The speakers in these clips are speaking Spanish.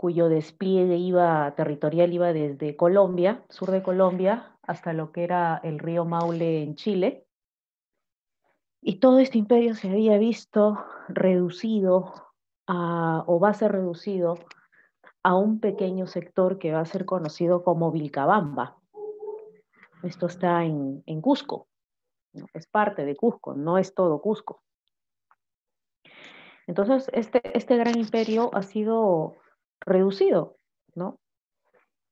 cuyo despliegue iba territorial iba desde Colombia, sur de Colombia, hasta lo que era el río Maule en Chile. Y todo este imperio se había visto reducido o va a ser reducido a un pequeño sector que va a ser conocido como Vilcabamba. Esto está en, en Cusco, es parte de Cusco, no es todo Cusco. Entonces, este, este gran imperio ha sido reducido, ¿no?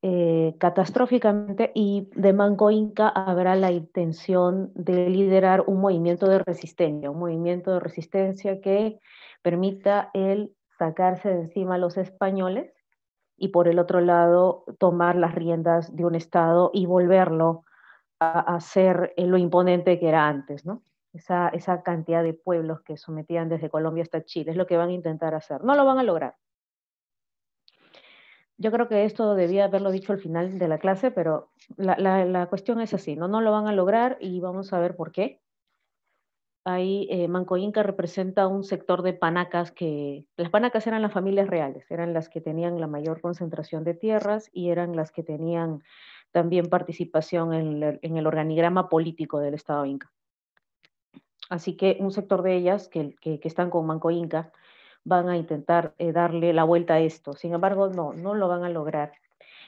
Eh, catastróficamente y de Manco Inca habrá la intención de liderar un movimiento de resistencia, un movimiento de resistencia que permita el sacarse de encima a los españoles y por el otro lado tomar las riendas de un Estado y volverlo a, hacer ser lo imponente que era antes, ¿no? esa cantidad de pueblos que sometían desde Colombia hasta Chile es lo que van a intentar hacer. No lo van a lograr, yo creo que esto debía haberlo dicho al final de la clase, pero la, la, cuestión es así, ¿no? No lo van a lograr y vamos a ver por qué. Ahí eh, Manco Inca representa un sector de panacas que, las panacas eran las familias reales, eran las que tenían la mayor concentración de tierras y eran las que tenían también participación en, en el organigrama político del Estado Inca. Así que un sector de ellas que, que, que están con Manco Inca van a intentar eh, darle la vuelta a esto. Sin embargo, no, no lo van a lograr.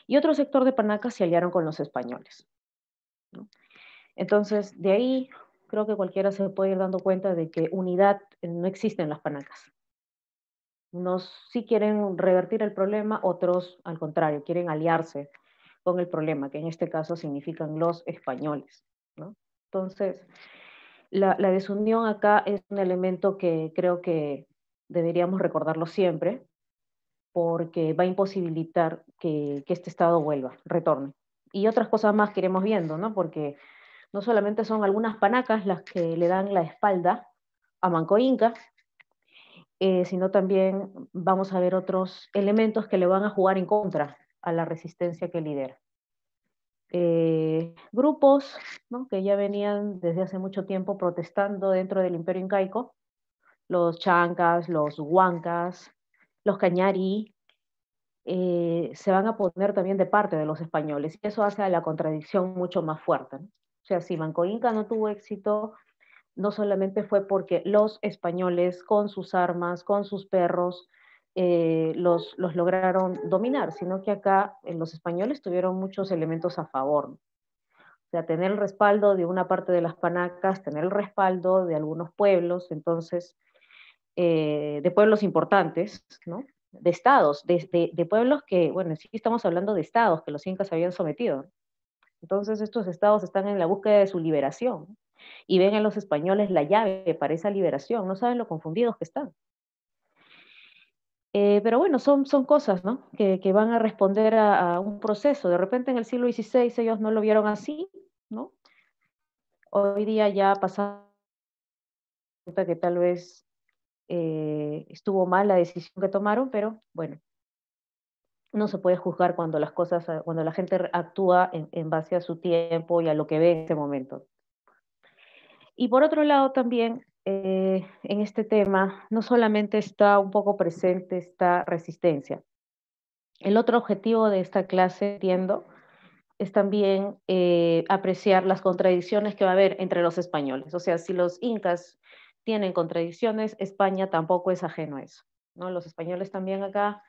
Y otro sector de panacas se aliaron con los españoles. Entonces, de ahí creo que cualquiera se puede ir dando cuenta de que unidad eh, no existe en las Panacas. Unos sí quieren revertir el problema, otros al contrario, quieren aliarse con el problema, que en este caso significan los españoles. Entonces, la, desunión acá es un elemento que creo que deberíamos recordarlo siempre, porque va a imposibilitar que, este estado vuelva, retorne. Y otras cosas más que iremos viendo, ¿no? Porque no solamente son algunas panacas las que le dan la espalda a Manco Inca, eh, sino también vamos a ver otros elementos que le van a jugar en contra a la resistencia que lidera. Eh, grupos que ya venían desde hace mucho tiempo protestando dentro del imperio incaico, los chancas, los huancas, los cañari, eh, se van a poner también de parte de los españoles. Y eso hace a la contradicción mucho más fuerte. O sea, si Manco Inca no tuvo éxito, no solamente fue porque los españoles con sus armas, con sus perros, eh, los, los, lograron dominar, sino que acá eh, los españoles tuvieron muchos elementos a favor. O sea, tener el respaldo de una parte de las panacas, tener el respaldo de algunos pueblos, entonces eh, de pueblos importantes, de estados, de, de, pueblos que, bueno, sí estamos hablando de estados que los incas habían sometido. Entonces estos estados están en la búsqueda de su liberación y ven en los españoles la llave para esa liberación, no saben lo confundidos que están. Eh, pero bueno, son, son cosas ¿no? que, van a responder a, un proceso. De repente en el siglo XVI ellos no lo vieron así, ¿no? Hoy día ya ha pasado que tal vez eh, estuvo mal la decisión que tomaron, pero bueno, no se puede juzgar cuando las cosas, eh, cuando la gente actúa en, base a su tiempo y a lo que ve en ese momento. Y por otro lado también, eh, en este tema, no solamente está un poco presente esta resistencia. El otro objetivo de esta clase, entiendo, es también apreciar las contradicciones que va a haber entre los españoles. O sea, si los incas tienen contradicciones, España tampoco es ajeno a eso. ¿no? Los españoles también acá,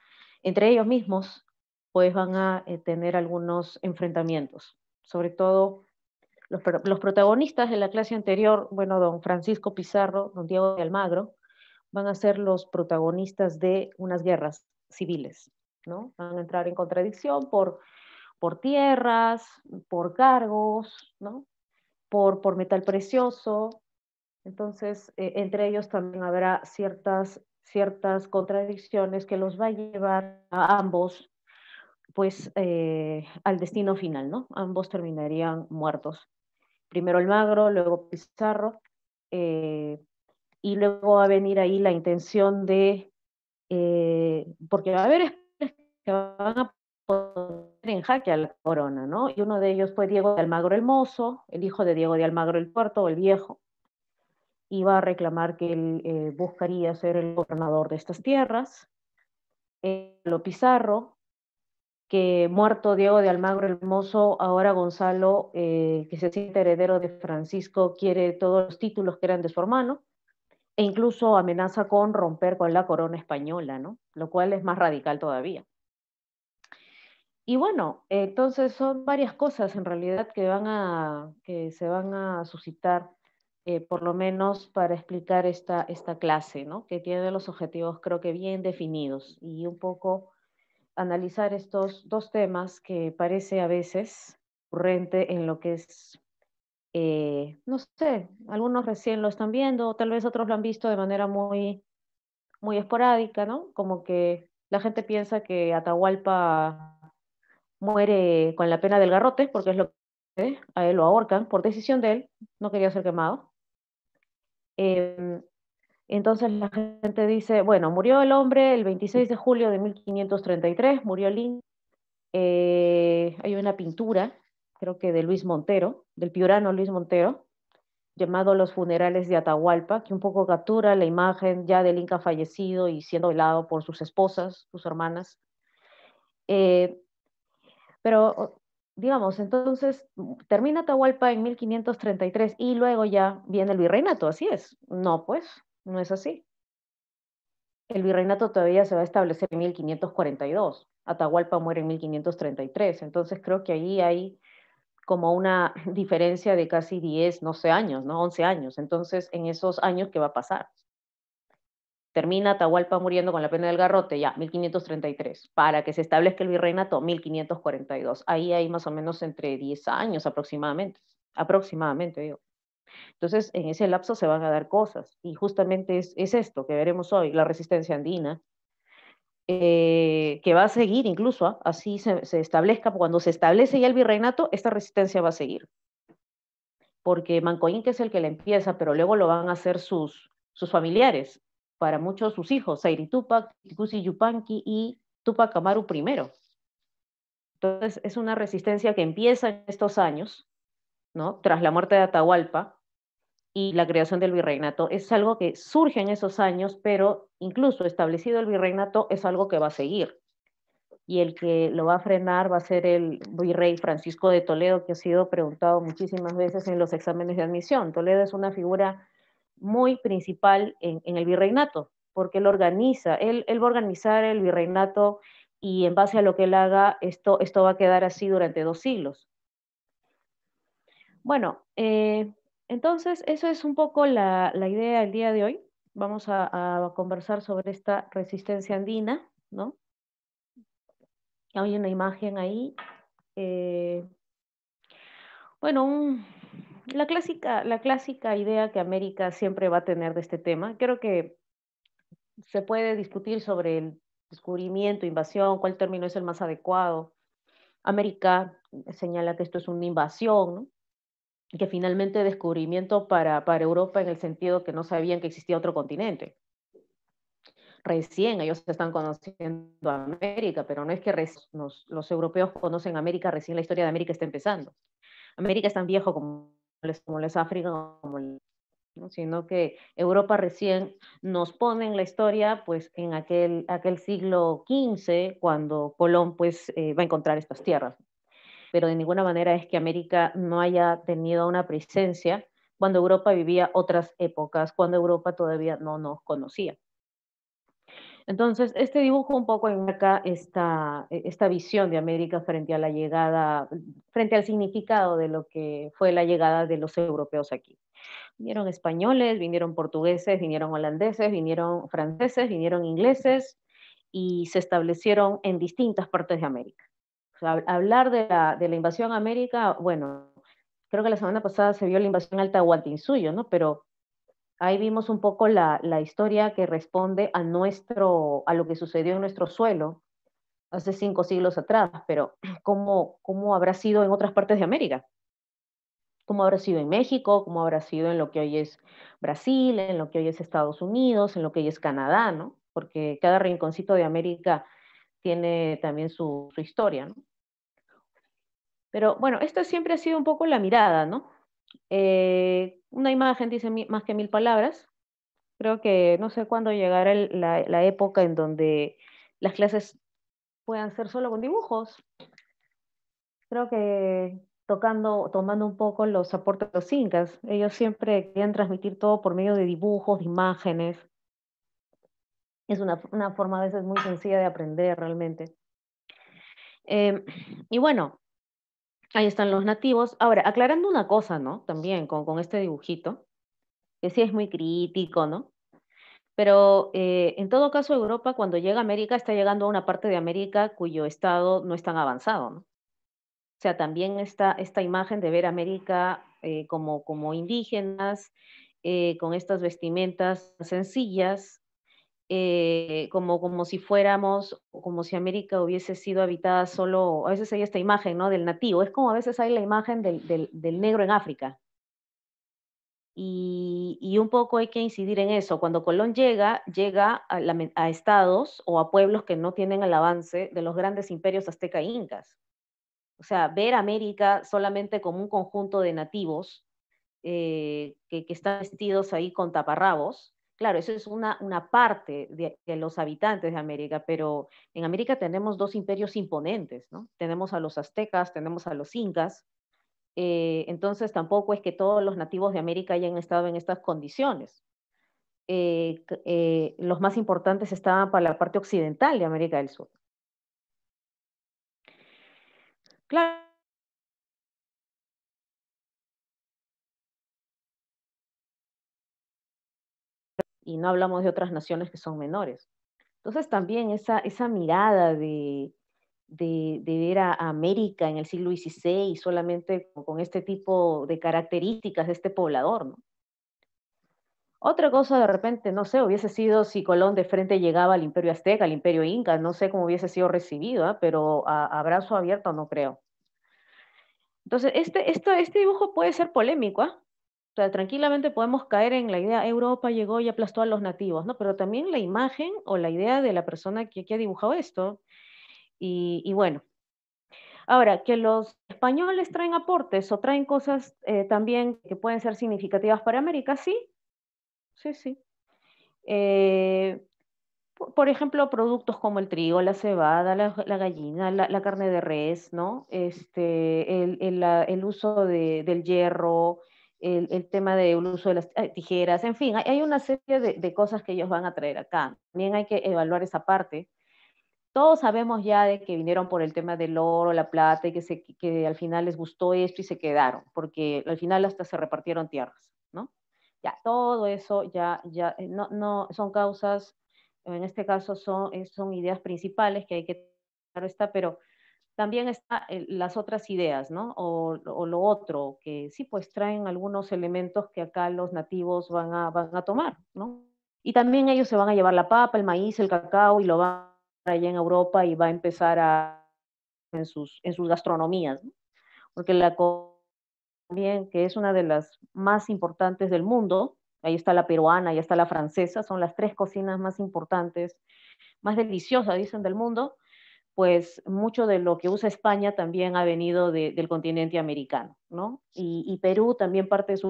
entre ellos mismos, pues van a eh, tener algunos enfrentamientos, sobre todo los, los, protagonistas de la clase anterior, bueno, don Francisco Pizarro, don Diego de Almagro, van a ser los protagonistas de unas guerras civiles, ¿no? Van a entrar en contradicción por, por tierras, por cargos, ¿no? Por, por metal precioso, entonces, eh, entre ellos también habrá ciertas, ciertas contradicciones que los va a llevar a ambos pues eh, al destino final, ¿no? Ambos terminarían muertos. Primero el magro, luego Pizarro, eh, y luego va a venir ahí la intención de, porque va a haber que van a poner en jaque a la corona, ¿no? Y uno de ellos fue Diego de Almagro el Mozo, el hijo de Diego de Almagro el Puerto, el Viejo iba a reclamar que él eh, buscaría ser el gobernador de estas tierras. Eh, lo Pizarro, que muerto Diego de Almagro el Mozo, ahora Gonzalo, eh, que se siente heredero de Francisco, quiere todos los títulos que eran de su hermano, e incluso amenaza con romper con la corona española, ¿no? Lo cual es más radical todavía. Y bueno, entonces son varias cosas en realidad que, van a, que se van a suscitar eh, por lo menos para explicar esta, esta clase, ¿no? que tiene los objetivos creo que bien definidos y un poco analizar estos dos temas que parece a veces ocurrente en lo que es, eh, no sé, algunos recién lo están viendo, tal vez otros lo han visto de manera muy, muy esporádica, ¿no? Como que la gente piensa que Atahualpa muere con la pena del garrote, porque es lo que ¿eh? a él lo ahorcan por decisión de él, no quería ser quemado. Em, entonces la gente dice, bueno, murió el hombre el 26 de julio de 1533, murió Lin. Eh, hay una pintura, creo que de Luis Montero, del piurano Luis Montero, llamado Los funerales de Atahualpa, que un poco captura la imagen ya del Inca fallecido y siendo velado por sus esposas, sus hermanas. Eh, pero digamos, entonces mm, termina Atahualpa en 1533 y luego ya viene el virreinato, así es. No, pues, no es así. El virreinato todavía se va a establecer en 1542. Atahualpa muere en 1533. Entonces creo que ahí hay como una diferencia de casi 10, no sé, años, ¿no? 11 años. Entonces, en esos años, ¿qué va a pasar? termina Atahualpa muriendo con la pena del garrote, ya, 1533, para que se establezca el virreinato, 1542. Ahí hay más o menos entre 10 años aproximadamente, aproximadamente digo. Entonces, en ese lapso se van a dar cosas, y justamente es, esto que veremos hoy, la resistencia andina, eh, que va a seguir incluso, ¿ah? así se, establezca, cuando se establece ya el virreinato, esta resistencia va a seguir. Porque Mancoín, que es el que la empieza, pero luego lo van a hacer sus, sus familiares, para muchos sus hijos, Sairi Tupac, Tikusi Yupanqui y Tupac Amaru primero. Entonces, es una resistencia que empieza en estos años, ¿no? tras la muerte de Atahualpa y la creación del virreinato. Es algo que surge en esos años, pero incluso establecido el virreinato es algo que va a seguir. Y el que lo va a frenar va a ser el virrey Francisco de Toledo, que ha sido preguntado muchísimas veces en los exámenes de admisión. Toledo es una figura muy principal en, el virreinato, porque él organiza, él, va a organizar el virreinato y en base a lo que él haga, esto, esto va a quedar así durante dos siglos. Bueno, eh, entonces eso es un poco la, idea del día de hoy. Vamos a, conversar sobre esta resistencia andina, ¿no? Hay una imagen ahí. Eh, bueno, un, la, clásica, la clásica idea que América siempre va a tener de este tema, creo que se puede discutir sobre el descubrimiento, invasión, cuál término es el más adecuado. América señala que esto es una invasión, que finalmente descubrimiento para, para Europa en el sentido que no sabían que existía otro continente. Recién ellos están conociendo a América, pero no es que los europeos conocen América, recién la historia de América está empezando. América es tan viejo como como les África, sino que Europa recién nos pone en la historia, pues en aquel, aquel siglo XV, cuando Colón pues eh, va a encontrar estas tierras. Pero de ninguna manera es que América no haya tenido una presencia cuando Europa vivía otras épocas, cuando Europa todavía no nos conocía. Entonces, este dibujo un poco enmarca esta, e, esta visión de América frente a la llegada, frente al significado de lo que fue la llegada de los europeos aquí. Vinieron españoles, vinieron portugueses, vinieron holandeses, vinieron franceses, vinieron ingleses y se establecieron en distintas partes de América. hablar de la, invasión a América, bueno, creo que la semana pasada se vio la invasión alta a suyo ¿no? Pero Ahí vimos un poco la, historia que responde a, nuestro, a lo que sucedió en nuestro suelo hace cinco siglos atrás, pero ¿cómo, cómo habrá sido en otras partes de América? ¿Cómo habrá sido en México? ¿Cómo habrá sido en lo que hoy es Brasil, en lo que hoy es Estados Unidos, en lo que hoy es Canadá, ¿no? Porque cada rinconcito de América tiene también su, su historia, ¿no? Pero bueno, esta siempre ha sido un poco la mirada, ¿no? Eh, una imagen dice más que mil palabras. Creo que no sé cuándo llegará la, época en donde las clases puedan ser solo con dibujos. Creo que tocando, tomando un poco los aportes de los incas, ellos siempre quieren transmitir todo por medio de dibujos, de imágenes. Es una, forma a veces muy sencilla de aprender realmente. Em, y bueno, Ahí están los nativos. Ahora, aclarando una cosa, ¿no? También con, este dibujito, que sí es muy crítico, ¿no? Pero eh, en todo caso, Europa cuando llega a América está llegando a una parte de América cuyo estado no es tan avanzado, ¿no? O sea, también está esta imagen de ver América eh, como, como indígenas, eh, con estas vestimentas sencillas, eh, como, como si fuéramos, como si América hubiese sido habitada solo, a veces hay esta imagen, ¿no? Del nativo, es como a veces hay la imagen del, negro en África. Y, un poco hay que incidir en eso. Cuando Colón llega, llega a, estados o a pueblos que no tienen el avance de los grandes imperios azteca e incas. O sea, ver América solamente como un conjunto de nativos eh, que, que están vestidos ahí con taparrabos, Claro, eso es una, parte de, los habitantes de América, pero en América tenemos dos imperios imponentes, ¿no? Tenemos a los aztecas, tenemos a los incas, eh, entonces tampoco es que todos los nativos de América hayan estado en estas condiciones. Eh, eh, los más importantes estaban para la parte occidental de América del Sur. Claro, y no hablamos de otras naciones que son menores. Entonces también esa, esa mirada de, de, ver a, América en el siglo XVI solamente con este tipo de características de este poblador, ¿no? Otra cosa de repente, no sé, hubiese sido si Colón de frente llegaba al imperio azteca, al imperio inca, no sé cómo hubiese sido recibido, ¿ah? pero abrazo brazo abierto no creo. Entonces, este, este dibujo puede ser polémico, ¿ah? O tranquilamente podemos caer en la idea, Europa llegó y aplastó a los nativos, ¿no? Pero también la imagen o la idea de la persona que, ha dibujado esto. Y, bueno. Ahora, que los españoles traen aportes o traen cosas eh, también que pueden ser significativas para América, sí. Sí, sí. Eh, por ejemplo, productos como el trigo, la cebada, la, gallina, la, carne de res, ¿no? Este, el, uso del hierro, el, tema del uso de las eh, tijeras, en fin, hay, una serie de, cosas que ellos van a traer acá. También hay que evaluar esa parte. Todos sabemos ya de que vinieron por el tema del oro, la plata, y que, se, que al final les gustó esto y se quedaron, porque al final hasta se repartieron tierras, ¿no? Ya, todo eso ya, ya, eh, no, no, son causas, en este caso son, son ideas principales que hay que, tener pero también están las otras ideas, ¿no? O, lo otro, que sí, pues traen algunos elementos que acá los nativos van a, tomar, ¿no? Y también ellos se van a llevar la papa, el maíz, el cacao y lo van allá en Europa y va a empezar a, en, sus, gastronomías, ¿no? Porque la también, que es una de las más importantes del mundo, ahí está la peruana, ahí está la francesa, son las tres cocinas más importantes, más deliciosas, dicen, del mundo, pues mucho de lo que usa España también ha venido del continente americano, ¿no? Y, Perú también parte de su...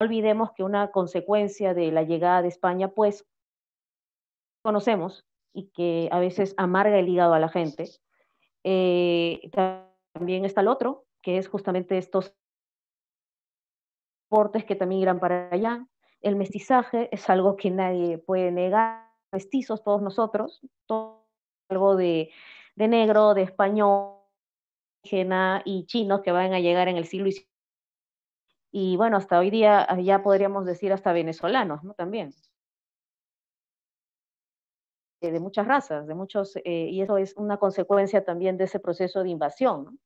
No olvidemos que una consecuencia de la llegada de España, pues, conocemos y que a veces amarga el hígado a la gente. Eh, también está el otro, que es justamente estos deportes que también irán para allá, el mestizaje es algo que nadie puede negar, mestizos todos nosotros, todo algo de, de negro, de español, indígena y chinos que van a llegar en el siglo XIX. Y bueno, hasta hoy día ah, ya podríamos decir hasta venezolanos, ¿no? También. Eh, de muchas razas, de muchos, eh, y eso es una consecuencia también de ese proceso de invasión,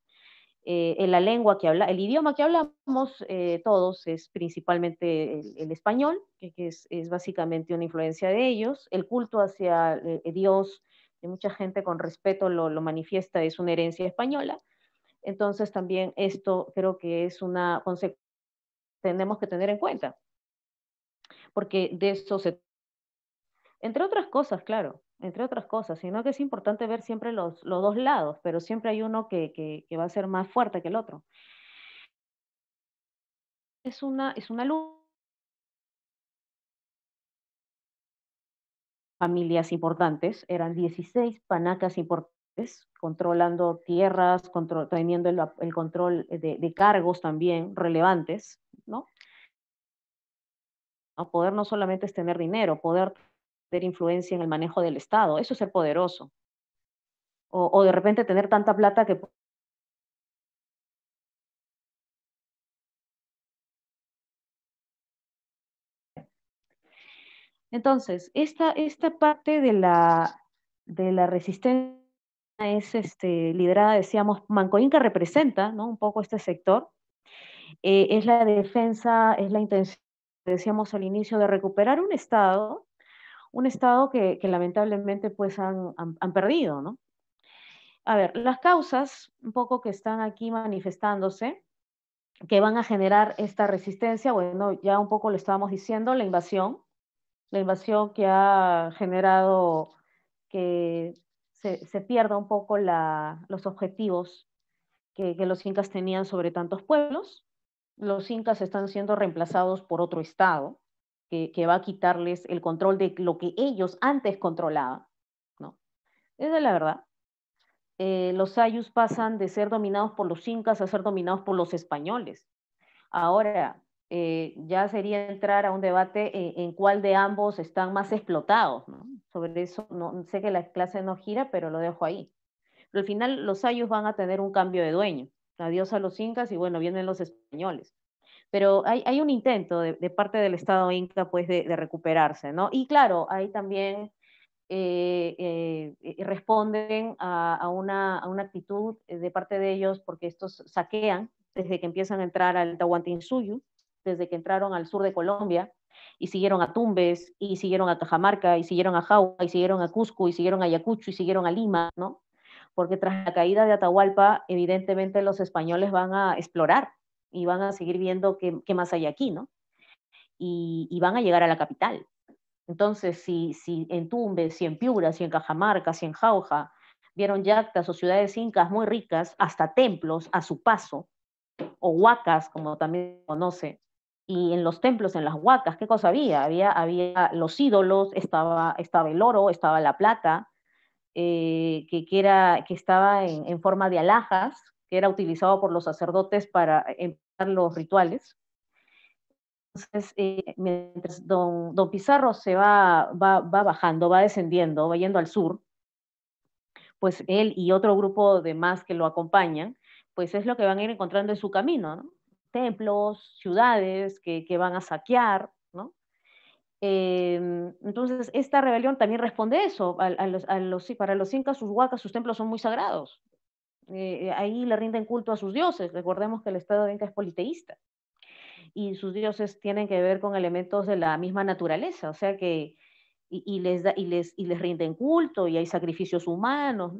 eh, en la lengua que habla, el idioma que hablamos eh, todos es principalmente el, español, que, es, básicamente una influencia de ellos. El culto hacia eh, Dios, de mucha gente con respeto lo, lo, manifiesta, es una herencia española. Entonces también esto creo que es una consecuencia que tenemos que tener en cuenta, porque de eso se entre otras cosas, claro, entre otras cosas, sino que es importante ver siempre los, dos lados, pero siempre hay uno que, va a ser más fuerte que el otro. Es una, es una luz. Familias importantes, eran 16 panacas importantes, controlando tierras, teniendo el, control de, de cargos también relevantes, ¿no? A poder no solamente es tener dinero, poder tener influencia en el manejo del Estado. Eso es ser poderoso. O, de repente tener tanta plata que Entonces, esta, esta parte de la, de la resistencia es este, liderada, decíamos, Manco Inca representa un poco este sector, eh, es la defensa, es la intención, decíamos al inicio, de recuperar un Estado un Estado que, lamentablemente pues han, perdido, ¿no? A ver, las causas un poco que están aquí manifestándose, que van a generar esta resistencia, bueno, ya un poco lo estábamos diciendo, la invasión, la invasión que ha generado que se, pierda un poco los objetivos que, que los incas tenían sobre tantos pueblos. Los incas están siendo reemplazados por otro Estado, que, va a quitarles el control de lo que ellos antes controlaban. ¿no? Esa es la verdad. Eh, los ayus pasan de ser dominados por los incas a ser dominados por los españoles. Ahora, eh, ya sería entrar a un debate en, cuál de ambos están más explotados. Sobre eso no, sé que la clase no gira, pero lo dejo ahí. Pero al final los ayus van a tener un cambio de dueño. Adiós a los incas y bueno, vienen los españoles pero hay, un intento de, parte del Estado Inca pues, de, recuperarse, ¿no? Y claro, ahí también eh, eh, eh, responden a, una, actitud de parte de ellos porque estos saquean desde que empiezan a entrar al Tahuantinsuyu, desde que entraron al sur de Colombia y siguieron a Tumbes y siguieron a Cajamarca y siguieron a Jaua, y siguieron a Cusco y siguieron a Ayacucho y siguieron a Lima, ¿no? Porque tras la caída de Atahualpa, evidentemente los españoles van a explorar y van a seguir viendo qué, más hay aquí, ¿no? Y, van a llegar a la capital. Entonces, si, si en Tumbes, si en Piura, si en Cajamarca, si en Jauja, vieron yactas o ciudades incas muy ricas, hasta templos a su paso, o huacas, como también se conoce, y en los templos, en las huacas, ¿qué cosa había? Había, había los ídolos, estaba, estaba el oro, estaba la plata, eh, que, era, que estaba en, forma de alhajas, que era utilizado por los sacerdotes para, los rituales. Entonces, eh, mientras don, Pizarro se va, va, bajando, va descendiendo, va yendo al sur, pues él y otro grupo de más que lo acompañan, pues es lo que van a ir encontrando en su camino, Templos, ciudades que, van a saquear, ¿no? Em, entonces, esta rebelión también responde eso. A, los, a para los incas, sus huacas, sus templos son muy sagrados. Eh, eh, ahí le rinden culto a sus dioses. Recordemos que el Estado de Inca es politeísta y sus dioses tienen que ver con elementos de la misma naturaleza, o sea que, y, les, y, les, y les rinden culto y hay sacrificios humanos,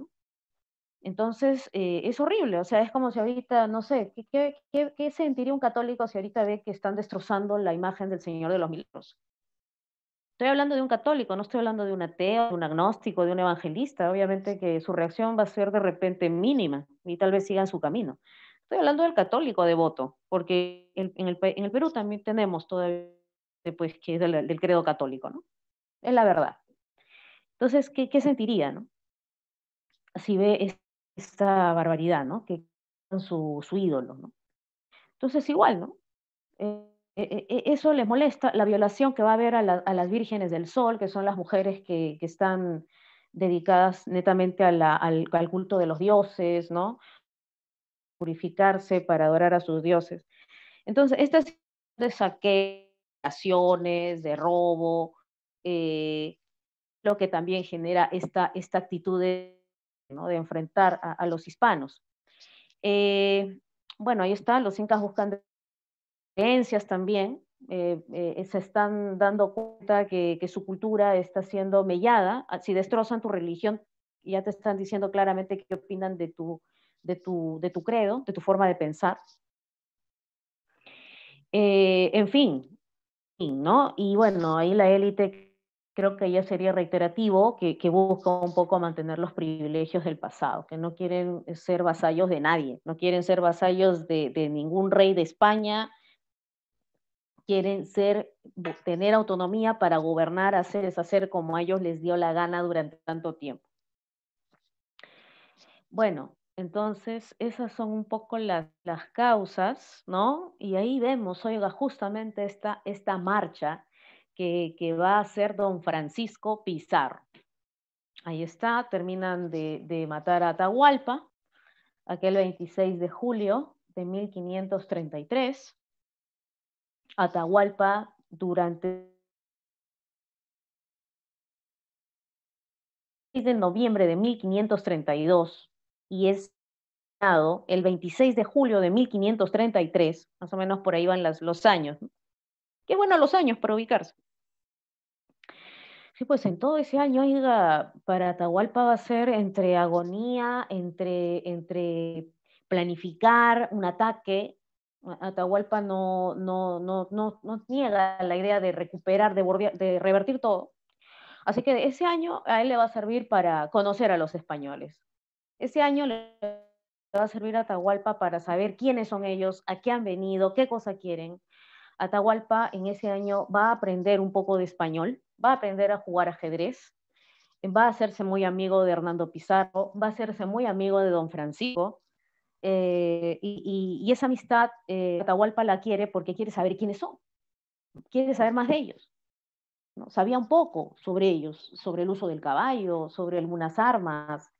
Entonces, eh, es horrible, o sea, es como si ahorita, no sé, ¿qué, qué sentiría un católico si ahorita ve que están destrozando la imagen del Señor de los Milagros? Estoy hablando de un católico, no estoy hablando de un ateo, de un agnóstico, de un evangelista. Obviamente que su reacción va a ser de repente mínima y tal vez sigan su camino. Estoy hablando del católico devoto, porque en, el, en el, Perú también tenemos todavía, pues, que es del, credo católico, ¿no? Es la verdad. Entonces, ¿qué, qué sentiría, no? Si ve esta barbaridad, ¿no? Que su, su ídolo, ¿no? Entonces, igual, ¿no? Eh, e, e, e, eso les molesta, la violación que va a haber a, las vírgenes del sol, que son las mujeres que, están dedicadas netamente al, culto de los dioses, ¿no? Purificarse para adorar a sus dioses. Entonces, estas de saqueaciones, de robo, eh, lo que también genera esta, esta actitud de, enfrentar a, los hispanos. Eh, bueno, ahí está, los incas buscan creencias también, eh, eh, se están dando cuenta que, que, su cultura está siendo mellada. Ah, si destrozan tu religión, ya te están diciendo claramente qué opinan de tu, de tu, de tu credo, de tu forma de pensar. Eh, en fin, ¿no? Y bueno, ahí la élite creo que ya sería reiterativo, que, que busca un poco mantener los privilegios del pasado, que no quieren ser vasallos de nadie, no quieren ser vasallos de, de ningún rey de España, quieren ser, tener autonomía para gobernar, hacer, deshacer como a ellos les dio la gana durante tanto tiempo. Bueno, entonces esas son un poco las, causas, ¿no? Y ahí vemos, oiga, justamente esta, esta marcha que, que va a hacer don Francisco Pizarro. Ahí está, terminan de, de matar a Atahualpa, aquel 26 de julio de 1533 Atahualpa durante de noviembre de 1532 y es el 26 de julio de 1533, más o menos por ahí van las, los años. Qué bueno los años para ubicarse. Sí, pues en todo ese año, para Atahualpa va a ser entre agonía, entre, entre planificar un ataque, Atahualpa no, no, niega la idea de recuperar, de, de revertir todo. Así que ese año a él le va a servir para conocer a los españoles. Ese año le va a servir a Atahualpa para saber quiénes son ellos, a qué han venido, qué cosa quieren. Atahualpa en ese año va a aprender un poco de español, va a aprender a jugar ajedrez, va a hacerse muy amigo de Hernando Pizarro, va a hacerse muy amigo de Don Francisco, eh, y, esa amistad eh, Atahualpa la quiere porque quiere saber quiénes son, quiere saber más de ellos. Sabía un poco sobre ellos, sobre el uso del caballo, sobre algunas armas,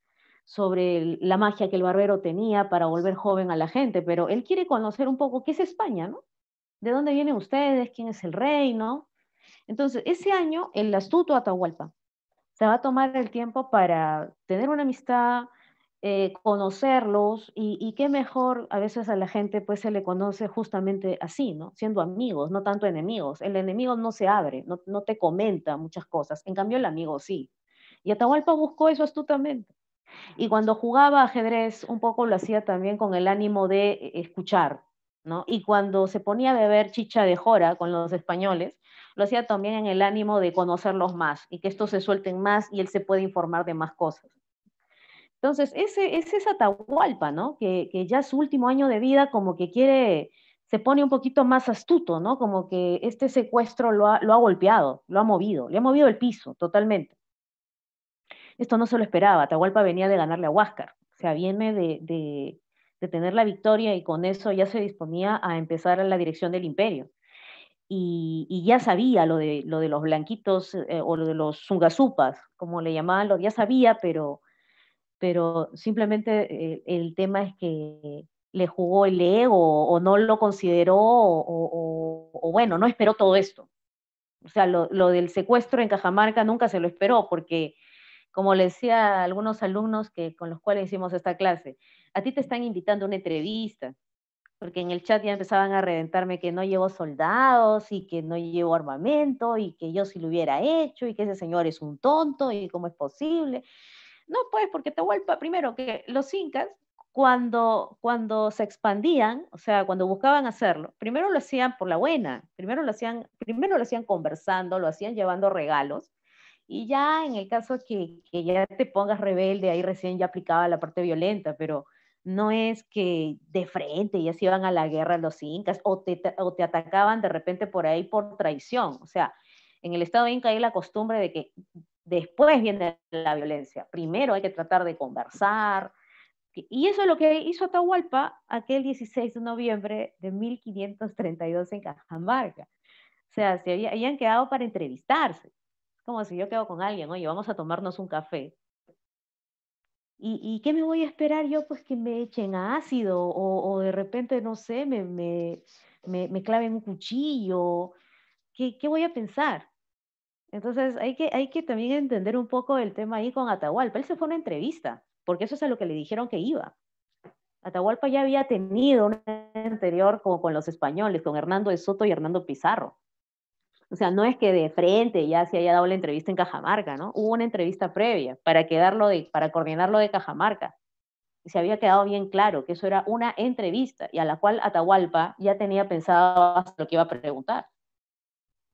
sobre la magia que el barbero tenía para volver joven a la gente, pero él quiere conocer un poco qué es España, ¿no? ¿De dónde vienen ustedes? ¿Quién es el rey? ¿no? Entonces, ese año el astuto Atahualpa se va a tomar el tiempo para tener una amistad, eh, conocerlos y, qué mejor, a veces a la gente pues se le conoce justamente así, ¿no? Siendo amigos, no tanto enemigos. El enemigo no se abre, no, te comenta muchas cosas, en cambio el amigo sí. Y Atahualpa buscó eso astutamente. Y cuando jugaba ajedrez, un poco lo hacía también con el ánimo de eh, escuchar, Y cuando se ponía a beber chicha de jora con los españoles, lo hacía también en el ánimo de conocerlos más y que estos se suelten más y él se pueda informar de más cosas. Entonces, ese, es esa Atahualpa, ¿no? Que, ya su último año de vida como que quiere, se pone un poquito más astuto, ¿no? Como que este secuestro lo ha, lo ha golpeado, lo ha movido, le ha movido el piso totalmente. Esto no se lo esperaba, Atahualpa venía de ganarle a Huáscar, o sea, viene de, tener la victoria y con eso ya se disponía a empezar a la dirección del imperio. Y, ya sabía lo de, lo de los blanquitos eh, o lo de los zungazupas, como le llamaban, lo ya sabía, pero pero simplemente eh, el tema es que le jugó el ego o no lo consideró o, bueno, no esperó todo esto. O sea, lo, lo, del secuestro en Cajamarca nunca se lo esperó porque, como le decía a algunos alumnos que, con los cuales hicimos esta clase, a ti te están invitando a una entrevista, porque en el chat ya empezaban a reventarme que no llevo soldados y que no llevo armamento y que yo sí lo hubiera hecho y que ese señor es un tonto y cómo es posible. No, pues porque te vuelvo primero que los incas cuando, cuando se expandían, o sea, cuando buscaban hacerlo, primero lo hacían por la buena, primero lo hacían, primero lo hacían conversando, lo hacían llevando regalos, y ya en el caso que, ya te pongas rebelde, ahí recién ya aplicaba la parte violenta, pero no es que de frente ya se iban a la guerra los incas o te, o te atacaban de repente por ahí por traición, o sea, en el estado inca hay la costumbre de que Después viene la violencia. Primero hay que tratar de conversar. Y eso es lo que hizo Atahualpa aquel 16 de noviembre de 1532 en Cajamarca. O sea, se habían quedado para entrevistarse. Como si yo quedo con alguien, oye, vamos a tomarnos un café. ¿Y, qué me voy a esperar yo? Pues que me echen ácido o, de repente, no sé, me, me, me, me claven un cuchillo. ¿Qué, ¿Qué, voy a pensar? Entonces hay que, hay que también entender un poco el tema ahí con Atahualpa. Él se fue a una entrevista, porque eso es a lo que le dijeron que iba. Atahualpa ya había tenido un anterior como con los españoles, con Hernando de Soto y Hernando Pizarro. O sea, no es que de frente ya se haya dado la entrevista en Cajamarca, ¿no? Hubo una entrevista previa para, quedarlo de, para coordinarlo de Cajamarca. Y se había quedado bien claro que eso era una entrevista y a la cual Atahualpa ya tenía pensado lo que iba a preguntar,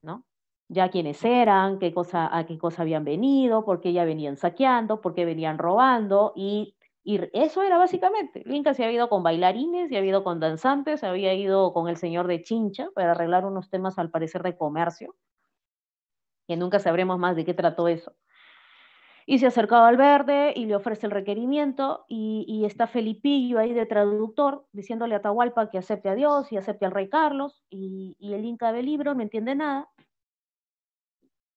¿no? ya quiénes eran, qué cosa, a qué cosa habían venido, por qué ya venían saqueando, por qué venían robando, y, y eso era básicamente. Inca se había ido con bailarines, se había ido con danzantes, se había ido con el señor de Chincha para arreglar unos temas al parecer de comercio, que nunca sabremos más de qué trató eso. Y se acercaba al verde y le ofrece el requerimiento y, está Felipillo ahí de traductor diciéndole a Atahualpa que acepte a Dios y acepte al rey Carlos y, y el Inca del libro no entiende nada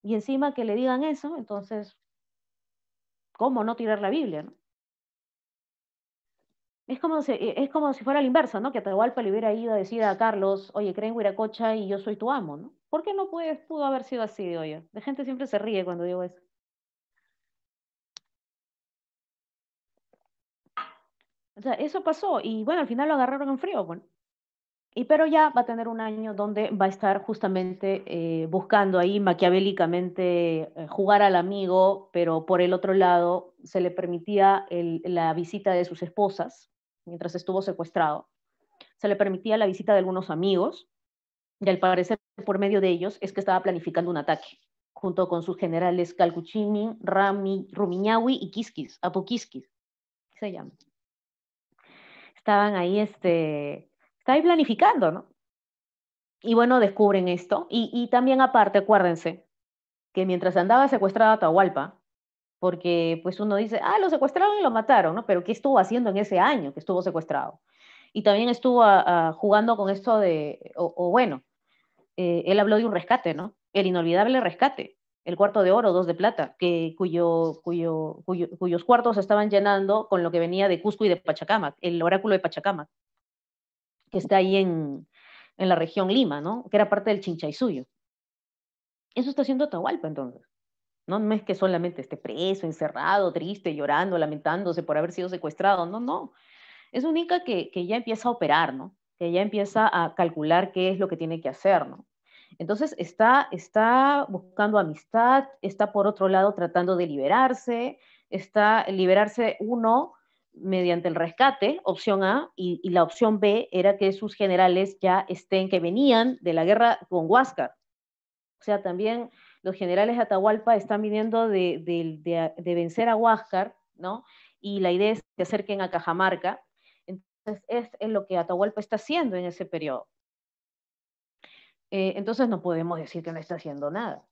y encima que le digan eso, entonces, ¿cómo no tirar la Biblia? Es como, si, eh, es como si fuera la inversa, ¿no? Que Atahualpa le hubiera ido a decir a Carlos, oye, creen Huiracocha y yo soy tu amo, ¿no? ¿Por qué no puedes, pudo haber sido así, oye? La gente siempre se ríe cuando digo eso. O sea, eso pasó y bueno, al final lo agarraron en frío, bueno. Pues, y pero ya va a tener un año donde va a estar justamente eh, buscando ahí maquiavélicamente eh, jugar al amigo, pero por el otro lado se le permitía la visita de sus esposas mientras estuvo secuestrado. Se le permitía la visita de algunos amigos y al parecer por medio de ellos es que estaba planificando un ataque junto con sus generales Calcuchini, Rami, Rumiñahui y Quisquis, ¿Qué se llama. Estaban ahí este, está planificando, ¿no? Y bueno, descubren esto. Y, también aparte, acuérdense, que mientras andaba secuestrada a porque pues uno dice, ah, lo secuestraron y lo mataron, ¿no? Pero ¿qué estuvo haciendo en ese año que estuvo secuestrado? Y también estuvo ah, ah, jugando con esto de, o, bueno, eh, él habló de un rescate, ¿no? El inolvidable rescate, el cuarto de oro, dos de plata, que, cuyo, cuyos cuartos estaban llenando con lo que venía de Cusco y de Pachacamac, el oráculo de Pachacamac que está ahí en, la región Lima, ¿no? Que era parte del Suyo. Eso está haciendo Atahualpa entonces. ¿no? no es que solamente esté preso, encerrado, triste, llorando, lamentándose por haber sido secuestrado. No, no. Es única que, ya empieza a operar, ¿no? Que ya empieza a calcular qué es lo que tiene que hacer, ¿no? Entonces está, está buscando amistad, está por otro lado tratando de liberarse, está liberarse uno mediante el rescate, opción A, y, la opción B era que sus generales ya estén, que venían de la guerra con Huáscar. O sea, también los generales de Atahualpa están viniendo de, vencer a Huáscar, ¿no? Y la idea es que se acerquen a Cajamarca. Entonces, es, lo que Atahualpa está haciendo en ese periodo. Eh, entonces, no podemos decir que no está haciendo nada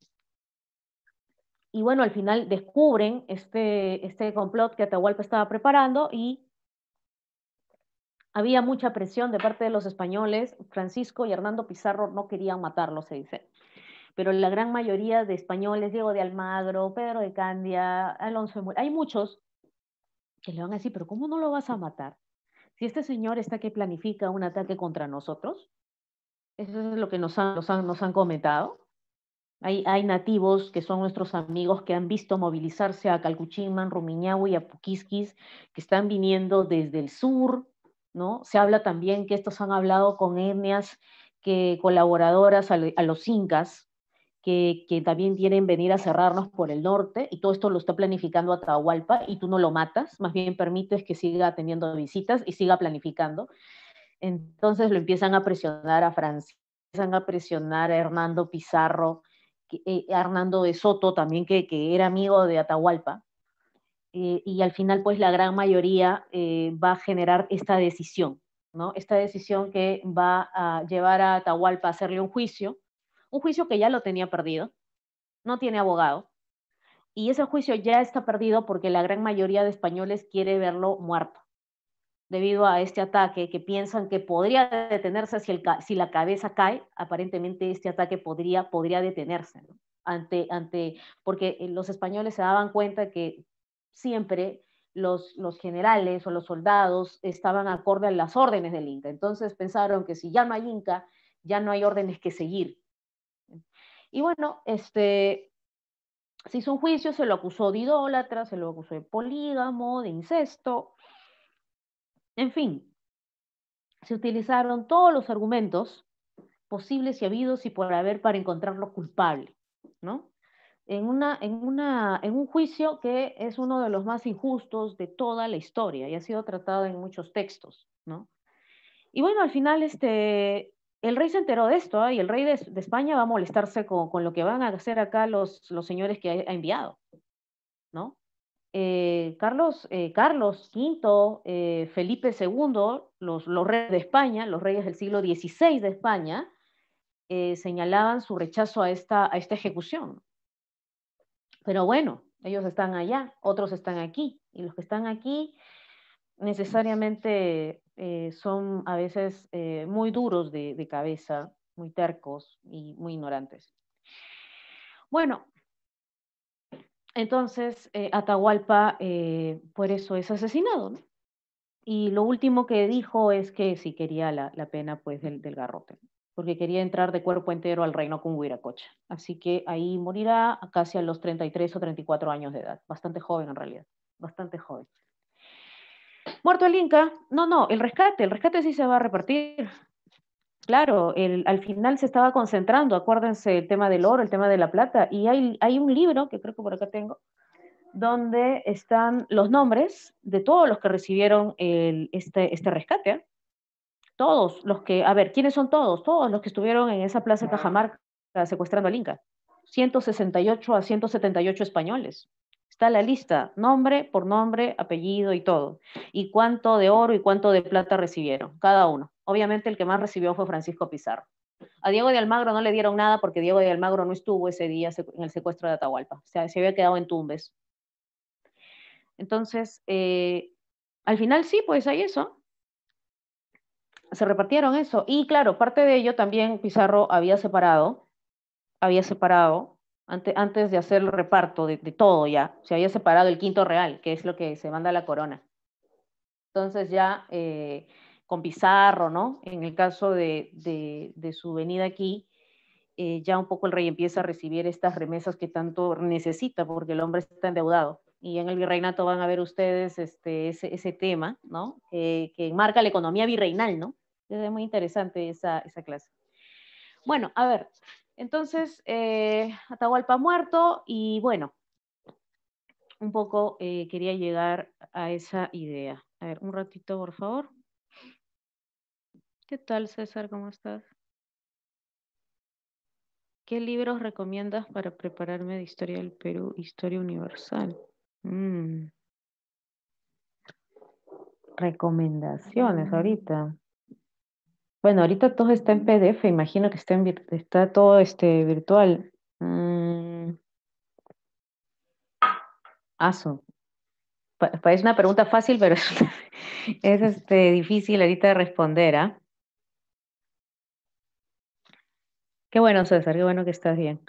y bueno, al final descubren este, este complot que Atahualpa estaba preparando y había mucha presión de parte de los españoles. Francisco y Hernando Pizarro no querían matarlo, se dice. Pero la gran mayoría de españoles, Diego de Almagro, Pedro de Candia, Alonso de hay muchos que le van a decir, pero ¿cómo no lo vas a matar? Si este señor está que planifica un ataque contra nosotros, eso es lo que nos han, nos han, nos han comentado, hay, nativos que son nuestros amigos que han visto movilizarse a Calcuchimán, Rumiñahui, y a Puquisquis, que están viniendo desde el sur, ¿no? Se habla también que estos han hablado con etnias que, colaboradoras a, los incas, que, que, también quieren venir a cerrarnos por el norte, y todo esto lo está planificando Atahualpa, y tú no lo matas, más bien permites que siga teniendo visitas y siga planificando. Entonces lo empiezan a presionar a Francia, empiezan a presionar a Hernando Pizarro, Hernando eh, de Soto también, que, era amigo de Atahualpa, eh, y al final pues la gran mayoría eh, va a generar esta decisión, ¿no? Esta decisión que va a llevar a Atahualpa a hacerle un juicio, un juicio que ya lo tenía perdido, no tiene abogado, y ese juicio ya está perdido porque la gran mayoría de españoles quiere verlo muerto debido a este ataque, que piensan que podría detenerse si, el, si la cabeza cae, aparentemente este ataque podría, podría detenerse, ante, ante, porque eh, los españoles se daban cuenta que siempre los, los, generales o los soldados estaban acorde a las órdenes del Inca, entonces pensaron que si ya no hay Inca, ya no hay órdenes que seguir. Y bueno, este, se hizo un juicio, se lo acusó de idólatra, se lo acusó de polígamo, de incesto, en fin, se utilizaron todos los argumentos posibles y habidos y por haber para encontrarlo culpable, ¿no? En, una, en, una, en un juicio que es uno de los más injustos de toda la historia y ha sido tratado en muchos textos, ¿no? Y bueno, al final este, el rey se enteró de esto ¿eh? y el rey de, España va a molestarse con, lo que van a hacer acá los, los señores que ha enviado, ¿no? Eh, Carlos, eh, Carlos V, eh, Felipe II, los, reyes de España, los reyes del siglo XVI de España, señalaban su rechazo a esta, ejecución. Pero bueno, ellos están allá, otros están aquí, y los que están aquí necesariamente son a veces muy duros de, de cabeza, muy tercos y muy ignorantes. Bueno, entonces, eh, Atahualpa eh, por eso es asesinado. Y lo último que dijo es que si quería la, pena pues, del, garrote, porque quería entrar de cuerpo entero al reino con Huiracocha. Así que ahí morirá casi a los 33 o 34 años de edad. Bastante joven en realidad, bastante joven. Muerto el Inca, no, no, el rescate, el rescate sí se va a repartir. Claro, al final se estaba concentrando, acuérdense, el tema del oro, el tema de la plata, y hay, un libro, que creo que por acá tengo, donde están los nombres de todos los que recibieron este, este, rescate. Todos los que, a ver, ¿quiénes son todos? Todos los que estuvieron en esa plaza Cajamarca secuestrando al Inca. 168 a 178 españoles. Está la lista, nombre por nombre, apellido y todo. Y cuánto de oro y cuánto de plata recibieron, cada uno. Obviamente el que más recibió fue Francisco Pizarro. A Diego de Almagro no le dieron nada porque Diego de Almagro no estuvo ese día en el secuestro de Atahualpa. O sea, se había quedado en Tumbes. Entonces, eh, al final sí, pues hay eso. Se repartieron eso. Y claro, parte de ello también Pizarro había separado, había separado antes de hacer el reparto de, todo ya, se había separado el quinto real, que es lo que se manda a la corona. Entonces ya eh, con Pizarro, ¿no? En el caso de, su venida aquí, eh, ya un poco el rey empieza a recibir estas remesas que tanto necesita, porque el hombre está endeudado. Y en el virreinato van a ver ustedes este, ese, tema, ¿no? que marca la economía virreinal, ¿no? Es muy interesante esa, esa clase. Bueno, a ver, entonces, eh, Atahualpa muerto y bueno, un poco eh, quería llegar a esa idea. A ver, un ratito, por favor. ¿Qué tal, César? ¿Cómo estás? ¿Qué libros recomiendas para prepararme de Historia del Perú, Historia Universal? Mm. Recomendaciones mm. ahorita. Bueno, ahorita todo está en PDF, imagino que está, está todo este, virtual. Mm. parece una pregunta fácil, pero es, este, difícil ahorita de responder. ¿ah? Qué bueno, César, qué bueno que estás bien.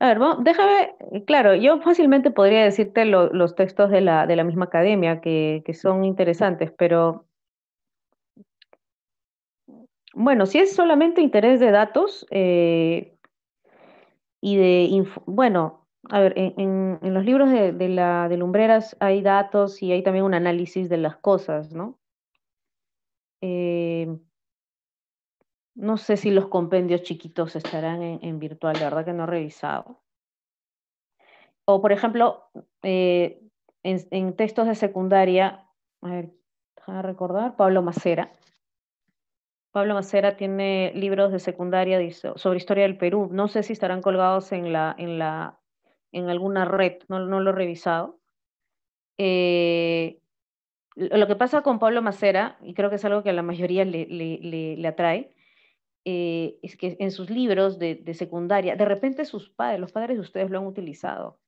A ver, déjame, claro, yo fácilmente podría decirte los textos de la, misma academia que, son interesantes, pero bueno, si es solamente interés de datos eh, y de, bueno, a ver, en, los libros de, la, de Lumbreras hay datos y hay también un análisis de las cosas, ¿no? Eh, no sé si los compendios chiquitos estarán en, virtual, la verdad que no he revisado. O, por ejemplo, eh, en, en, textos de secundaria, a ver, déjame recordar, Pablo Macera, Pablo Macera tiene libros de secundaria sobre historia del Perú. No sé si estarán colgados en, alguna red, no, lo he revisado. Eh, lo que pasa con Pablo Macera, y creo que es algo que a la mayoría le, atrae, eh, es que en sus libros de, de, secundaria, de repente sus padres, los padres de ustedes lo han utilizado,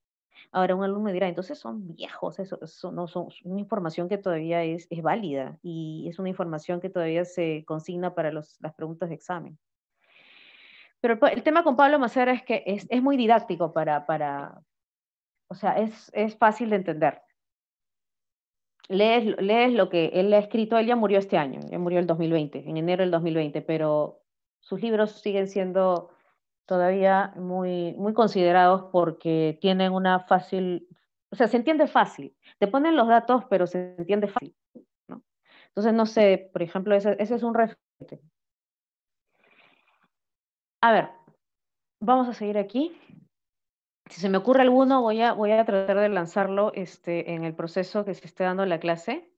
Ahora un alumno dirá, entonces son viejos, eso, no son una información que todavía es, es, válida y es una información que todavía se consigna para los, las preguntas de examen. Pero el, tema con Pablo Macera es que es, es muy didáctico para, para, o sea, es, es fácil de entender. Lees, lees, lo que él ha escrito, él ya murió este año, él murió el 2020, en enero del 2020, pero sus libros siguen siendo todavía muy, muy considerados porque tienen una fácil, o sea, se entiende fácil. Te ponen los datos, pero se entiende fácil. ¿no? Entonces, no sé, por ejemplo, ese, ese es un referente. A ver, vamos a seguir aquí. Si se me ocurre alguno, voy a, voy a tratar de lanzarlo este, en el proceso que se esté dando la clase.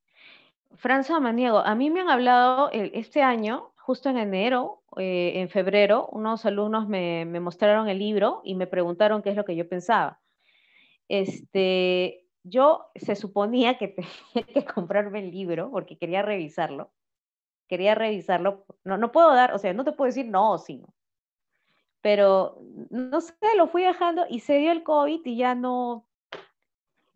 Franza Maniego, a mí me han hablado eh, este año, justo en enero, eh, en febrero, unos alumnos me, mostraron el libro y me preguntaron qué es lo que yo pensaba. Este, yo se suponía que tenía que comprarme el libro porque quería revisarlo. Quería revisarlo. No, no puedo dar, o sea, no te puedo decir no o Pero no sé, lo fui dejando y se dio el COVID y ya no,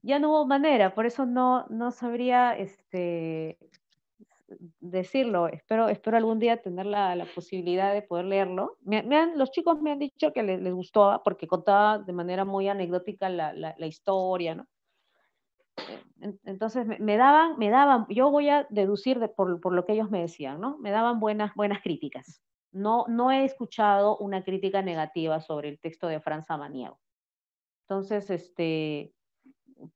ya no hubo manera, por eso no, no sabría este, decirlo, espero, espero algún día tener la, la posibilidad de poder leerlo. Me, han, los chicos me han dicho que les, les, gustaba porque contaba de manera muy anecdótica la, la, la historia, ¿no? Eh, entonces me, daban, me daban, yo voy a deducir por, por, lo que ellos me decían, ¿no? Me daban buenas, buenas críticas. No, no he escuchado una crítica negativa sobre el texto de Franza Maniego. Entonces, este,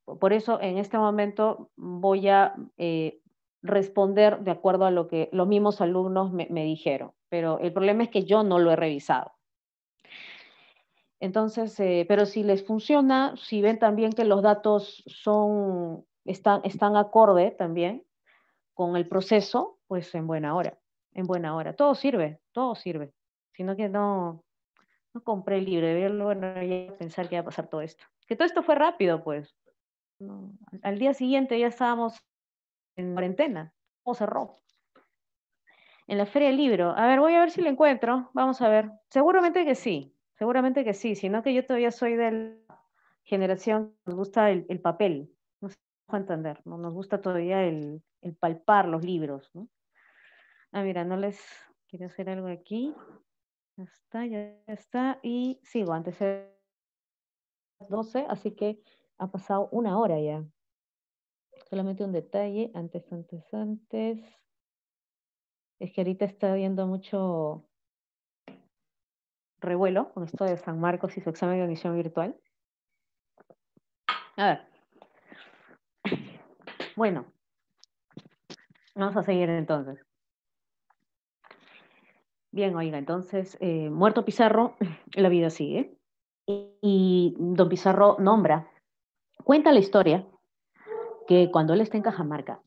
por eso en este momento voy a eh, responder de acuerdo a lo que los mismos alumnos me, dijeron, pero el problema es que yo no lo he revisado. Entonces, eh, pero si les funciona, si ven también que los datos son, están, están acorde también con el proceso, pues en buena hora, en buena hora. Todo sirve, todo sirve. Sino que no, no compré el libro, verlo, pensar que iba a pasar todo esto. Que todo esto fue rápido, pues. al día siguiente ya estábamos en cuarentena, o cerró. En la Feria del Libro. A ver, voy a ver si lo encuentro. Vamos a ver. Seguramente que sí, seguramente que sí, sino que yo todavía soy de la generación que nos gusta el, papel, no se entender, ¿no? nos gusta todavía el, palpar los libros. Ah, mira, no les quiero hacer algo aquí. Ya está, ya está. Y sigo, antes de 12, así que ha pasado una hora ya. Solamente un detalle, antes, antes, antes. Es que ahorita está viendo mucho revuelo con esto de San Marcos y su examen de admisión virtual. A ver. Bueno, vamos a seguir entonces. Bien, oiga, entonces, eh, muerto Pizarro, la vida sigue. y don Pizarro nombra, cuenta la historia que cuando él esté en Cajamarca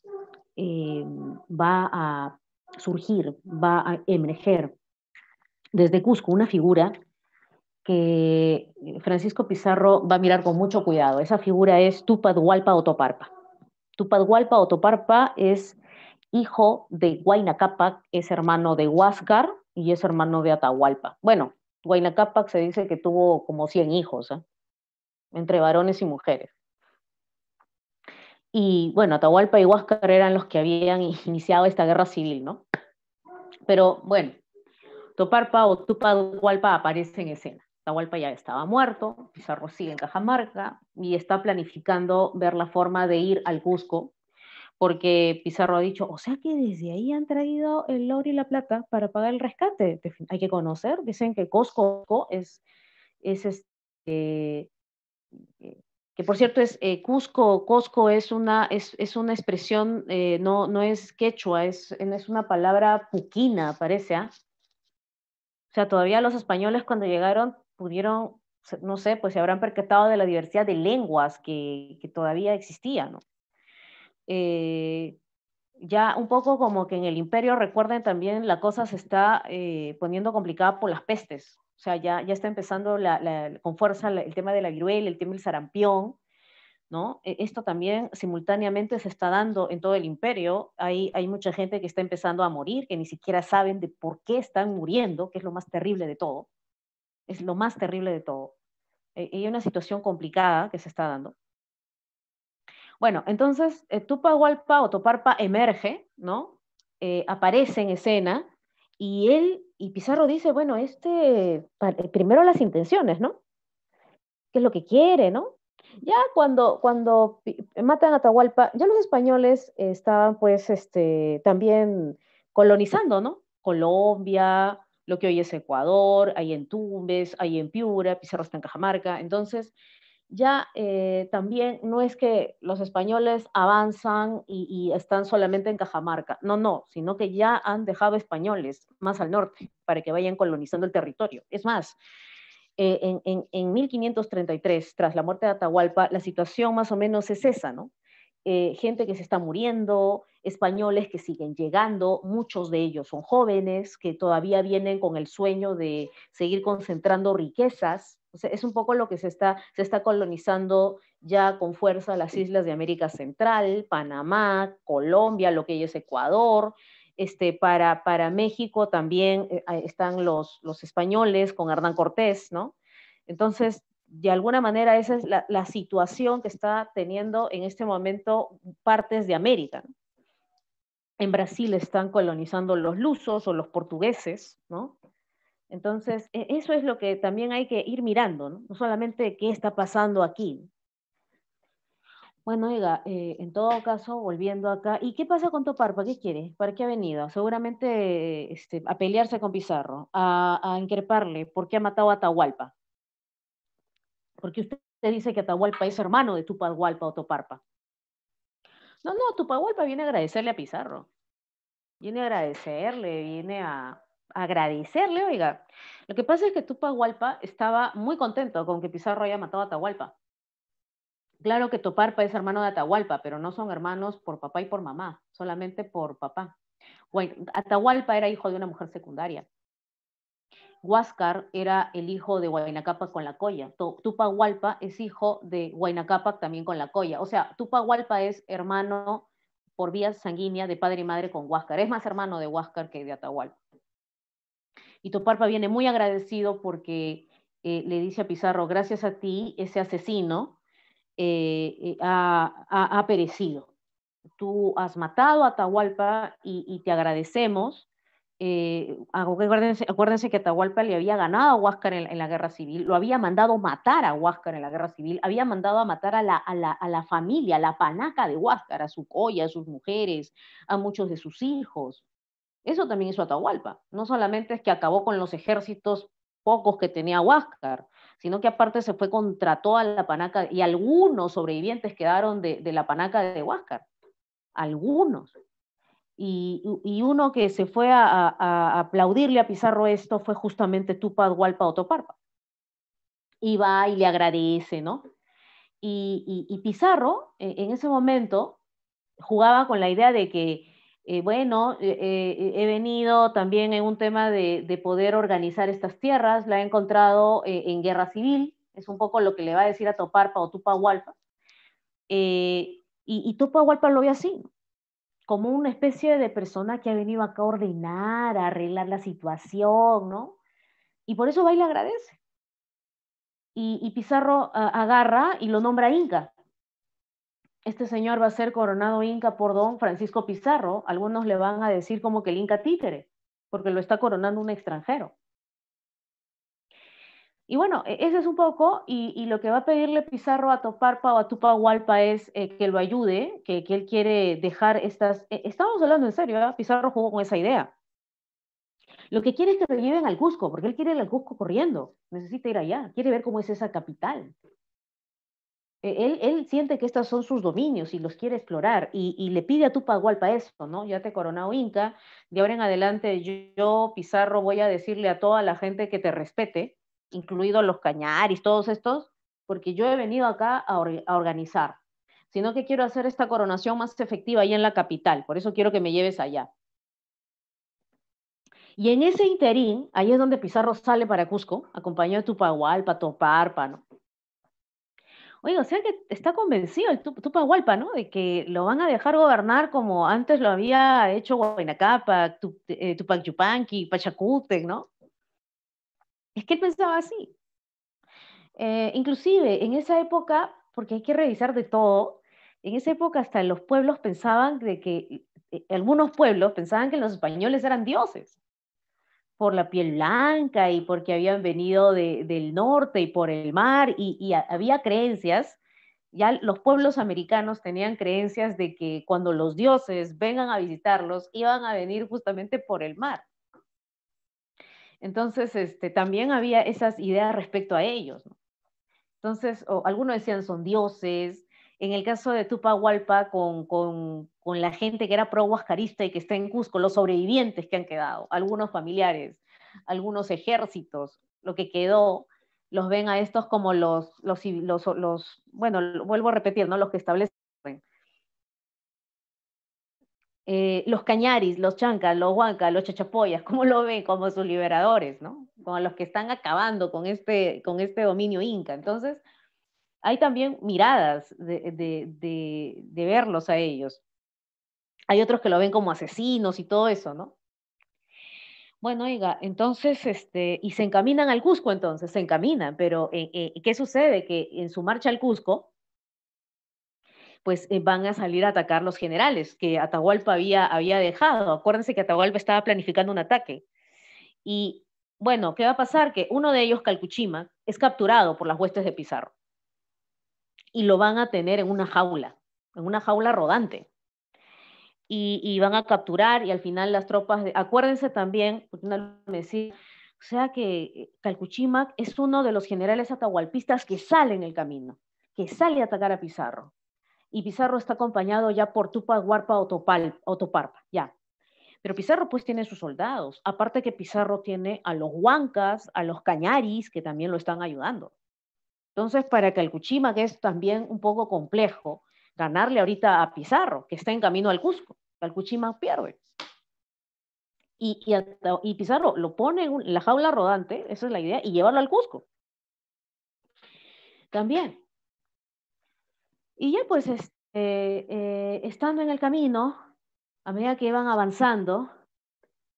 eh, va a surgir, va a emerger desde Cusco una figura que Francisco Pizarro va a mirar con mucho cuidado. Esa figura es Tupadhualpa Otoparpa. Tupadhualpa Otoparpa es hijo de Huayna Capac, es hermano de Huáscar y es hermano de Atahualpa. Bueno, Huayna Capac se dice que tuvo como 100 hijos, ¿eh? entre varones y mujeres. Y bueno, Atahualpa y Huáscar eran los que habían iniciado esta guerra civil, ¿no? Pero bueno, Toparpa o Tupahualpa aparece en escena. Atahualpa ya estaba muerto, Pizarro sigue en Cajamarca y está planificando ver la forma de ir al Cusco, porque Pizarro ha dicho, o sea que desde ahí han traído el oro y la plata para pagar el rescate. Hay que conocer, dicen que Cusco es, es este, eh, que por cierto es eh, Cusco, Cosco es una, es, es una expresión, eh, no, no es quechua, es, es una palabra puquina, parece. ¿ah? O sea, todavía los españoles cuando llegaron pudieron, no sé, pues se habrán percatado de la diversidad de lenguas que, que todavía existía, ¿no? Eh, ya un poco como que en el imperio, recuerden también, la cosa se está eh, poniendo complicada por las pestes, o sea, ya, está empezando con fuerza el tema de la viruela, el tema del sarampión, ¿no? E, esto también simultáneamente se está dando en todo el imperio. Hay, hay mucha gente que está empezando a morir, que ni siquiera saben de por qué están muriendo, que es lo más terrible de todo. Es lo más terrible de todo. E, y una situación complicada que se está dando. Bueno, entonces eh, o Toparpa emerge, ¿no? Eh, aparece en escena y él y Pizarro dice, bueno, este, eh, primero las intenciones, ¿no? ¿Qué es lo que quiere, no? Ya cuando, cuando matan a Atahualpa, ya los españoles estaban pues este, también colonizando, ¿no? Colombia, lo que hoy es Ecuador, ahí en Tumbes, ahí en Piura, Pizarro está en Cajamarca. Entonces, ya eh, también no es que los españoles avanzan y, están solamente en Cajamarca, no, no, sino que ya han dejado españoles más al norte para que vayan colonizando el territorio. Es más, eh, en, 1533, tras la muerte de Atahualpa, la situación más o menos es esa, ¿no? Eh, gente que se está muriendo, españoles que siguen llegando, muchos de ellos son jóvenes que todavía vienen con el sueño de seguir concentrando riquezas es un poco lo que se está, colonizando ya con fuerza las islas de América Central, Panamá, Colombia, lo que es Ecuador. Este, para, México también eh, están los, españoles con Hernán Cortés, ¿no? Entonces, de alguna manera esa es la, la, situación que está teniendo en este momento partes de América. En Brasil están colonizando los lusos o los portugueses, ¿no? Entonces, e, eso es lo que también hay que ir mirando, no, solamente qué está pasando aquí. Bueno, oiga, eh, en todo caso, volviendo acá, ¿y qué pasa con Toparpa? ¿Qué quiere? ¿Para qué ha venido? Seguramente este, a pelearse con Pizarro, a, a increparle, ¿por qué ha matado a Atahualpa? Porque usted dice que Atahualpa es hermano de Tupahualpa o Toparpa. No, no, Tupahualpa viene a agradecerle a Pizarro. Viene a agradecerle, viene a, agradecerle, oiga, lo que pasa es que Tupahualpa estaba muy contento con que Pizarro haya matado a Atahualpa. Claro que Toparpa es hermano de Atahualpa, pero no son hermanos por papá y por mamá, solamente por papá. Atahualpa era hijo de una mujer secundaria. Huáscar era el hijo de huainacapac con la Coya. Tupahualpa es hijo de huainacapac también con la Coya. O sea, Tupahualpa es hermano por vía sanguínea de padre y madre con Huáscar. Es más hermano de Huáscar que de Atahualpa. Y Toparpa viene muy agradecido porque eh, le dice a Pizarro, gracias a ti, ese asesino eh, eh, ha, perecido. Tú has matado a Atahualpa y, te agradecemos. acuérdense, acuérdense, que Atahualpa le había ganado a Huáscar en, la guerra civil, lo había mandado matar a Huáscar en la guerra civil, había mandado a matar a la, a la familia, a la panaca de Huáscar, a su colla, a sus mujeres, a muchos de sus hijos. Eso también hizo Atahualpa. No solamente es que acabó con los ejércitos pocos que tenía Huáscar, sino que aparte se fue contra toda la panaca y algunos sobrevivientes quedaron de, la panaca de Huáscar. Algunos. Y, uno que se fue a, aplaudirle a Pizarro esto fue justamente Tupac Hualpa Otoparpa. Y va y le agradece, ¿no? y Pizarro e, en ese momento jugaba con la idea de que eh, bueno, eh, eh, he venido también en un tema de, poder organizar estas tierras, la he encontrado en guerra civil, es un poco lo que le va a decir a Toparpa o Tupahualpa. y, y lo ve así, como una especie de persona que ha venido acá a ordenar, a arreglar la situación, ¿no? Y por eso va y le agradece. Y, Pizarro ah, agarra y lo nombra Inca este señor va a ser coronado Inca por don Francisco Pizarro. Algunos le van a decir como que el Inca títere, porque lo está coronando un extranjero. Y bueno, e-, ese es un poco, y, lo que va a pedirle Pizarro a Toparpa o a Tupahualpa es eh, que lo ayude, que, él quiere dejar estas... E-, estamos hablando en serio, ¿ah? Pizarro jugó con esa idea. Lo que quiere es que lo lleven al Cusco, porque él quiere ir al Cusco corriendo, necesita ir allá, quiere ver cómo es esa capital, e-, él, siente que estos son sus dominios y los quiere explorar y, le pide a Tupac esto eso, ¿no? Ya te coronado Inca, de ahora en adelante yo, Pizarro, voy a decirle a toda la gente que te respete, incluidos los cañaris, todos estos, porque yo he venido acá a, organizar, sino que quiero hacer esta coronación más efectiva ahí en la capital, por eso quiero que me lleves allá. Y en ese interín, ahí es donde Pizarro sale para Cusco, acompañado de Tupac Hualpa, Toparpa, ¿no? Oye, o sea que está convencido el Hualpa, ¿no? De que lo van a dejar gobernar como antes lo había hecho Huaynacapa, Tupac eh, Yupanqui, Pachacútec, ¿no? Es que él pensaba así. Eh, inclusive en esa época, porque hay que revisar de todo, en esa época hasta los pueblos pensaban de que, eh, algunos pueblos pensaban que los españoles eran dioses por la piel blanca y porque habían venido del norte y por el mar y, había creencias. Ya los pueblos americanos tenían creencias de que cuando los dioses vengan a visitarlos, iban a venir justamente por el mar. Entonces, este, también había esas ideas respecto a ellos. Entonces, algunos decían son dioses. En el caso de Tupac con con la gente que era pro-huascarista y que está en Cusco, los sobrevivientes que han quedado, algunos familiares, algunos ejércitos, lo que quedó, los ven a estos como los, los, bueno, vuelvo a repetir, ¿no? los que establecen. Eh, los cañaris, los chancas, los huancas, los chachapoyas, ¿cómo lo ven? Como sus liberadores, ¿no? Como los que están acabando con este, con este dominio inca. Entonces, hay también miradas de verlos a ellos. Hay otros que lo ven como asesinos y todo eso, ¿no? Bueno, oiga, entonces, este, y se encaminan al Cusco entonces, se encaminan, pero eh, eh, ¿qué sucede? Que en su marcha al Cusco, pues eh, van a salir a atacar los generales que Atahualpa había, había dejado. Acuérdense que Atahualpa estaba planificando un ataque. Y bueno, ¿qué va a pasar? Que uno de ellos, Calcuchima, es capturado por las huestes de Pizarro. Y lo van a tener en una jaula, en una jaula rodante y, van a capturar y al final las tropas, acuérdense también, o sea que eh, Calcuchimac es uno de los generales atahualpistas que sale en el camino, que sale a atacar a Pizarro. Y Pizarro está acompañado ya por Tupac Huarpa o Otoparpa, ya. Pero Pizarro pues tiene sus soldados, aparte que Pizarro tiene a los huancas, a los cañaris que también lo están ayudando. Entonces, para Calcuchimac es también un poco complejo ganarle ahorita a Pizarro, que está en camino al Cusco. Calcuchima pierde. Y, y, y Pizarro lo pone en, la jaula rodante, esa es la idea, y llevarlo al Cusco. También. Y ya pues este, eh, estando en el camino, a medida que van avanzando,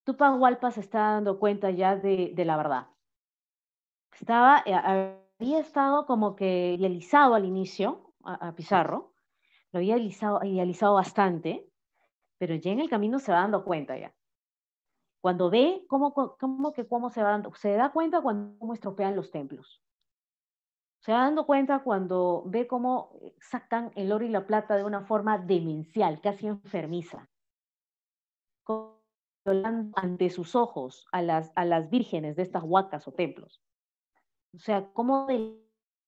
Tupac se está dando cuenta ya de, la verdad. Estaba, eh, había estado como que idealizado al inicio a, Pizarro, lo había idealizado, idealizado bastante, pero ya en el camino se va dando cuenta ya. Cuando ve cómo, cómo que cómo se va dando, se da cuenta cuando estropean los templos. Se va dando cuenta cuando ve cómo eh, sacan el oro y la plata de una forma demencial, casi enfermiza. Ante sus ojos a las, a las vírgenes de estas huacas o templos. O sea, cómo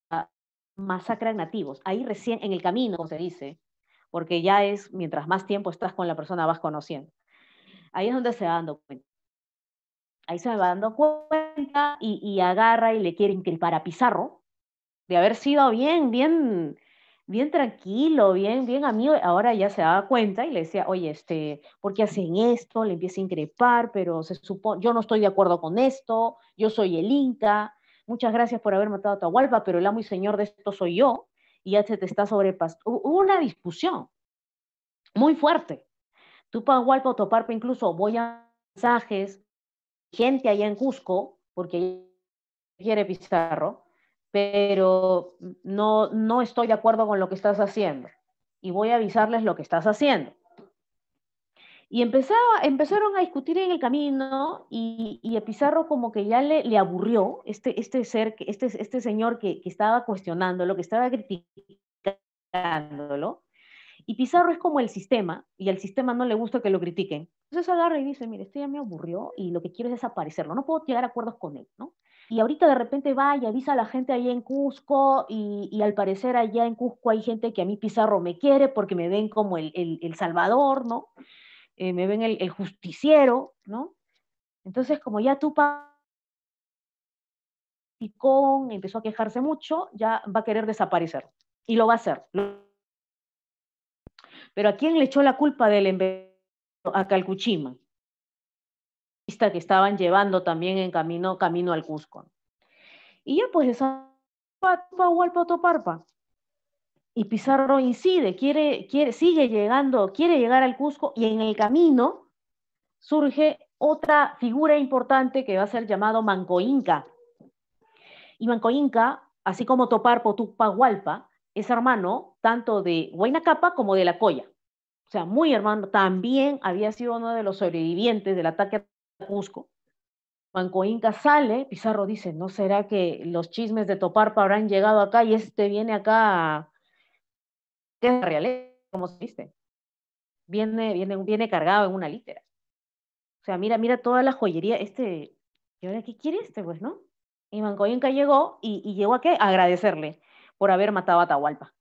ah, masacran nativos. Ahí recién en el camino, se dice, porque ya es, mientras más tiempo estás con la persona, vas conociendo. Ahí es donde se va dando cuenta. Ahí se va dando cuenta y, agarra y le quiere increpar a Pizarro de haber sido bien, bien, bien tranquilo, bien, bien amigo, ahora ya se da cuenta y le decía, oye, este, ¿por qué hacen esto? Le empieza a increpar, pero se supone, yo no estoy de acuerdo con esto, yo soy el Inca, muchas gracias por haber matado a Tahualpa, pero el amo y señor de esto soy yo y ya te está sobrepasando. Hubo una discusión muy fuerte. Tú pa'gual potoparpa, incluso voy a mensajes, gente allá en Cusco, porque quiere Pizarro, pero no, no estoy de acuerdo con lo que estás haciendo y voy a avisarles lo que estás haciendo. Y empezaba, empezaron a discutir en el camino y, a Pizarro como que ya le, le, aburrió este, este ser, este, este señor que, que estaba cuestionándolo, que estaba criticándolo. Y Pizarro es como el sistema, y al sistema no le gusta que lo critiquen. Entonces agarra y dice, mire, este ya me aburrió y lo que quiero es desaparecerlo, no puedo llegar a acuerdos con él, ¿no? Y ahorita de repente va y avisa a la gente allá en Cusco, y, al parecer allá en Cusco hay gente que a mí Pizarro me quiere porque me ven como el, el salvador, ¿no? Eh, me ven el, justiciero, ¿no? Entonces, como ya Tupac empezó a quejarse mucho, ya va a querer desaparecer. Y lo va a hacer. Pero ¿a quién le echó la culpa del envenenamiento A Calcuchima, que estaban llevando también en camino, camino al Cusco. Y ya pues, esa Hualpa, parpa y Pizarro incide, quiere, quiere, sigue llegando, quiere llegar al Cusco y en el camino surge otra figura importante que va a ser llamado Manco Inca. Y Manco Inca, así como Toparpo Tupahualpa, es hermano tanto de Huayna como de la Coya. O sea, muy hermano, también había sido uno de los sobrevivientes del ataque a Cusco. Manco Inca sale, Pizarro dice, ¿no será que los chismes de Toparpa habrán llegado acá y este viene acá a, ¿Qué es la realeza, ¿Cómo se dice. Viene, viene, viene cargado en una litera. O sea, mira, mira toda la joyería. Este, ¿y ahora qué quiere este, pues, no? Y Mancoyunca llegó y, llegó a qué? A agradecerle por haber matado a Atahualpa.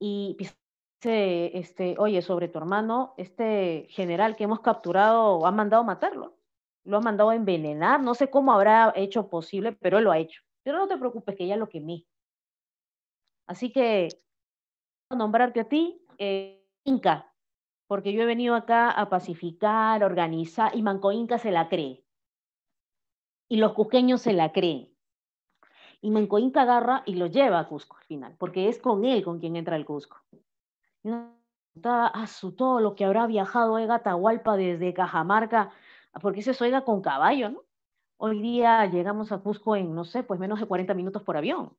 Y dice, este, oye, sobre tu hermano, este general que hemos capturado, ha mandado matarlo. Lo ha mandado a envenenar. No sé cómo habrá hecho posible, pero él lo ha hecho. Pero no te preocupes, que ya lo quemé. Así que nombrarte a ti eh, Inca, porque yo he venido acá a pacificar, organizar, y Manco Inca se la cree. Y los cusqueños se la creen. Y Manco Inca agarra y lo lleva a Cusco al final, porque es con él con quien entra el Cusco. Y a ah, su todo lo que habrá viajado Ega Tahualpa desde Cajamarca, porque ese es con caballo, ¿no? Hoy día llegamos a Cusco en, no sé, pues menos de 40 minutos por avión.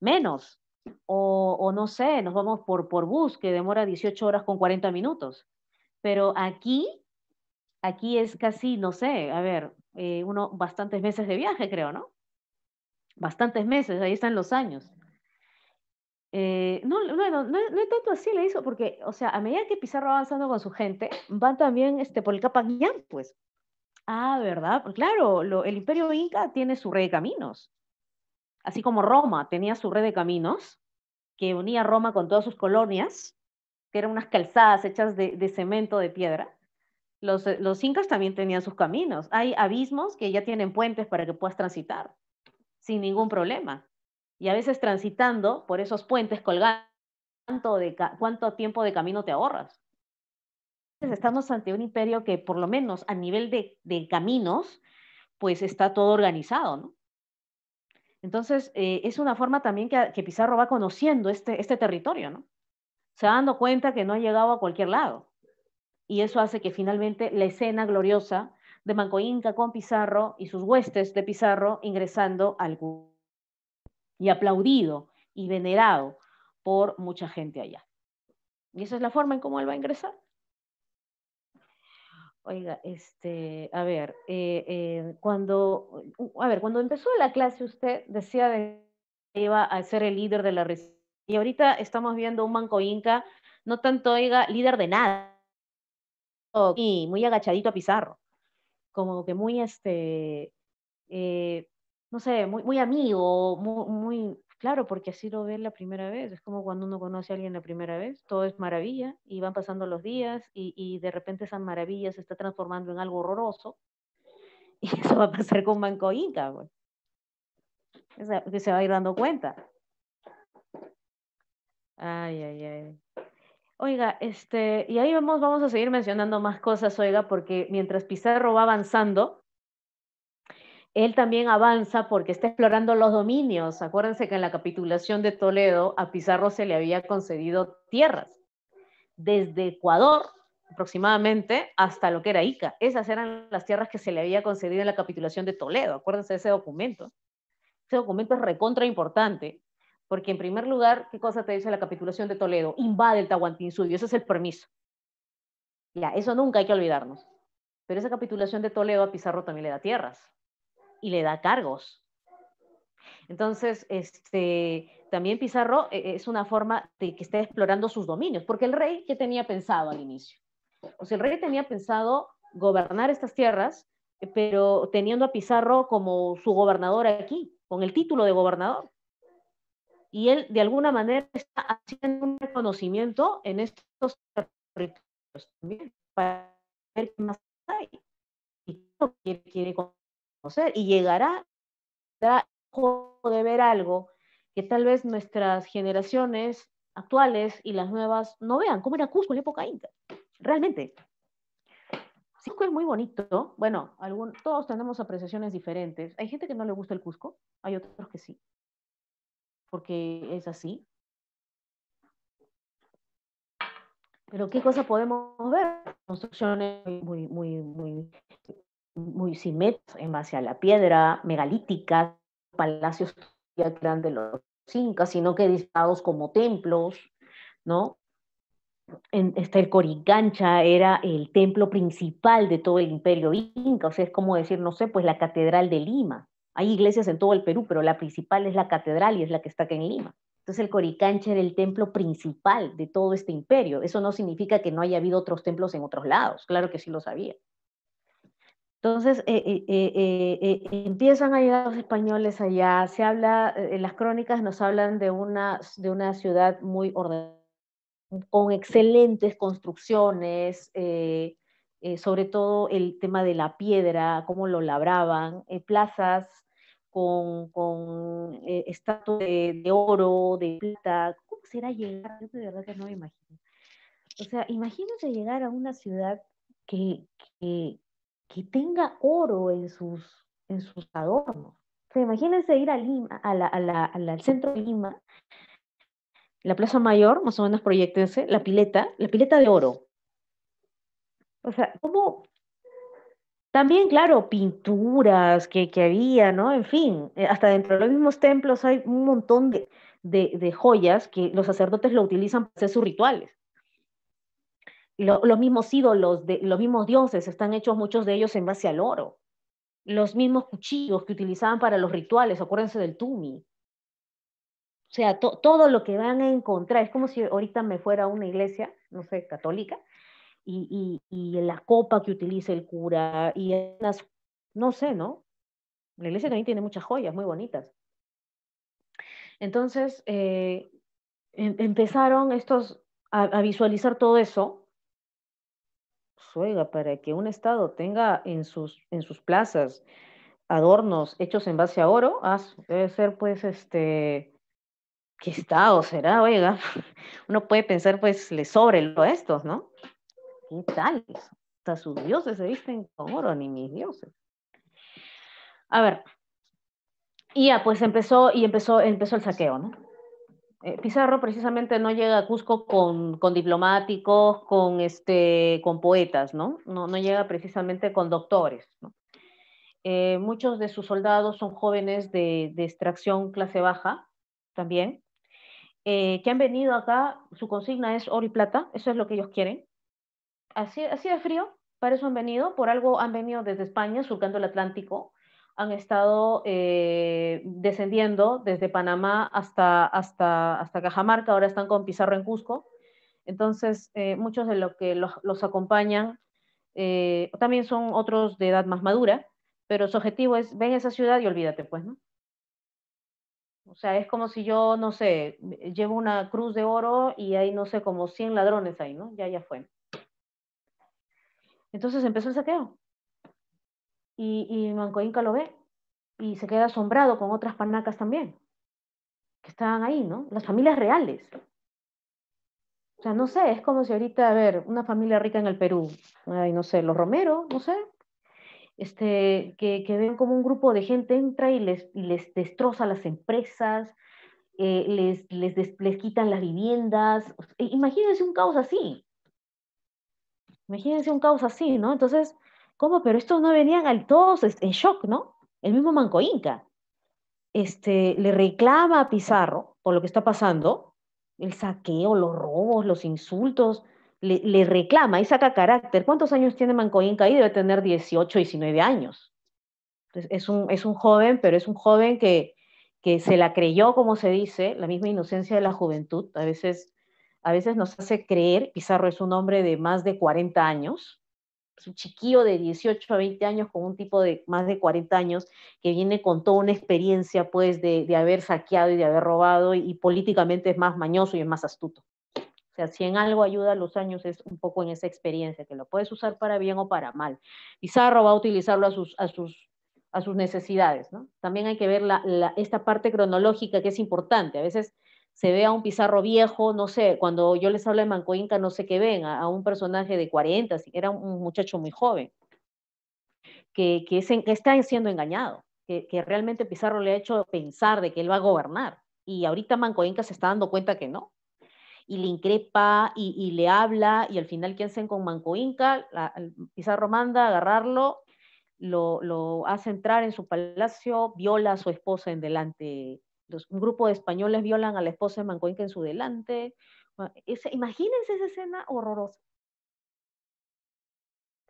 Menos o, o, no sé, nos vamos por, por bus, que demora 18 horas con 40 minutos. Pero aquí, aquí es casi, no sé, a ver, eh, uno, bastantes meses de viaje, creo, ¿no? Bastantes meses, ahí están los años. Eh, no, bueno, no, no, tanto así le hizo, porque, o sea, a medida que Pizarro va avanzando con su gente, van también este, por el Capañán, pues. Ah, ¿verdad? Claro, el imperio inca tiene su rey de caminos así como Roma tenía su red de caminos que unía Roma con todas sus colonias, que eran unas calzadas hechas de, cemento, de piedra, eh, los, incas también tenían sus caminos. Hay abismos que ya tienen puentes para que puedas transitar sin ningún problema. Y a veces transitando por esos puentes colgando, ¿cuánto, tiempo de camino te ahorras? Estamos ante un imperio que por lo menos a nivel de, de caminos, pues está todo organizado, ¿no? Entonces, eh, es una forma también que, Pizarro va conociendo este, este territorio, ¿no? Se va dando cuenta que no ha llegado a cualquier lado. Y eso hace que finalmente la escena gloriosa de Manco Inca con Pizarro y sus huestes de Pizarro ingresando al y aplaudido y venerado por mucha gente allá. Y esa es la forma en cómo él va a ingresar. Oiga, este, a ver, eh, eh, cuando, a ver, cuando empezó la clase usted decía que iba a ser el líder de la resistencia y ahorita estamos viendo un manco inca, no tanto, oiga, líder de nada, y muy agachadito a Pizarro, como que muy, este, eh, no sé, muy, muy amigo, muy, muy, Claro, porque así lo ves la primera vez. Es como cuando uno conoce a alguien la primera vez, todo es maravilla y van pasando los días y, de repente esa maravilla se está transformando en algo horroroso. Y eso va a pasar con Banco Inca, güey. que se va a ir dando cuenta. Ay, ay, ay. Oiga, este, y ahí vamos, vamos a seguir mencionando más cosas, oiga, porque mientras Pizarro va avanzando, él también avanza porque está explorando los dominios. Acuérdense que en la capitulación de Toledo a Pizarro se le había concedido tierras, desde Ecuador aproximadamente hasta lo que era Ica. Esas eran las tierras que se le había concedido en la capitulación de Toledo. Acuérdense de ese documento. Ese documento es recontra importante, porque en primer lugar, ¿qué cosa te dice la capitulación de Toledo? Invade el Tahuantinsuyo, ese es el permiso. Ya, eso nunca hay que olvidarnos. Pero esa capitulación de Toledo a Pizarro también le da tierras y le da cargos. Entonces, este, también Pizarro eh, eh, es una forma de que esté explorando sus dominios, porque el rey, ¿qué tenía pensado al inicio? O sea, el rey tenía pensado gobernar estas tierras, eh, pero teniendo a Pizarro como su gobernador aquí, con el título de gobernador. Y él, de alguna manera, está haciendo un reconocimiento en estos territorios para ver qué más hay y quiere, y llegará de ver algo que tal vez nuestras generaciones actuales y las nuevas no vean, como era Cusco en la época inca, realmente. Cusco es muy bonito, bueno, todos tenemos apreciaciones diferentes. Hay gente que no le gusta el Cusco, hay otros que sí, porque es así. Pero qué cosa podemos ver, construcciones muy, muy, muy muy simétricas en base a la piedra, megalíticas, palacios que grandes de los incas, sino que diseñados como templos, ¿no? En, este, el Coricancha era el templo principal de todo el imperio inca, o sea, es como decir, no sé, pues la Catedral de Lima. Hay iglesias en todo el Perú, pero la principal es la catedral y es la que está acá en Lima. Entonces el Coricancha era el templo principal de todo este imperio. Eso no significa que no haya habido otros templos en otros lados, claro que sí lo sabía. Entonces eh, eh, eh, empiezan a llegar los españoles allá, se habla, en las crónicas nos hablan de una, de una ciudad muy ordenada, con excelentes construcciones, sobre todo el tema de la piedra, cómo lo labraban, plazas con, con estatuas de, oro, de plata, ¿cómo será llegar? Yo de verdad que no me imagino. O sea, imagínense llegar a una ciudad que que tenga oro en sus, en sus adornos. imagínense ir a Lima, al centro de Lima, la Plaza Mayor, más o menos proyectense, la pileta, la pileta de oro. O sea, como también, claro, pinturas que, había, ¿no? En fin, eh, hasta dentro de los mismos templos hay un montón de, de joyas que los sacerdotes lo utilizan para hacer sus rituales los mismos ídolos, de, los mismos dioses, están hechos muchos de ellos en base al oro. Los mismos cuchillos que utilizaban para los rituales, acuérdense del tumi. O sea, todo lo que van a encontrar, es como si ahorita me fuera a una iglesia, no sé, católica, y, la copa que utiliza el cura, y las, no sé, ¿no? La iglesia también tiene muchas joyas muy bonitas. Entonces, eh, em, empezaron estos a, visualizar todo eso pues, oiga, para que un Estado tenga en sus, en sus plazas adornos hechos en base a oro, ah, debe ser pues este, ¿qué Estado será? Oiga, uno puede pensar pues le sobre a estos, ¿no? ¿Qué tal? Hasta sus dioses se visten con oro, ni mis dioses. A ver, y ya pues empezó, y empezó, empezó el saqueo, ¿no? Eh, Pizarro precisamente no llega a Cusco con, diplomáticos, con, este, con poetas, ¿no? No, llega precisamente con doctores. Eh, muchos de sus soldados son jóvenes de, extracción clase baja también, eh, que han venido acá, su consigna es oro y plata, eso es lo que ellos quieren. Así, así de frío, para eso han venido, por algo han venido desde España, surcando el Atlántico, han estado eh, descendiendo desde Panamá hasta, hasta, hasta Cajamarca, ahora están con Pizarro en Cusco. Entonces, eh, muchos de los que los, acompañan eh, también son otros de edad más madura, pero su objetivo es, ven esa ciudad y olvídate, pues, ¿no? O sea, es como si yo, no sé, llevo una cruz de oro y hay, no sé, como 100 ladrones ahí, ¿no? Ya, ya fue. Entonces empezó el saqueo. Y, y Manco Inca lo ve y se queda asombrado con otras panacas también, que estaban ahí, ¿no? Las familias reales. O sea, no sé, es como si ahorita, a ver, una familia rica en el Perú, ay, no sé, los Romero, no sé, este, que, ven como un grupo de gente entra y les, les destroza las empresas, eh, les, les, les, quitan las viviendas. Imagínense un caos así. Imagínense un caos así, ¿no? Entonces, ¿Cómo? Pero estos no venían al todos en shock, ¿no? El mismo Manco Inca. Este, le reclama a Pizarro por lo que está pasando, el saqueo, los robos, los insultos, le, reclama y saca carácter. ¿Cuántos años tiene Manco Inca ahí? Debe tener 18, 19 años. es, un, es un joven, pero es un joven que, que se la creyó, como se dice, la misma inocencia de la juventud. A veces, a veces nos hace creer, Pizarro es un hombre de más de 40 años, pues, un chiquillo de 18 a 20 años con un tipo de más de 40 años que viene con toda una experiencia pues de, haber saqueado y de haber robado y, políticamente es más mañoso y es más astuto. O sea, si en algo ayuda a los años es un poco en esa experiencia, que lo puedes usar para bien o para mal. Pizarro va a utilizarlo a sus, a sus, a sus necesidades, ¿no? También hay que ver esta parte cronológica que es importante. A veces se ve a un Pizarro viejo, no sé, cuando yo les hablo de Manco Inca, no sé qué ven, a, un personaje de 40, era un muchacho muy joven, que, que, está siendo engañado, que, realmente Pizarro le ha hecho pensar de que él va a gobernar, y ahorita Manco Inca se está dando cuenta que no, y le increpa, y, le habla, y al final, ¿qué hacen con Manco Inca? Pizarro manda a agarrarlo, lo, lo hace entrar en su palacio, viola a su esposa en delante un grupo de españoles violan a la esposa de Inca en su delante. Ah, imagínense esa escena horrorosa.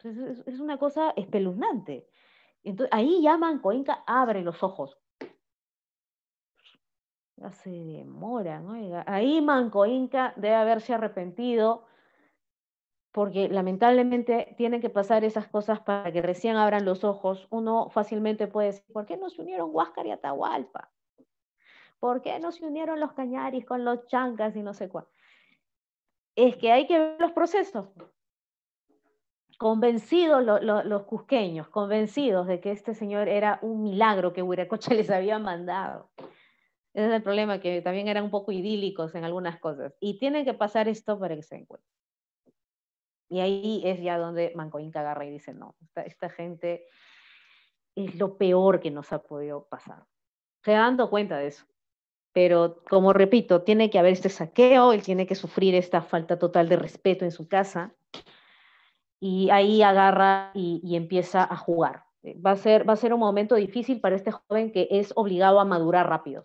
es, una cosa espeluznante. Entonces, ahí ya Inca abre los ojos. Ya se demora, ¿no? Ahí Mancoinca debe haberse arrepentido porque lamentablemente tienen que pasar esas cosas para que recién abran los ojos. Uno fácilmente puede decir, ¿por qué no se unieron Huáscar y Atahualpa? ¿Por qué no se unieron los cañaris con los chancas y no sé cuál? Es que hay que ver los procesos. Convencidos los cusqueños, convencidos de que este señor era un milagro que Huiracocha les había mandado. Ese es el problema, que también eran un poco idílicos en algunas cosas. Y tienen que pasar esto para que se Y ahí es ya donde Mancoín agarra y dice, no, esta, esta gente es lo peor que nos ha podido pasar se cuenta de eso. Pero como repito, tiene que haber este saqueo, él tiene que sufrir esta falta total de respeto en su casa. Y ahí agarra y, empieza a jugar. Eh, va a, ser, un momento difícil para este joven que es obligado a madurar rápido.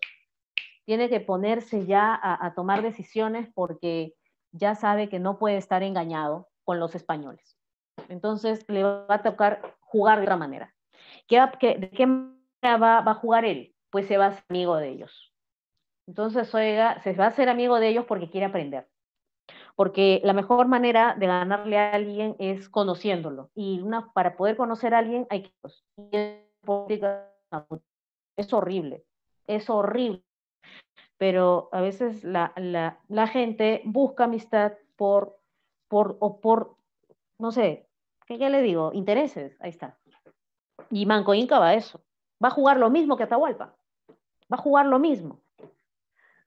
Tiene que ponerse ya a, tomar decisiones porque ya sabe que no puede estar engañado con los españoles. Entonces le va a tocar jugar de otra manera. ¿Qué, de qué manera va, va, a jugar él? Pues se va a ser amigo de ellos. Entonces, Oega se va a ser amigo de ellos porque quiere aprender. Porque la mejor manera de ganarle a alguien es conociéndolo. Y una, para poder conocer a alguien hay que... Es horrible, es horrible. Pero a veces la, gente busca amistad por, por, o por, no sé, ¿qué, qué le digo? Intereses, ahí está. Y Manco Inca va a eso. Va a jugar lo mismo que Atahualpa. Va a jugar lo mismo.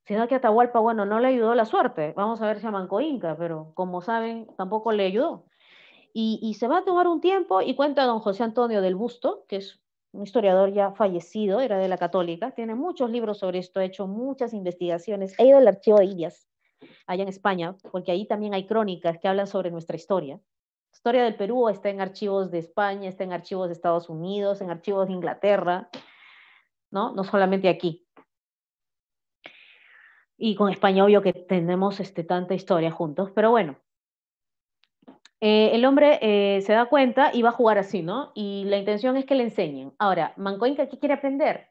Sino que Atahualpa, bueno, no le ayudó la suerte. Vamos a ver si a Manco Inca, pero como saben, tampoco le ayudó. Y, se va a tomar un tiempo y cuenta don José Antonio del Busto, que es un historiador ya fallecido, era de la católica, tiene muchos libros sobre esto, ha hecho muchas investigaciones, Ha ido al archivo de Indias, allá en España, porque ahí también hay crónicas que hablan sobre nuestra historia. historia del Perú está en archivos de España, está en archivos de Estados Unidos, en archivos de Inglaterra, ¿no? No solamente aquí y con España obvio que tenemos este, tanta historia juntos, pero bueno. Eh, el hombre eh, se da cuenta y va a jugar así, ¿no? Y la intención es que le enseñen. Ahora, Mancoinca, ¿qué quiere aprender?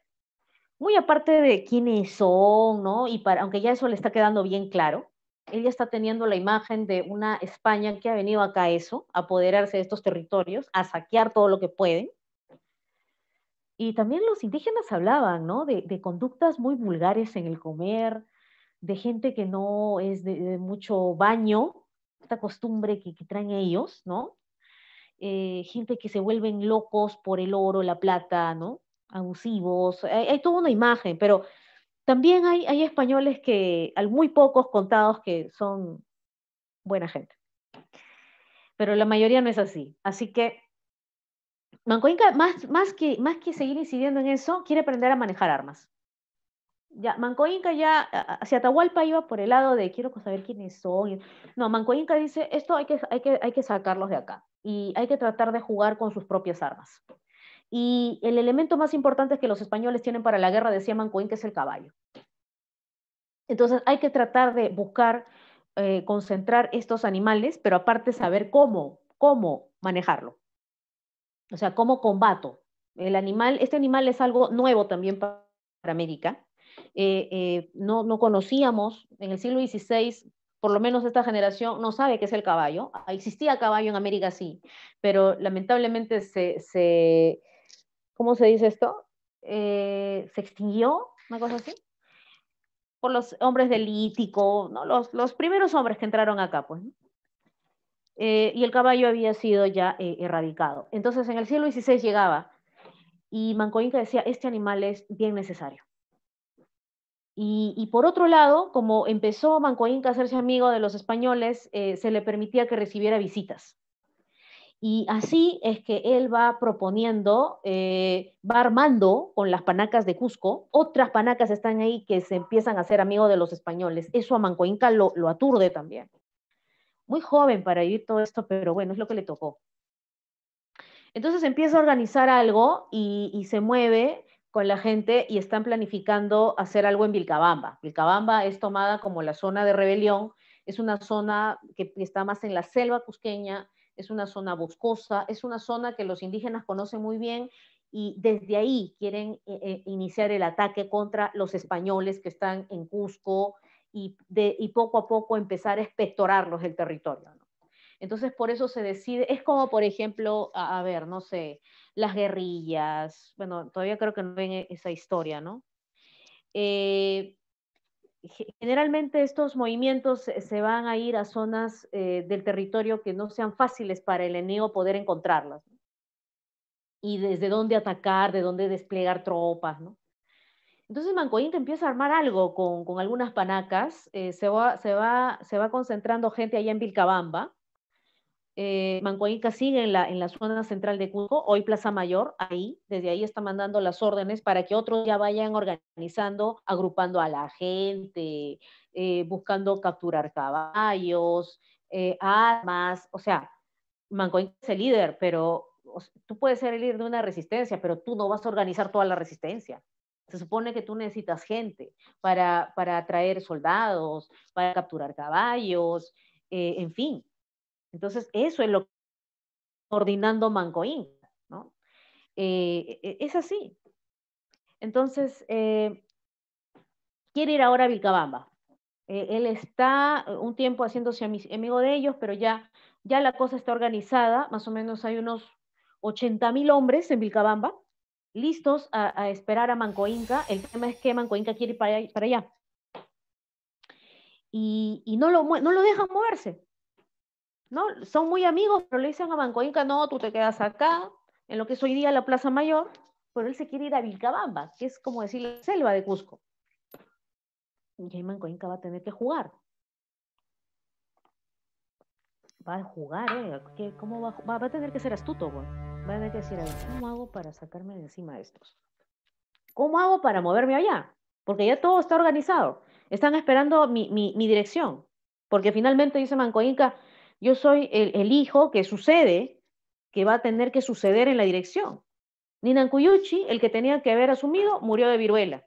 Muy aparte de quiénes son, ¿no? Y para, aunque ya eso le está quedando bien claro, ella está teniendo la imagen de una España que ha venido acá a eso, a apoderarse de estos territorios, a saquear todo lo que pueden. Y también los indígenas hablaban, ¿no? De, de conductas muy vulgares en el comer, de gente que no es de, mucho baño, esta costumbre que, que traen ellos, ¿no? Eh, gente que se vuelven locos por el oro, la plata, ¿no? Abusivos, hay, toda una imagen, pero también hay, hay españoles que, hay muy pocos contados que son buena gente. Pero la mayoría no es así. Así que Mancoinca, más, más, que, más que seguir incidiendo en eso, quiere aprender a manejar armas. Ya, Manco Inca ya, hacia Atahualpa iba por el lado de quiero saber quiénes son. No, Manco Inca dice, esto hay que, hay, que, hay que sacarlos de acá y hay que tratar de jugar con sus propias armas. Y el elemento más importante que los españoles tienen para la guerra, decía Manco Inca, es el caballo. Entonces hay que tratar de buscar eh, concentrar estos animales, pero aparte saber cómo, cómo manejarlo. O sea, cómo combato. El animal, este animal es algo nuevo también para América. Eh, eh, no, conocíamos en el siglo XVI por lo menos esta generación no sabe qué es el caballo. Ah, existía caballo en América, sí, pero lamentablemente se, se ¿cómo se dice esto? Eh, se extinguió, una cosa así, por los hombres del Lítico, ¿no? los, primeros hombres que entraron acá, pues. y el caballo había sido ya erradicado. Entonces, en el siglo XVI llegaba y Manco Inca decía, este animal es bien necesario. Y, por otro lado, como empezó Manco Inca a hacerse amigo de los españoles, eh, se le permitía que recibiera visitas. Y así es que él va proponiendo, eh, va armando con las panacas de Cusco. Otras panacas están ahí que se empiezan a ser amigos de los españoles. Eso a Manco Inca lo, aturde también. Muy joven para ir todo esto, pero bueno, es lo que le tocó. Entonces empieza a organizar algo y se mueve con la gente y están planificando hacer algo en Vilcabamba. Vilcabamba es tomada como la zona de rebelión, es una zona que está más en la selva cusqueña, es una zona boscosa, es una zona que los indígenas conocen muy bien y desde ahí quieren eh, eh, iniciar el ataque contra los españoles que están en Cusco y, poco a poco empezar a espectorarlos el territorio. Entonces, por eso se decide, es como, por ejemplo, a ver, no sé, las guerrillas, bueno, todavía creo que no ven e-, esa historia, ¿no? Eh, generalmente estos movimientos se van a ir a zonas eh, del territorio que no sean fáciles para el ENEO poder encontrarlas. Y desde dónde atacar, de dónde desplegar tropas, ¿no? Entonces te empieza a armar algo con, algunas panacas, eh, se, va, se, va, se va concentrando gente allá en Vilcabamba, eh, sigue en la, zona central de Cusco, hoy Plaza Mayor, ahí, desde ahí está mandando las órdenes para que otros ya vayan organizando, agrupando a la gente, eh, buscando capturar caballos, eh, armas, o sea, Inca es el líder, pero tú puedes ser el líder de una resistencia, pero tú no vas a organizar toda la resistencia. Se supone que tú necesitas gente para, para atraer soldados, para capturar caballos, eh, en fin. Entonces, eso es lo que coordinando Manco Inca, ¿no? Eh, e, e, es así. Entonces, eh, quiere ir ahora a Vilcabamba. Eh, él está un tiempo haciéndose amigo de ellos, pero ya, ya la cosa está organizada. Más o menos hay unos 80 mil hombres en Vilcabamba listos a, esperar a Manco Inca. El tema es que Manco Inca quiere ir para, allá. Y, no, lo, no lo dejan moverse. ¿no? Son muy amigos, pero le dicen a Inca, no, tú te quedas acá, en lo que es hoy día la Plaza Mayor, pero él se quiere ir a Vilcabamba, que es como decir la selva de Cusco. Y ahí Inca va a tener que jugar. Va a jugar, ¿eh? cómo va, a, va, tener que ser astuto, güey. Va a tener que decir, a ¿cómo hago para sacarme de encima de estos? ¿Cómo hago para moverme allá? Porque ya todo está organizado. Están esperando mi, mi dirección. Porque finalmente dice Manco Inca yo soy el, hijo que sucede, que va a tener que suceder en la dirección. Ninancuyuchi, el que tenía que haber asumido, murió de viruela.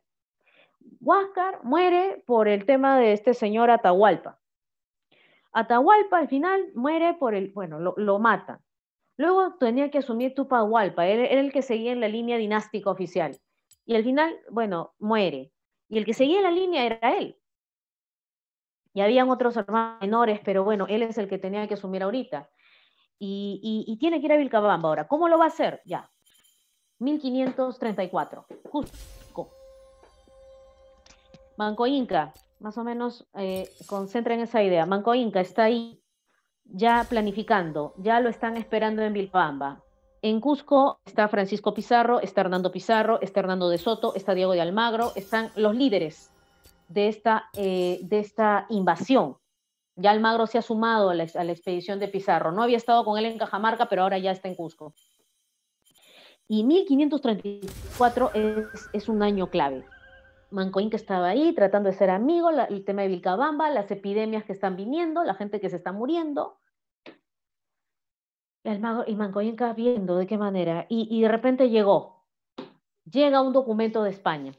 Huáscar muere por el tema de este señor Atahualpa. Atahualpa al final muere por el, bueno, lo, mata. Luego tenía que asumir Tupahualpa, él era, era el que seguía en la línea dinástica oficial. Y al final, bueno, muere. Y el que seguía en la línea era él, y habían otros hermanos menores, pero bueno, él es el que tenía que asumir ahorita. Y, y, tiene que ir a Vilcabamba ahora. ¿Cómo lo va a hacer? Ya. 1534, Cusco. Manco Inca, más o menos eh, concentren esa idea. Manco Inca está ahí ya planificando, ya lo están esperando en Vilcabamba. En Cusco está Francisco Pizarro, está Hernando Pizarro, está Hernando de Soto, está Diego de Almagro, están los líderes de esta, eh, de esta invasión. Ya Almagro se ha sumado a la, expedición de Pizarro. No había estado con él en Cajamarca, pero ahora ya está en Cusco. Y 1534 es, un año clave. Mancoín que estaba ahí tratando de ser amigo, el tema de Vilcabamba, las epidemias que están viniendo, la gente que se está muriendo. Y, Almagro, y Mancoín viendo de qué manera. y de repente llegó. Llega un documento de España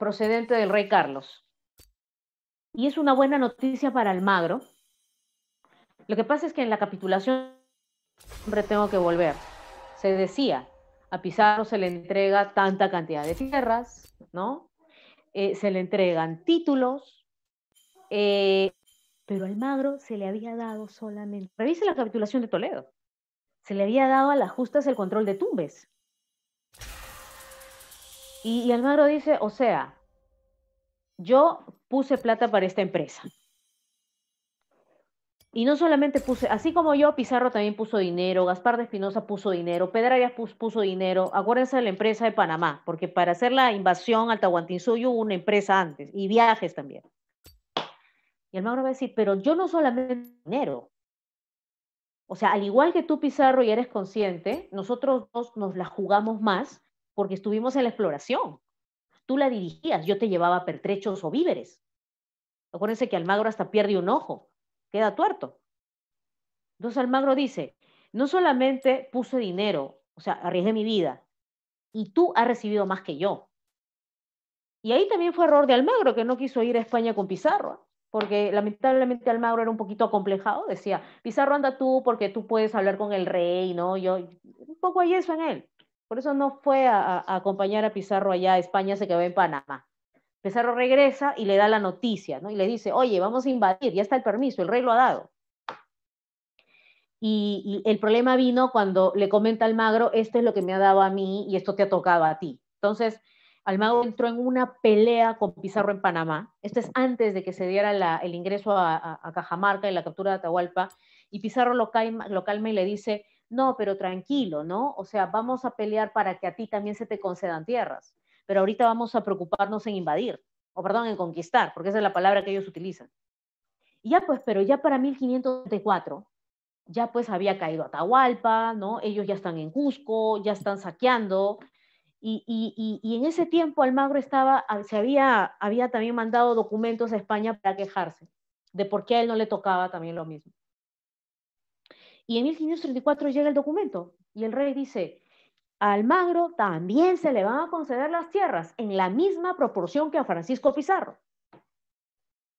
procedente del rey Carlos. Y es una buena noticia para Almagro. Lo que pasa es que en la capitulación siempre tengo que volver. Se decía, a Pizarro se le entrega tanta cantidad de tierras, ¿no? Eh, se le entregan títulos, eh, pero Almagro se le había dado solamente, Revisa la capitulación de Toledo, se le había dado a las justas el control de Tumbes. Y, Almagro dice, o sea, yo puse plata para esta empresa. Y no solamente puse, así como yo, Pizarro también puso dinero, Gaspar de Espinosa puso dinero, Pedrarias puso, puso dinero, acuérdense de la empresa de Panamá, porque para hacer la invasión al Tahuantinsuyo hubo una empresa antes, y viajes también. Y Almagro va a decir, pero yo no solamente dinero. O sea, al igual que tú, Pizarro, y eres consciente, nosotros dos nos la jugamos más porque estuvimos en la exploración. Tú la dirigías, yo te llevaba pertrechos o víveres. Acuérdense que Almagro hasta pierde un ojo, queda tuerto. Entonces Almagro dice, no solamente puse dinero, o sea, arriesgué mi vida, y tú has recibido más que yo. Y ahí también fue error de Almagro, que no quiso ir a España con Pizarro, porque lamentablemente Almagro era un poquito acomplejado, decía, Pizarro anda tú porque tú puedes hablar con el rey, ¿no? Yo, un poco hay eso en él. Por eso no fue a, acompañar a Pizarro allá a España, se quedó en Panamá. Pizarro regresa y le da la noticia, ¿no? Y le dice, oye, vamos a invadir, ya está el permiso, el rey lo ha dado. Y, el problema vino cuando le comenta al magro, esto es lo que me ha dado a mí y esto te ha tocado a ti. Entonces, Almagro entró en una pelea con Pizarro en Panamá. Esto es antes de que se diera el ingreso a, Cajamarca y la captura de Atahualpa. Y Pizarro lo calma y le dice, no, pero tranquilo, ¿no? O sea, vamos a pelear para que a ti también se te concedan tierras, pero ahorita vamos a preocuparnos en invadir, o perdón, en conquistar, porque esa es la palabra que ellos utilizan. ya pues, pero ya para 1534, ya pues había caído Atahualpa, ¿no? Ellos ya están en Cusco, ya están saqueando, y, en ese tiempo Almagro estaba, ah, se había, había también mandado documentos a España para quejarse de por qué a él no le tocaba también lo mismo. Y en 1534 llega el documento y el rey dice, Almagro también se le van a conceder las tierras en la misma proporción que a Francisco Pizarro.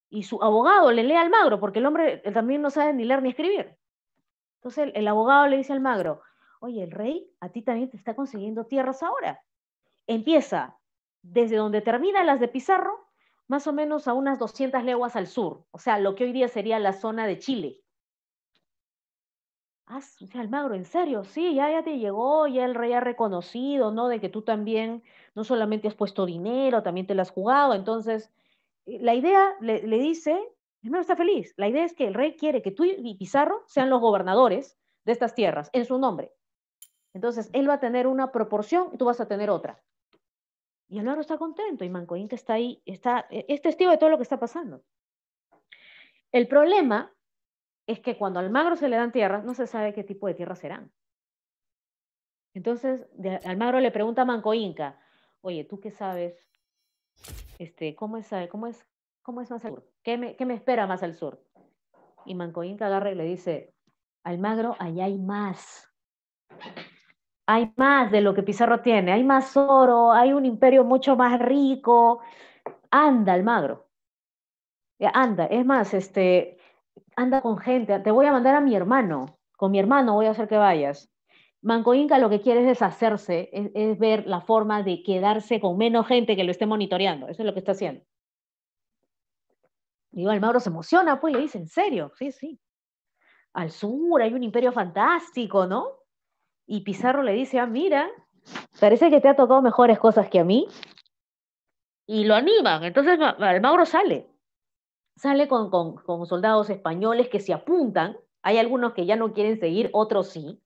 Y su abogado le lee a Almagro, porque el hombre también no sabe ni leer ni escribir. Entonces el, abogado le dice a Almagro, oye, el rey a ti también te está consiguiendo tierras ahora. Empieza desde donde termina las de Pizarro, más o menos a unas 200 leguas al sur, o sea, lo que hoy día sería la zona de Chile. Almagro, ¿en serio? Sí, ya, ya te llegó, ya el rey ha reconocido, ¿no? De que tú también no solamente has puesto dinero, también te lo has jugado. Entonces, eh, la idea le, dice, Almagro está feliz. La idea es que el rey quiere que tú y Pizarro sean los gobernadores de estas tierras en su nombre. Entonces, él va a tener una proporción y tú vas a tener otra. Y Almagro está contento y Manco Inca está ahí, está, eh, es testigo de todo lo que está pasando. El problema es que cuando al magro se le dan tierras, no se sabe qué tipo de tierras serán. Entonces, de Almagro le pregunta a Manco Inca, oye, ¿tú qué sabes? Este, ¿cómo, es, cómo, es, ¿Cómo es más al sur? ¿Qué me, me espera más al sur? Y Manco Inca agarra y le dice, Almagro, allá hay más. Hay más de lo que Pizarro tiene, hay más oro, hay un imperio mucho más rico. Anda, Almagro. Anda, es más, este, anda con gente, te voy a mandar a mi hermano, con mi hermano voy a hacer que vayas. Manco Inca lo que quiere es deshacerse, es, ver la forma de quedarse con menos gente que lo esté monitoreando, eso es lo que está haciendo. Y igual Mauro se emociona, pues, le dice, ¿en serio? Sí, sí. Al sur hay un imperio fantástico, ¿no? Y Pizarro le dice, ah, mira, parece que te ha tocado mejores cosas que a mí. Y lo animan, entonces el Mauro sale sale con, con, soldados españoles que se apuntan, hay algunos que ya no quieren seguir, otros sí,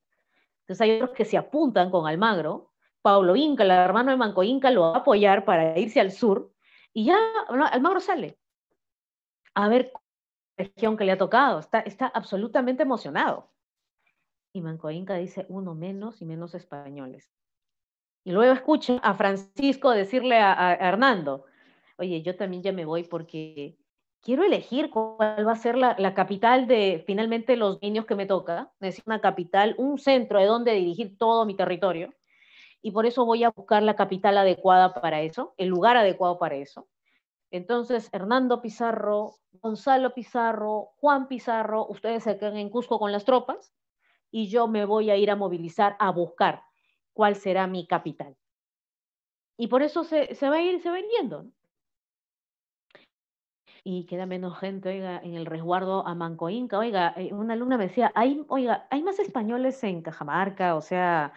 entonces hay otros que se apuntan con Almagro, Pablo Inca, el hermano de Manco Inca, lo va a apoyar para irse al sur, y ya Almagro sale a ver la región que le ha tocado, está, está absolutamente emocionado. Y Manco Inca dice uno menos y menos españoles. Y luego escucha a Francisco decirle a Hernando, oye, yo también ya me voy porque quiero elegir cuál va a ser la, capital de finalmente los niños que me toca. Necesito una capital, un centro de donde dirigir todo mi territorio. Y por eso voy a buscar la capital adecuada para eso, el lugar adecuado para eso. Entonces, Hernando Pizarro, Gonzalo Pizarro, Juan Pizarro, ustedes se quedan en Cusco con las tropas y yo me voy a ir a movilizar a buscar cuál será mi capital. Y por eso se, va a ir, se va yendo y queda menos gente, oiga, en el resguardo a Manco Inca, oiga, eh, una alumna me decía, ¿Hay, oiga, ¿hay más españoles en Cajamarca? O sea,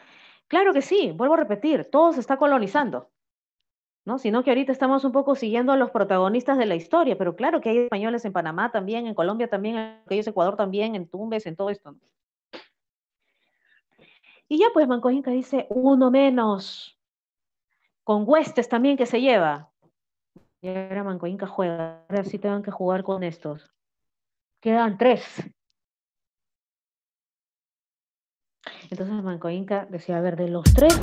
claro que sí, vuelvo a repetir, todo se está colonizando, ¿no? Sino que ahorita estamos un poco siguiendo a los protagonistas de la historia, pero claro que hay españoles en Panamá también, en Colombia también, en Ecuador también, en Tumbes, en todo esto. Y ya pues Manco Inca dice, uno menos, con huestes también que se lleva. Y ahora Manco Inca, juega. Ahora sí tengan que jugar con estos. Quedan tres. Entonces Manco Inca decía, a ver, de los tres,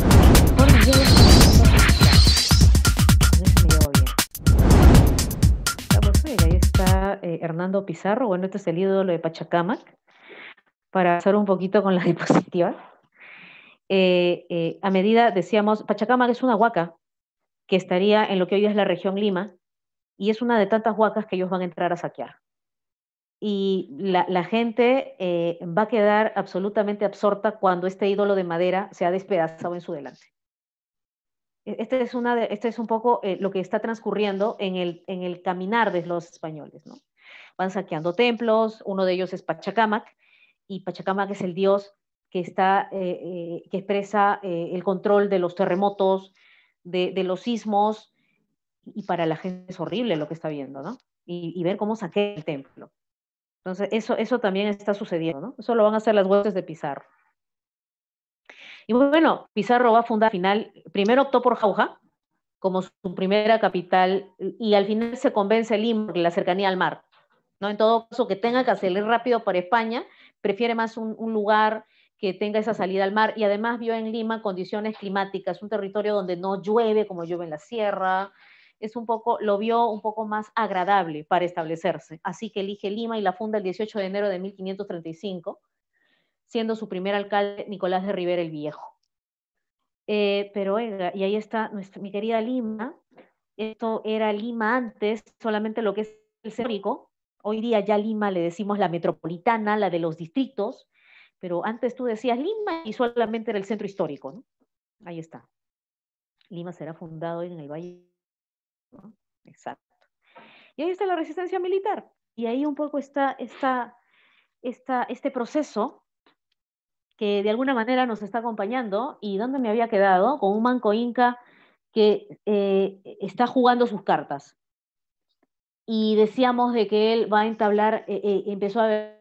ahí está eh, Hernando Pizarro, bueno, este es el ídolo de Pachacamac, para pasar un poquito con la diapositiva. Eh, eh, a medida, decíamos, Pachacamac es una huaca, que estaría en lo que hoy es la región Lima, y es una de tantas huacas que ellos van a entrar a saquear. Y la, gente eh, va a quedar absolutamente absorta cuando este ídolo de madera se ha despedazado en su delante. E, este es, una este es un poco eh, lo que está transcurriendo en el, en el caminar de los españoles. ¿no? Van saqueando templos, uno de ellos es Pachacamac, y Pachacamac es el dios que, está, eh, que expresa el control de los terremotos, de, los sismos, y para la gente es horrible lo que está viendo, ¿no? Y, ver cómo saqué el templo. Entonces, eso, eso también está sucediendo, ¿no? Eso lo van a hacer las huestes de Pizarro. Y bueno, Pizarro va a fundar al final, primero optó por Jauja como su primera capital y al final se convence el de la cercanía al mar. ¿no? En todo caso, que tenga que salir rápido para España, prefiere más un lugar que tenga esa salida al mar y además vio en Lima condiciones climáticas, un territorio donde no llueve como llueve en la sierra, es un poco, lo vio un poco más agradable para establecerse. Así que elige Lima y la funda el 18 de enero de 1535, siendo su primer alcalde Nicolás de Rivera el Viejo. Eh, pero y ahí está nuestra, mi querida Lima, esto era Lima antes, solamente lo que es el centro rico, hoy día ya Lima le decimos la metropolitana, la de los distritos, pero antes tú decías Lima y solamente era el centro histórico, ¿no? Ahí está. Lima será fundado en el Valle. Exacto. Y ahí está la resistencia militar. Y ahí un poco está, este proceso que de alguna manera nos está acompañando y dónde me había quedado con un manco inca que eh, está jugando sus cartas. Y decíamos de que él va a entablar, eh, eh, empezó a ver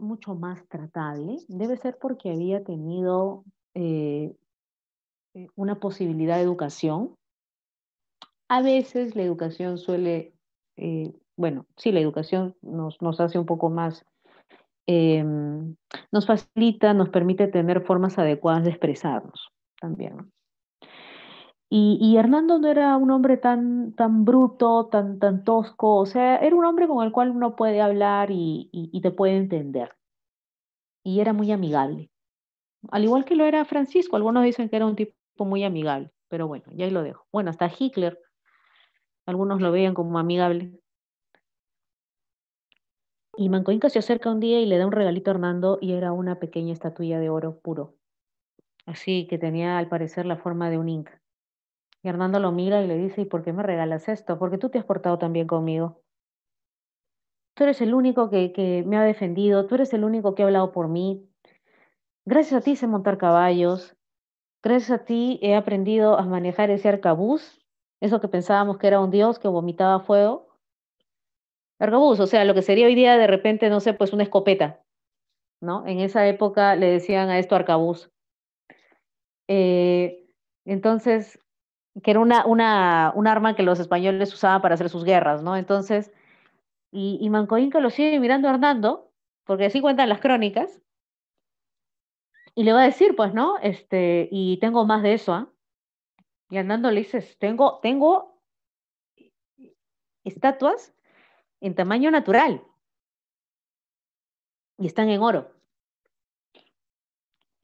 mucho más tratable, debe ser porque había tenido eh, eh, una posibilidad de educación. A veces la educación suele, eh, bueno, sí, la educación nos, hace un poco más, em, nos facilita, nos permite tener formas adecuadas de expresarnos también. Y, Hernando no era un hombre tan, tan bruto, tan, tan tosco, o sea, era un hombre con el cual uno puede hablar y, te puede entender. Y era muy amigable. Al igual que lo era Francisco, algunos dicen que era un tipo muy amigable, pero bueno, ya ahí lo dejo. Bueno, hasta Hitler, algunos lo veían como amigable. Y Manco Inca se acerca un día y le da un regalito a Hernando y era una pequeña estatuilla de oro puro. Así que tenía al parecer la forma de un inca. Y Hernando lo mira y le dice, ¿y por qué me regalas esto? Porque tú te has portado tan bien conmigo. Tú eres el único que, que me ha defendido, tú eres el único que ha hablado por mí. Gracias a ti sé montar caballos, gracias a ti he aprendido a manejar ese arcabuz, eso que pensábamos que era un dios que vomitaba fuego. Arcabuz, o sea, lo que sería hoy día de repente, no sé, pues una escopeta, ¿no? En esa época le decían a esto arcabuz. Eh, entonces, que era una, una, un arma que los españoles usaban para hacer sus guerras, ¿no? Entonces, y, y Manco lo sigue mirando a Hernando, porque así cuentan las crónicas, y le va a decir, pues, ¿no? Este, y tengo más de eso, ¿ah? Y Hernando le dice, tengo, tengo estatuas en tamaño natural y están en oro.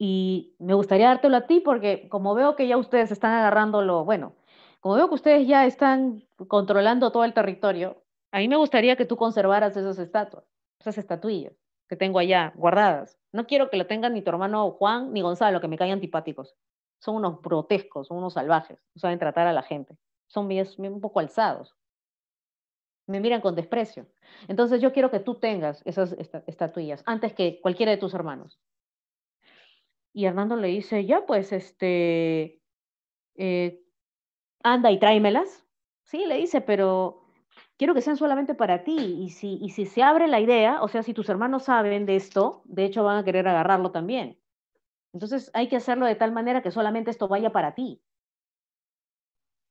Y me gustaría dártelo a ti porque como veo que ya ustedes están lo bueno, como veo que ustedes ya están controlando todo el territorio, a mí me gustaría que tú conservaras esas estatuas, esas estatuillas que tengo allá guardadas. No quiero que lo tengan ni tu hermano Juan ni Gonzalo, que me caigan antipáticos. Son unos grotescos, son unos salvajes, no saben tratar a la gente. Son un poco alzados. Me miran con desprecio. Entonces yo quiero que tú tengas esas estatuillas antes que cualquiera de tus hermanos. Y Hernando le dice, ya pues, este, eh, anda y tráemelas. Sí, le dice, pero quiero que sean solamente para ti. Y si, y si se abre la idea, o sea, si tus hermanos saben de esto, de hecho van a querer agarrarlo también. Entonces hay que hacerlo de tal manera que solamente esto vaya para ti.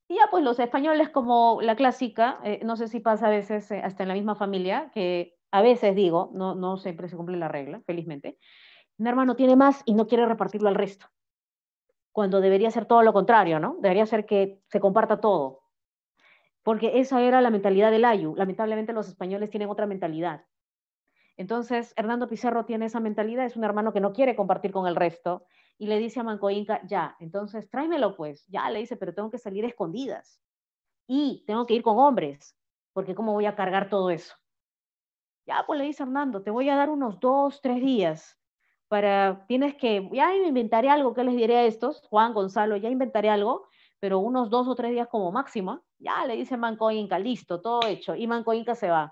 Y ya pues los españoles, como la clásica, eh, no sé si pasa a veces eh, hasta en la misma familia, que a veces digo, no, no siempre se cumple la regla, felizmente, un hermano tiene más y no quiere repartirlo al resto, cuando debería ser todo lo contrario, ¿no? Debería ser que se comparta todo, porque esa era la mentalidad del Ayu. Lamentablemente los españoles tienen otra mentalidad. Entonces, Hernando Pizarro tiene esa mentalidad, es un hermano que no quiere compartir con el resto, y le dice a Manco Inca, ya, entonces tráemelo pues, ya, le dice, pero tengo que salir escondidas, y tengo que ir con hombres, porque cómo voy a cargar todo eso. Ya, pues le dice Hernando, te voy a dar unos dos, tres días, para, tienes que, ya inventaré algo, que les diré a estos? Juan, Gonzalo, ya inventaré algo, pero unos dos o tres días como máximo, ya le dice Manco Inca, listo, todo hecho, y Manco Inca se va.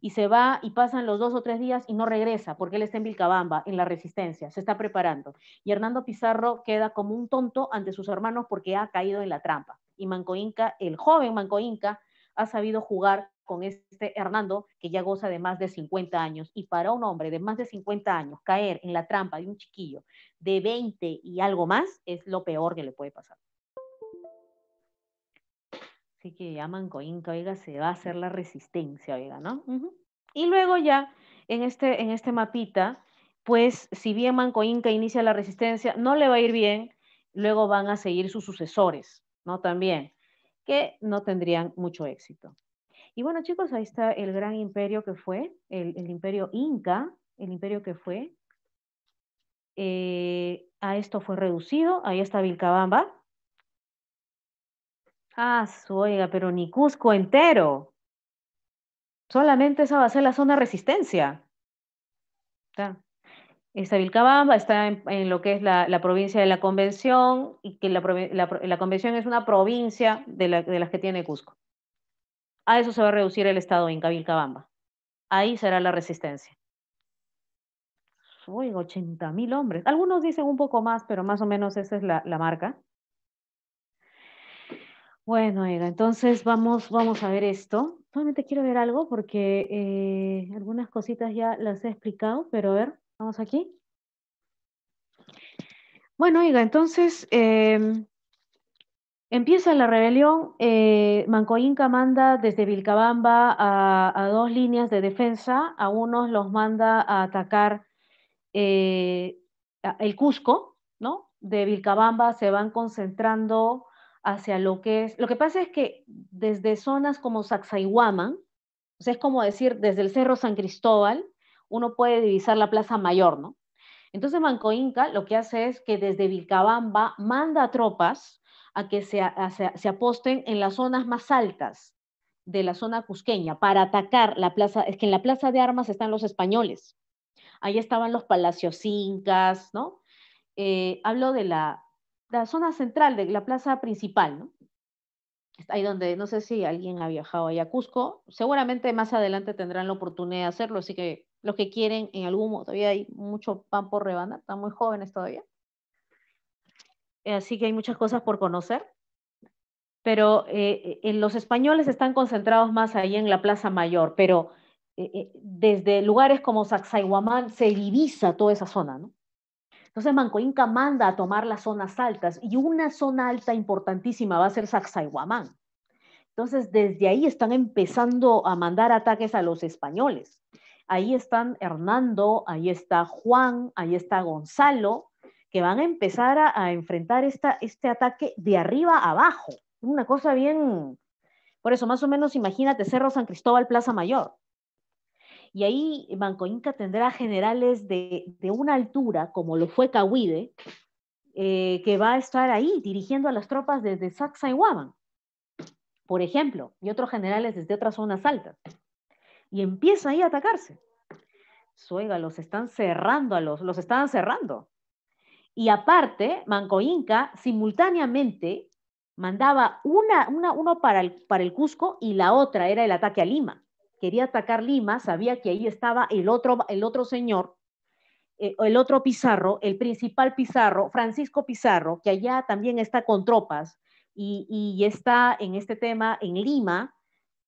Y se va y pasan los dos o tres días y no regresa, porque él está en Vilcabamba, en la resistencia, se está preparando. Y Hernando Pizarro queda como un tonto ante sus hermanos porque ha caído en la trampa. Y Manco Inca, el joven Manco Inca, ha sabido jugar con este Hernando que ya goza de más de 50 años. Y para un hombre de más de 50 años caer en la trampa de un chiquillo de 20 y algo más es lo peor que le puede pasar. Así que ya Inca oiga, se va a hacer la resistencia, oiga, ¿no? Y luego ya en este, en este mapita, pues si bien Manco Inca inicia la resistencia, no le va a ir bien, luego van a seguir sus sucesores, ¿no? También, que no tendrían mucho éxito. Y bueno, chicos, ahí está el gran imperio que fue, el, imperio inca, el imperio que fue. Eh, a esto fue reducido, ahí está Vilcabamba. Ah, oiga, pero ni Cusco entero. Solamente esa va a ser la zona de resistencia. Está. Vilcabamba, está en, lo que es la, provincia de la Convención, y que la, Convención es una provincia de las que tiene Cusco. A eso se va a reducir el Estado en Cabilcabamba. Ahí será la resistencia. Uy, 80 mil hombres. Algunos dicen un poco más, pero más o menos esa es la, marca. Bueno, entonces vamos, vamos a ver esto. Solamente quiero ver algo porque eh, algunas cositas ya las he explicado, pero a ver, vamos aquí. Bueno, oiga, entonces em, Empieza la rebelión, eh, Manco Inca manda desde Vilcabamba a, dos líneas de defensa, a unos los manda a atacar eh, el Cusco, ¿no? De Vilcabamba se van concentrando hacia lo que es, lo que pasa es que desde zonas como Sacsayhuaman, es como decir, desde el Cerro San Cristóbal, uno puede divisar la Plaza Mayor, ¿no? Entonces Manco Inca lo que hace es que desde Vilcabamba manda tropas, a que se, se, aposten en las zonas más altas de la zona cusqueña para atacar la plaza, es que en la plaza de armas están los españoles, ahí estaban los palacios incas, ¿no? Eh, hablo de la, la, zona central, de la plaza principal, ¿no? Ahí donde, no sé si alguien ha viajado allá a Cusco, seguramente más adelante tendrán la oportunidad de hacerlo, así que los que quieren en algún modo, todavía hay mucho pan por rebanar, están muy jóvenes todavía, eh, así que hay muchas cosas por conocer. Pero eh, eh los españoles están concentrados más ahí en la Plaza Mayor, pero eh, desde lugares como Sacsayhuamán se divisa toda esa zona, ¿no? Entonces Manco Inca manda a tomar las zonas altas y una zona alta importantísima va a ser Sacsayhuamán. Entonces desde ahí están empezando a mandar ataques a los españoles. Ahí están Hernando, ahí está Juan, ahí está Gonzalo, que van a empezar a, enfrentar esta, este ataque de arriba abajo. Una cosa bien, por eso más o menos imagínate Cerro San Cristóbal, Plaza Mayor. Y ahí Banco Inca tendrá generales de, una altura, como lo fue Cahuide, eh, que va a estar ahí dirigiendo a las tropas desde Sacsayhuamán, por ejemplo, y otros generales desde otras zonas altas. Y empieza ahí a atacarse. Suega, los están cerrando a los, los estaban cerrando. Y aparte, Manco Inca simultáneamente mandaba una, una uno para el, para el Cusco y la otra era el ataque a Lima. Quería atacar Lima, sabía que ahí estaba el otro, el otro señor, eh, el otro Pizarro, el principal Pizarro, Francisco Pizarro, que allá también está con tropas y, y, está en este tema en Lima,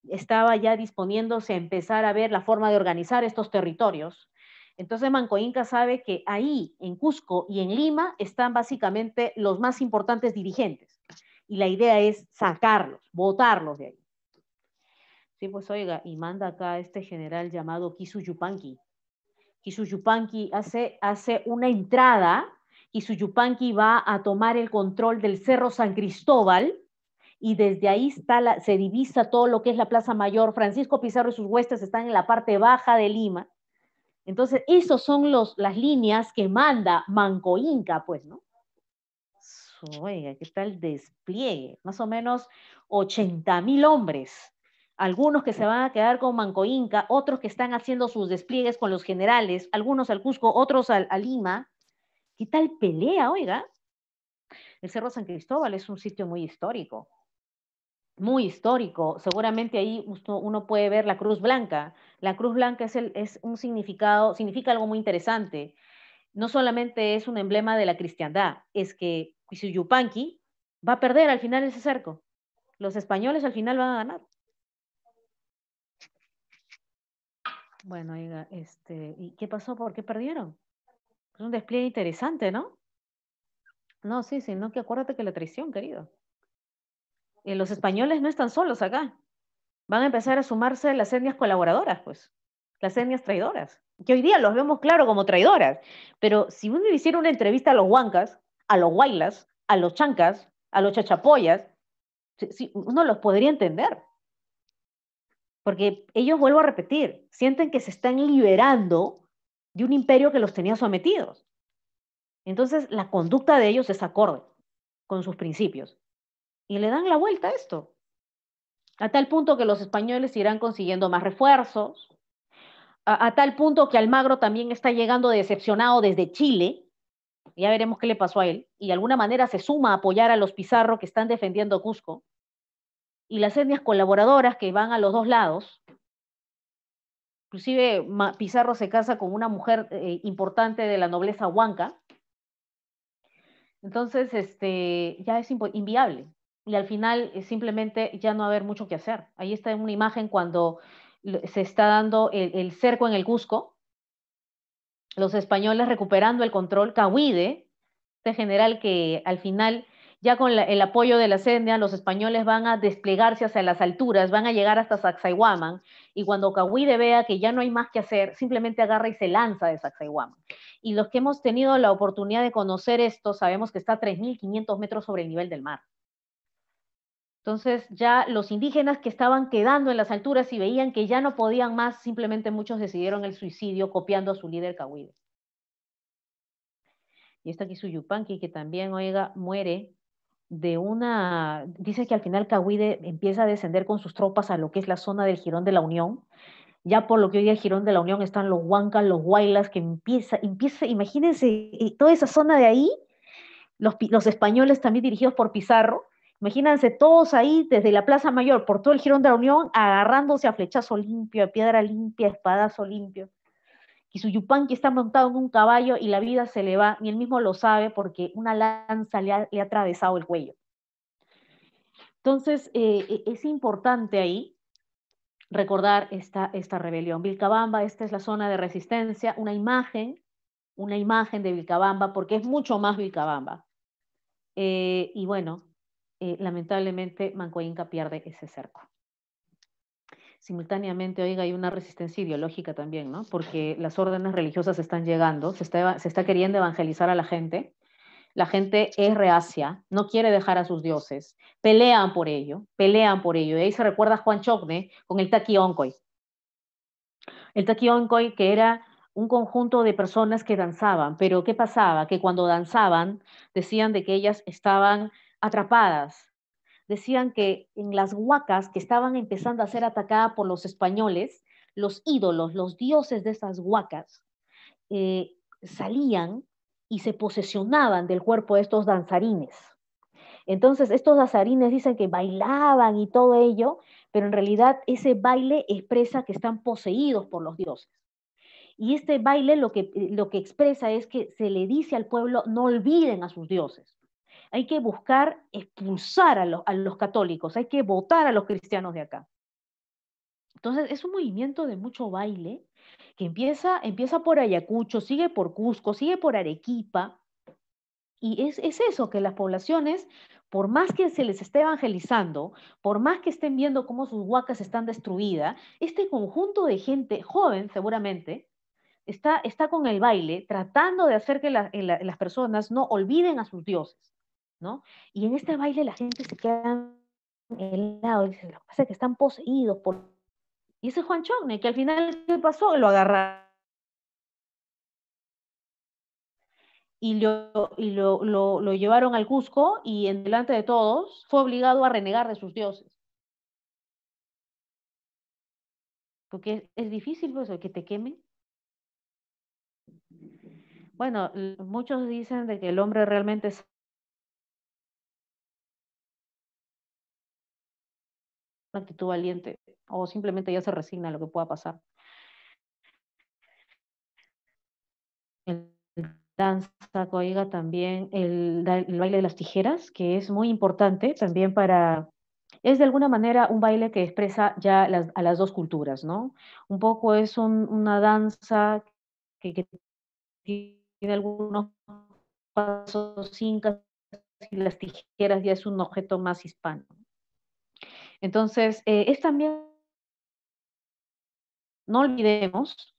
estaba ya disponiéndose a empezar a ver la forma de organizar estos territorios. Entonces Manco Inca sabe que ahí, en Cusco y en Lima, están básicamente los más importantes dirigentes. Y la idea es sacarlos, votarlos de ahí. Sí, pues oiga, y manda acá a este general llamado Kisu Yupanqui. hace, hace una entrada, Kisuyupanqui va a tomar el control del Cerro San Cristóbal, y desde ahí se divisa todo lo que es la Plaza Mayor. Francisco Pizarro y sus huestes están en la parte baja de Lima. Entonces, esas son los, las líneas que manda Manco Inca, pues, ¿no? Oiga, qué tal despliegue, más o menos 80 mil hombres. Algunos que se van a quedar con Manco Inca, otros que están haciendo sus despliegues con los generales, algunos al Cusco, otros al, a Lima. ¿Qué tal pelea, oiga? El Cerro San Cristóbal es un sitio muy histórico muy histórico. Seguramente ahí uno, puede ver la cruz blanca. La cruz blanca es, el, es un significado, significa algo muy interesante. No solamente es un emblema de la cristiandad, es que yupanqui va a perder al final ese cerco. Los españoles al final van a ganar. Bueno, oiga, este, ¿y qué pasó? ¿Por qué perdieron? Es un despliegue interesante, ¿no? No, sí, sí no que acuérdate que la traición, querido. Eh, los españoles no están solos acá. Van a empezar a sumarse las etnias colaboradoras, pues, las etnias traidoras, que hoy día los vemos claro como traidoras, pero si uno hiciera una entrevista a los huancas, a los huaylas, a los chancas, a los chachapoyas, uno los podría entender. Porque ellos, vuelvo a repetir, sienten que se están liberando de un imperio que los tenía sometidos. Entonces, la conducta de ellos es acorde con sus principios y le dan la vuelta a esto. A tal punto que los españoles irán consiguiendo más refuerzos, a, tal punto que Almagro también está llegando decepcionado desde Chile, ya veremos qué le pasó a él, y de alguna manera se suma a apoyar a los Pizarro que están defendiendo Cusco, y las etnias colaboradoras que van a los dos lados. Inclusive Pizarro se casa con una mujer eh, importante de la nobleza huanca. Entonces, este, ya es inviable y al final simplemente ya no va a haber mucho que hacer. Ahí está una imagen cuando se está dando el, cerco en el Cusco, los españoles recuperando el control, Cahuide, este general que al final, ya con el apoyo de la CENIA, los españoles van a desplegarse hacia las alturas, van a llegar hasta Sacsayhuaman, y cuando Cahuide vea que ya no hay más que hacer, simplemente agarra y se lanza de Sacsayhuaman. Y los que hemos tenido la oportunidad de conocer esto, sabemos que está a 3.500 metros sobre el nivel del mar. Entonces ya los indígenas que estaban quedando en las alturas y veían que ya no podían más, simplemente muchos decidieron el suicidio copiando a su líder Cahuide. Y está aquí Yupanqui, que también, oiga, muere de una... Dice que al final Cahuide empieza a descender con sus tropas a lo que es la zona del Girón de la Unión. Ya por lo que hoy día el Girón de la Unión están los Huancas, los Huaylas, que empieza, empieza, imagínense, eh, toda esa zona de ahí, los españoles también dirigidos por Pizarro, Imagínense todos ahí desde la Plaza Mayor por todo el Girón de la Unión agarrándose a flechazo limpio, a piedra limpia, a espadazo limpio. y su Yupanqui está montado en un caballo y la vida se le va, ni él mismo lo sabe porque una lanza le ha, atravesado el cuello. Entonces, eh, e, es importante ahí recordar esta, esta rebelión. Vilcabamba, esta es la zona de resistencia, una imagen, una imagen de Vilcabamba, porque es mucho más Vilcabamba. Eh, y bueno, eh, lamentablemente lamentablemente Inca pierde ese cerco. Simultáneamente, oiga, hay una resistencia ideológica también, ¿no? Porque las órdenes religiosas están llegando, se está, se está queriendo evangelizar a la gente, la gente es reacia, no quiere dejar a sus dioses, pelean por ello, pelean por ello. Y ahí se recuerda a Juan Chocne con el taquioncoy. El taquioncoy que era un conjunto de personas que danzaban, pero ¿qué pasaba? Que cuando danzaban decían de que ellas estaban atrapadas. Decían que en las huacas que estaban empezando a ser atacadas por los españoles, los ídolos, los dioses de esas huacas, eh, salían y se posesionaban del cuerpo de estos danzarines. Entonces, estos danzarines dicen que bailaban y todo ello, pero en realidad ese baile expresa que están poseídos por los dioses. Y este baile lo que, lo que expresa es que se le dice al pueblo, no olviden a sus dioses hay que buscar expulsar a los, católicos, hay que votar a los cristianos de acá. Entonces, es un movimiento de mucho baile que empieza, empieza por Ayacucho, sigue por Cusco, sigue por Arequipa. Y es, eso, que las poblaciones, por más que se les esté evangelizando, por más que estén viendo cómo sus huacas están destruidas, este conjunto de gente joven seguramente está, está con el baile tratando de hacer que eh, las personas no olviden a sus dioses. ¿no? Y en este baile la gente se queda helado, dice, lo que pasa es que están poseídos por... Y ese Juan Chogne, que al final, ¿qué pasó? Lo agarraron. Y, lo, lo, llevaron al Cusco y en delante de todos fue obligado a renegar de sus dioses. Porque es, difícil pues, que te quemen. Bueno, muchos dicen de que el hombre realmente es actitud valiente o simplemente ya se resigna a lo que pueda pasar. El danza coiga también, el, baile de las tijeras, que es muy importante también para... Es de alguna manera un baile que expresa ya a las dos culturas, ¿no? Un poco es una danza que, tiene algunos pasos incas y las tijeras ya es un objeto más hispano. Entonces, eh, es también, no olvidemos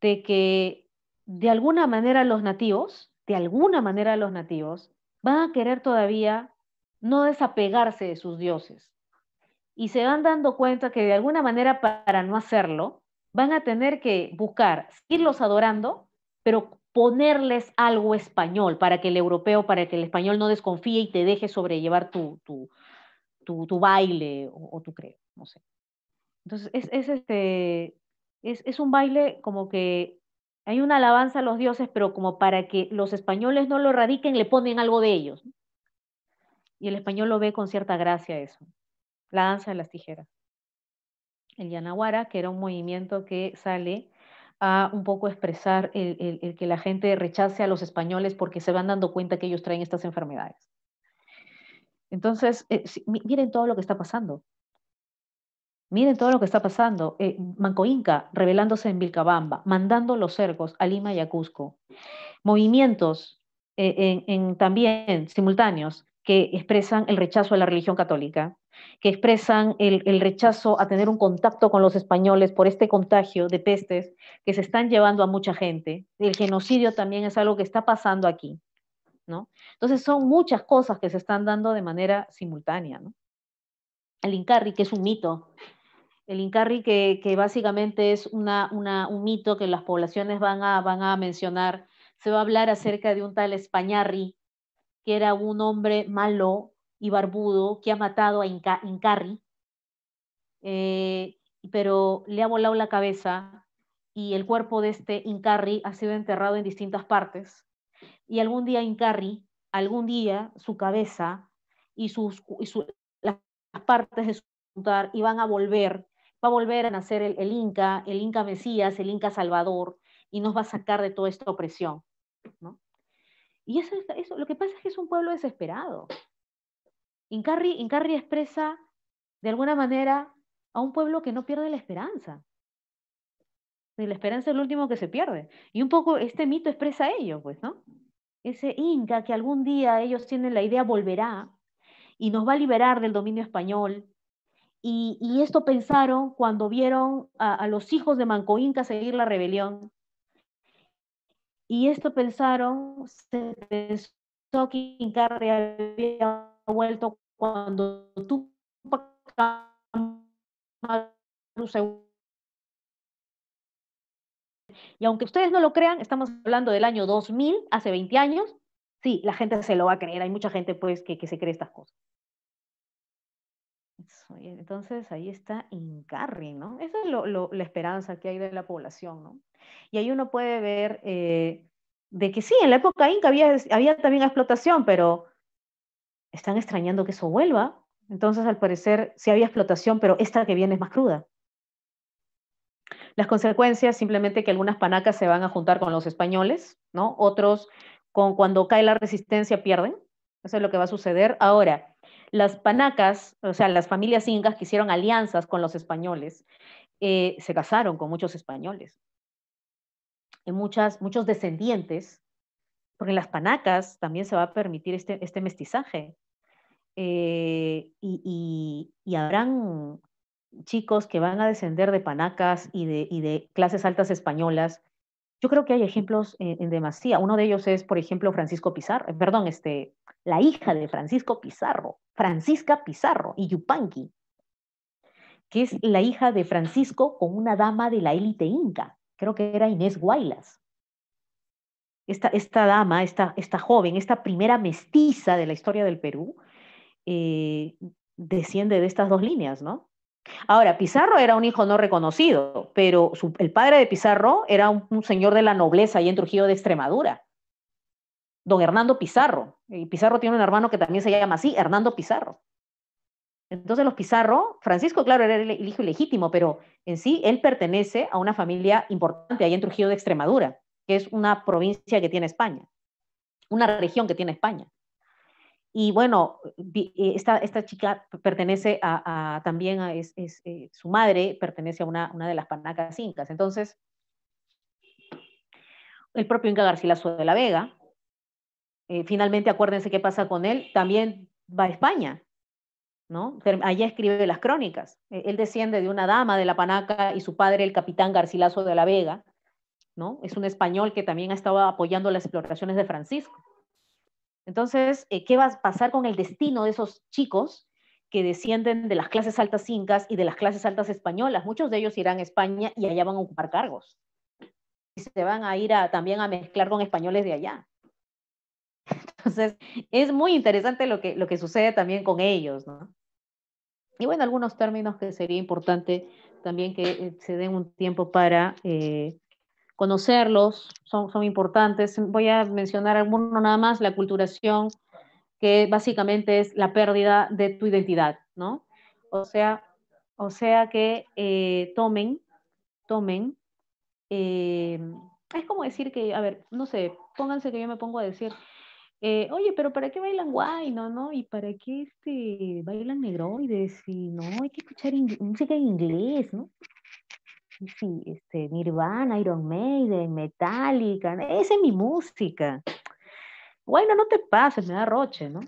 de que de alguna manera los nativos, de alguna manera los nativos, van a querer todavía no desapegarse de sus dioses. Y se van dando cuenta que de alguna manera para no hacerlo, van a tener que buscar irlos adorando, pero ponerles algo español para que el europeo, para que el español no desconfíe y te deje sobrellevar tu, tu, tu, baile o, tú tu creo, no sé. Entonces, es, este, es, es, un baile como que hay una alabanza a los dioses, pero como para que los españoles no lo radiquen, le ponen algo de ellos. Y el español lo ve con cierta gracia eso, la danza de las tijeras. El Yanaguara, que era un movimiento que sale a un poco expresar el, que la gente rechace a los españoles porque se van dando cuenta que ellos traen estas enfermedades. Entonces, eh, miren todo lo que está pasando. Miren todo lo que está pasando. Manco eh, Inca revelándose en Vilcabamba, mandando los cercos a Lima y a Cusco. Movimientos eh, también simultáneos que expresan el rechazo a la religión católica, que expresan el, el, rechazo a tener un contacto con los españoles por este contagio de pestes que se están llevando a mucha gente. El genocidio también es algo que está pasando aquí. Entonces son muchas cosas que se están dando de manera simultánea, El Incarri, que es un mito, el Incarri que, que básicamente es un mito que las poblaciones van a, van mencionar, se va a hablar acerca de un tal Españarri, que era un hombre malo y barbudo que ha matado a Incarri, eh, pero le ha volado la cabeza y el cuerpo de este Incarri ha sido enterrado en distintas partes y algún día Incarri, algún día su cabeza y, sus, las partes de su juntar iban a volver, va a volver a nacer el, Inca, el Inca Mesías, el Inca Salvador, y nos va a sacar de toda esta opresión. ¿no? Y eso, eso, lo que pasa es que es un pueblo desesperado. Incarri, Incarri expresa de alguna manera a un pueblo que no pierde la esperanza. la esperanza es lo último que se pierde. Y un poco este mito expresa ello, pues, ¿no? ese Inca que algún día ellos tienen la idea volverá y nos va a liberar del dominio español. Y, esto pensaron cuando vieron a, los hijos de Manco Inca seguir la rebelión. Y esto pensaron, se pensó que Inca había vuelto cuando Tupac y aunque ustedes no lo crean, estamos hablando del año 2000, hace 20 años, sí, la gente se lo va a creer, hay mucha gente pues que, se cree estas cosas. Entonces ahí está Incarri, ¿no? Esa es la esperanza que hay de la población, ¿no? Y ahí uno puede ver eh, de que sí, en la época Inca había, había también explotación, pero están extrañando que eso vuelva. Entonces, al parecer, sí había explotación, pero esta que viene es más cruda. Las consecuencias, simplemente que algunas panacas se van a juntar con los españoles, ¿no? Otros, con cuando cae la resistencia, pierden. Eso es lo que va a suceder. Ahora, las panacas, o sea, las familias incas que hicieron alianzas con los españoles, eh, se casaron con muchos españoles. muchas, muchos descendientes, porque las panacas también se va a permitir este, este mestizaje. Eh, y, y, habrán chicos que van a descender de panacas y de, clases altas españolas. Yo creo que hay ejemplos en, demasía. Uno de ellos es, por ejemplo, Francisco Pizarro, perdón, este, la hija de Francisco Pizarro, Francisca Pizarro y Yupanqui, que es la hija de Francisco con una dama de la élite inca. Creo que era Inés Guaylas. Esta, dama, esta, joven, esta primera mestiza de la historia del Perú, eh, desciende de estas dos líneas, ¿no? Ahora, Pizarro era un hijo no reconocido, pero el padre de Pizarro era un, señor de la nobleza y en Trujillo de Extremadura, don Hernando Pizarro. Y Pizarro tiene un hermano que también se llama así, Hernando Pizarro. Entonces los Pizarro, Francisco, claro, era el hijo ilegítimo, pero en sí él pertenece a una familia importante ahí en Trujillo de Extremadura, que es una provincia que tiene España, una región que tiene España. Y bueno, eh, esta, chica pertenece a, también a, eh, su madre pertenece a una, de las panacas incas. Entonces, el propio Inca Garcilaso de la Vega, eh, finalmente acuérdense qué pasa con él, también va a España, ¿no? Allá escribe las crónicas. Él desciende de una dama de la Panaca y su padre, el capitán Garcilaso de la Vega, ¿no? Es un español que también estaba apoyando las exploraciones de Francisco. Entonces, eh, ¿qué va a pasar con el destino de esos chicos que descienden de las clases altas incas y de las clases altas españolas? Muchos de ellos irán a España y allá van a ocupar cargos. Y se van a ir a, también a mezclar con españoles de allá. Entonces, es muy interesante lo que, sucede también con ellos, Y bueno, algunos términos que sería importante también que eh, se den un tiempo para eh, conocerlos, son, son importantes. Voy a mencionar alguno nada más, la culturación, que básicamente es la pérdida de tu identidad, ¿no? O sea, o sea que eh, tomen, tomen, eh, es como decir que, a ver, no sé, pónganse que yo me pongo a decir, eh, oye, pero ¿para qué bailan guay, no, no? ¿Y para qué este, bailan negroides? Y no, hay que escuchar música en inglés, ¿no? sí, este, Nirvana, Iron Maiden, Metallica, esa es mi música. Bueno, no te pases, me da roche, ¿no?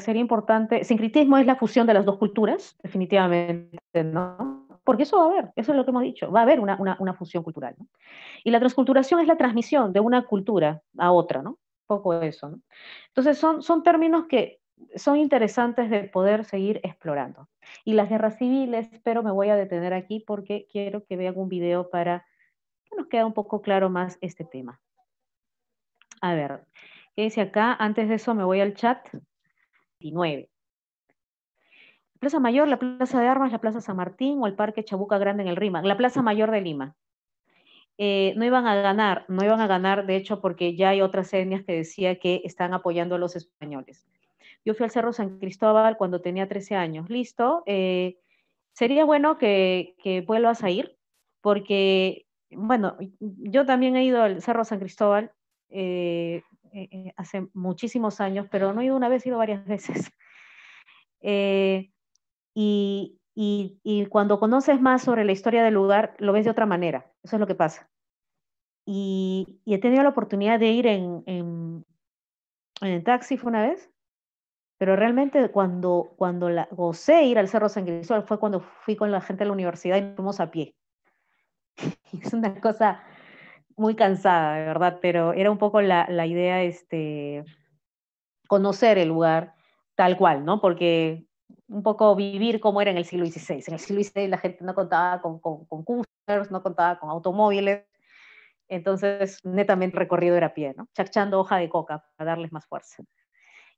sería importante, sincretismo es la fusión de las dos culturas, definitivamente, ¿no? Porque eso va a haber, eso es lo que hemos dicho, va a haber una, una, cultural. ¿no? Y la transculturación es la transmisión de una cultura a otra, ¿no? poco eso. Entonces son, son términos que son interesantes de poder seguir explorando. Y las guerras civiles, pero me voy a detener aquí porque quiero que vean un video para que nos quede un poco claro más este tema. A ver, ¿qué dice acá? Antes de eso me voy al chat. 19. Plaza Mayor, la Plaza de Armas, la Plaza San Martín o el Parque Chabuca Grande en el Rima, la Plaza Mayor de Lima. Eh, no iban a ganar, no iban a ganar, de hecho, porque ya hay otras etnias que decía que están apoyando a los españoles. Yo fui al Cerro San Cristóbal cuando tenía 13 años. Listo. Eh, sería bueno que, vuelvas a ir, porque, bueno, yo también he ido al Cerro San Cristóbal eh, hace muchísimos años, pero no he ido una vez, he ido varias veces y, y, cuando conoces más sobre la historia del lugar, lo ves de otra manera. Eso es lo que pasa. Y, he tenido la oportunidad de ir en, en, en taxi, fue una vez, pero realmente cuando, cuando la, gocé ir al Cerro San Cristóbal fue cuando fui con la gente de la universidad y fuimos a pie. es una cosa muy cansada, de verdad, pero era un poco la, la idea, este, conocer el lugar tal cual, ¿no? Porque un poco vivir como era en el siglo XVI. En el siglo XVI la gente no contaba con, con, no contaba con automóviles, entonces netamente recorrido era a pie, Chachando hoja de coca para darles más fuerza.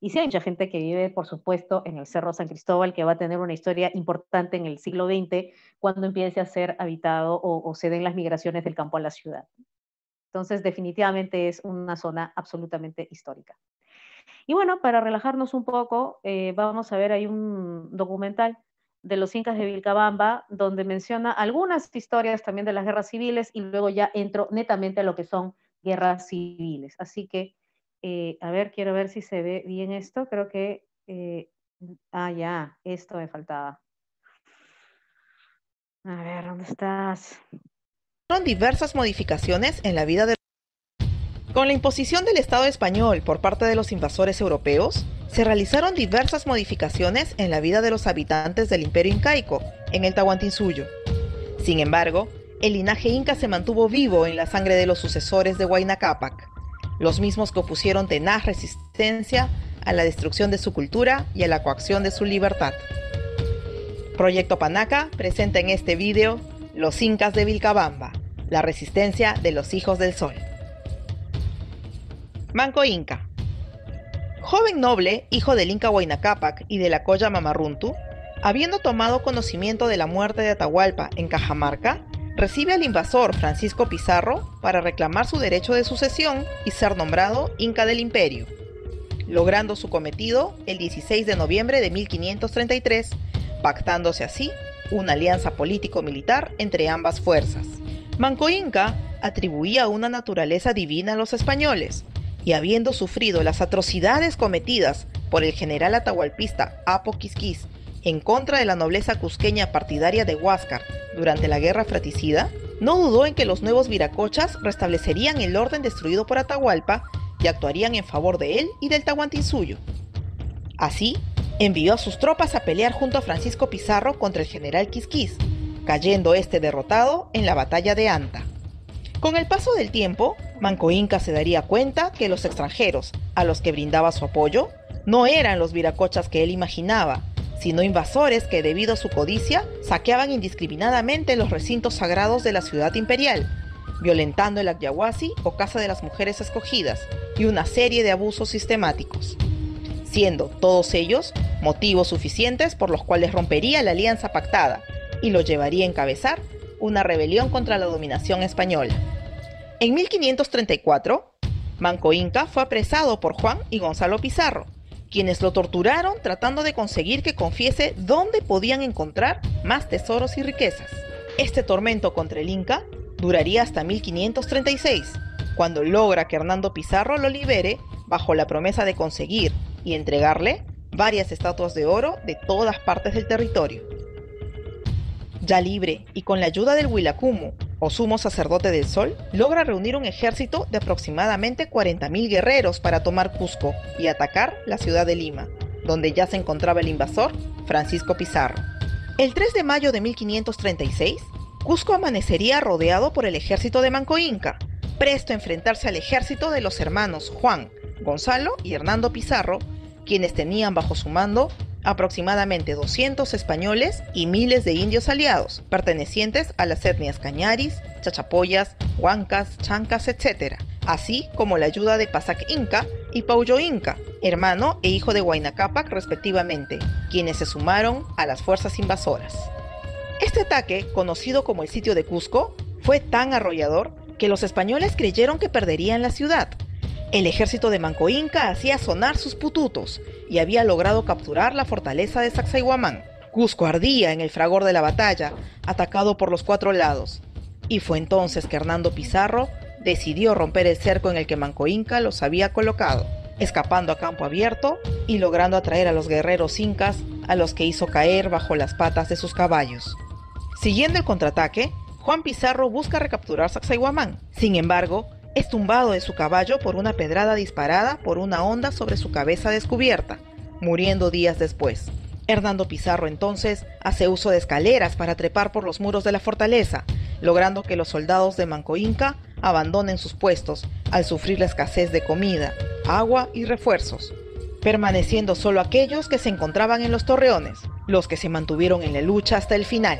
Y sí hay mucha gente que vive, por supuesto, en el Cerro San Cristóbal, que va a tener una historia importante en el siglo XX cuando empiece a ser habitado o, o se den las migraciones del campo a la ciudad. Entonces, definitivamente es una zona absolutamente histórica. Y bueno, para relajarnos un poco, eh, vamos a ver, hay un documental de los incas de Vilcabamba, donde menciona algunas historias también de las guerras civiles y luego ya entro netamente a lo que son guerras civiles. Así que, eh, a ver, quiero ver si se ve bien esto. Creo que, eh, ah, ya, esto me faltaba. A ver, ¿dónde estás? Son diversas modificaciones en la vida de con la imposición del Estado español por parte de los invasores europeos, se realizaron diversas modificaciones en la vida de los habitantes del imperio incaico, en el Tahuantinsuyo. Sin embargo, el linaje inca se mantuvo vivo en la sangre de los sucesores de Huayna Cápac, los mismos que opusieron tenaz resistencia a la destrucción de su cultura y a la coacción de su libertad. Proyecto Panaca presenta en este video Los Incas de Vilcabamba, la resistencia de los hijos del sol. Manco Inca. Joven noble, hijo del Inca Huayna Cápac y de la Coya Mamarruntu, habiendo tomado conocimiento de la muerte de Atahualpa en Cajamarca, recibe al invasor Francisco Pizarro para reclamar su derecho de sucesión y ser nombrado Inca del Imperio, logrando su cometido el 16 de noviembre de 1533, pactándose así una alianza político-militar entre ambas fuerzas. Manco Inca atribuía una naturaleza divina a los españoles, y habiendo sufrido las atrocidades cometidas por el general atahualpista Apo Quisquis en contra de la nobleza cusqueña partidaria de Huáscar durante la guerra fratricida, no dudó en que los nuevos viracochas restablecerían el orden destruido por Atahualpa y actuarían en favor de él y del Tahuantinsuyo. Así, envió a sus tropas a pelear junto a Francisco Pizarro contra el general Quisquis, cayendo este derrotado en la batalla de Anta. Con el paso del tiempo, Manco Inca se daría cuenta que los extranjeros a los que brindaba su apoyo no eran los viracochas que él imaginaba, sino invasores que debido a su codicia saqueaban indiscriminadamente los recintos sagrados de la ciudad imperial, violentando el Akyawasi o Casa de las Mujeres Escogidas y una serie de abusos sistemáticos, siendo todos ellos motivos suficientes por los cuales rompería la alianza pactada y lo llevaría a encabezar una rebelión contra la dominación española. En 1534, Manco Inca fue apresado por Juan y Gonzalo Pizarro, quienes lo torturaron tratando de conseguir que confiese dónde podían encontrar más tesoros y riquezas. Este tormento contra el Inca duraría hasta 1536, cuando logra que Hernando Pizarro lo libere bajo la promesa de conseguir y entregarle varias estatuas de oro de todas partes del territorio. Ya libre y con la ayuda del Wilakumu, o sumo sacerdote del sol, logra reunir un ejército de aproximadamente 40.000 guerreros para tomar Cusco y atacar la ciudad de Lima, donde ya se encontraba el invasor, Francisco Pizarro. El 3 de mayo de 1536, Cusco amanecería rodeado por el ejército de Manco Inca, presto a enfrentarse al ejército de los hermanos Juan, Gonzalo y Hernando Pizarro, quienes tenían bajo su mando aproximadamente 200 españoles y miles de indios aliados, pertenecientes a las etnias cañaris, chachapoyas, huancas, chancas, etc., así como la ayuda de Pasac Inca y Pauyo Inca, hermano e hijo de Huayna Capac, respectivamente, quienes se sumaron a las fuerzas invasoras. Este ataque, conocido como el sitio de Cusco, fue tan arrollador que los españoles creyeron que perderían la ciudad, el ejército de Manco Inca hacía sonar sus pututos y había logrado capturar la fortaleza de Sacsayhuamán. Cusco ardía en el fragor de la batalla, atacado por los cuatro lados. Y fue entonces que Hernando Pizarro decidió romper el cerco en el que Manco Inca los había colocado, escapando a campo abierto y logrando atraer a los guerreros incas a los que hizo caer bajo las patas de sus caballos. Siguiendo el contraataque, Juan Pizarro busca recapturar Sacsayhuamán. Sin embargo, es tumbado de su caballo por una pedrada disparada por una onda sobre su cabeza descubierta, muriendo días después. Hernando Pizarro entonces hace uso de escaleras para trepar por los muros de la fortaleza, logrando que los soldados de Manco Inca abandonen sus puestos al sufrir la escasez de comida, agua y refuerzos, permaneciendo solo aquellos que se encontraban en los torreones, los que se mantuvieron en la lucha hasta el final.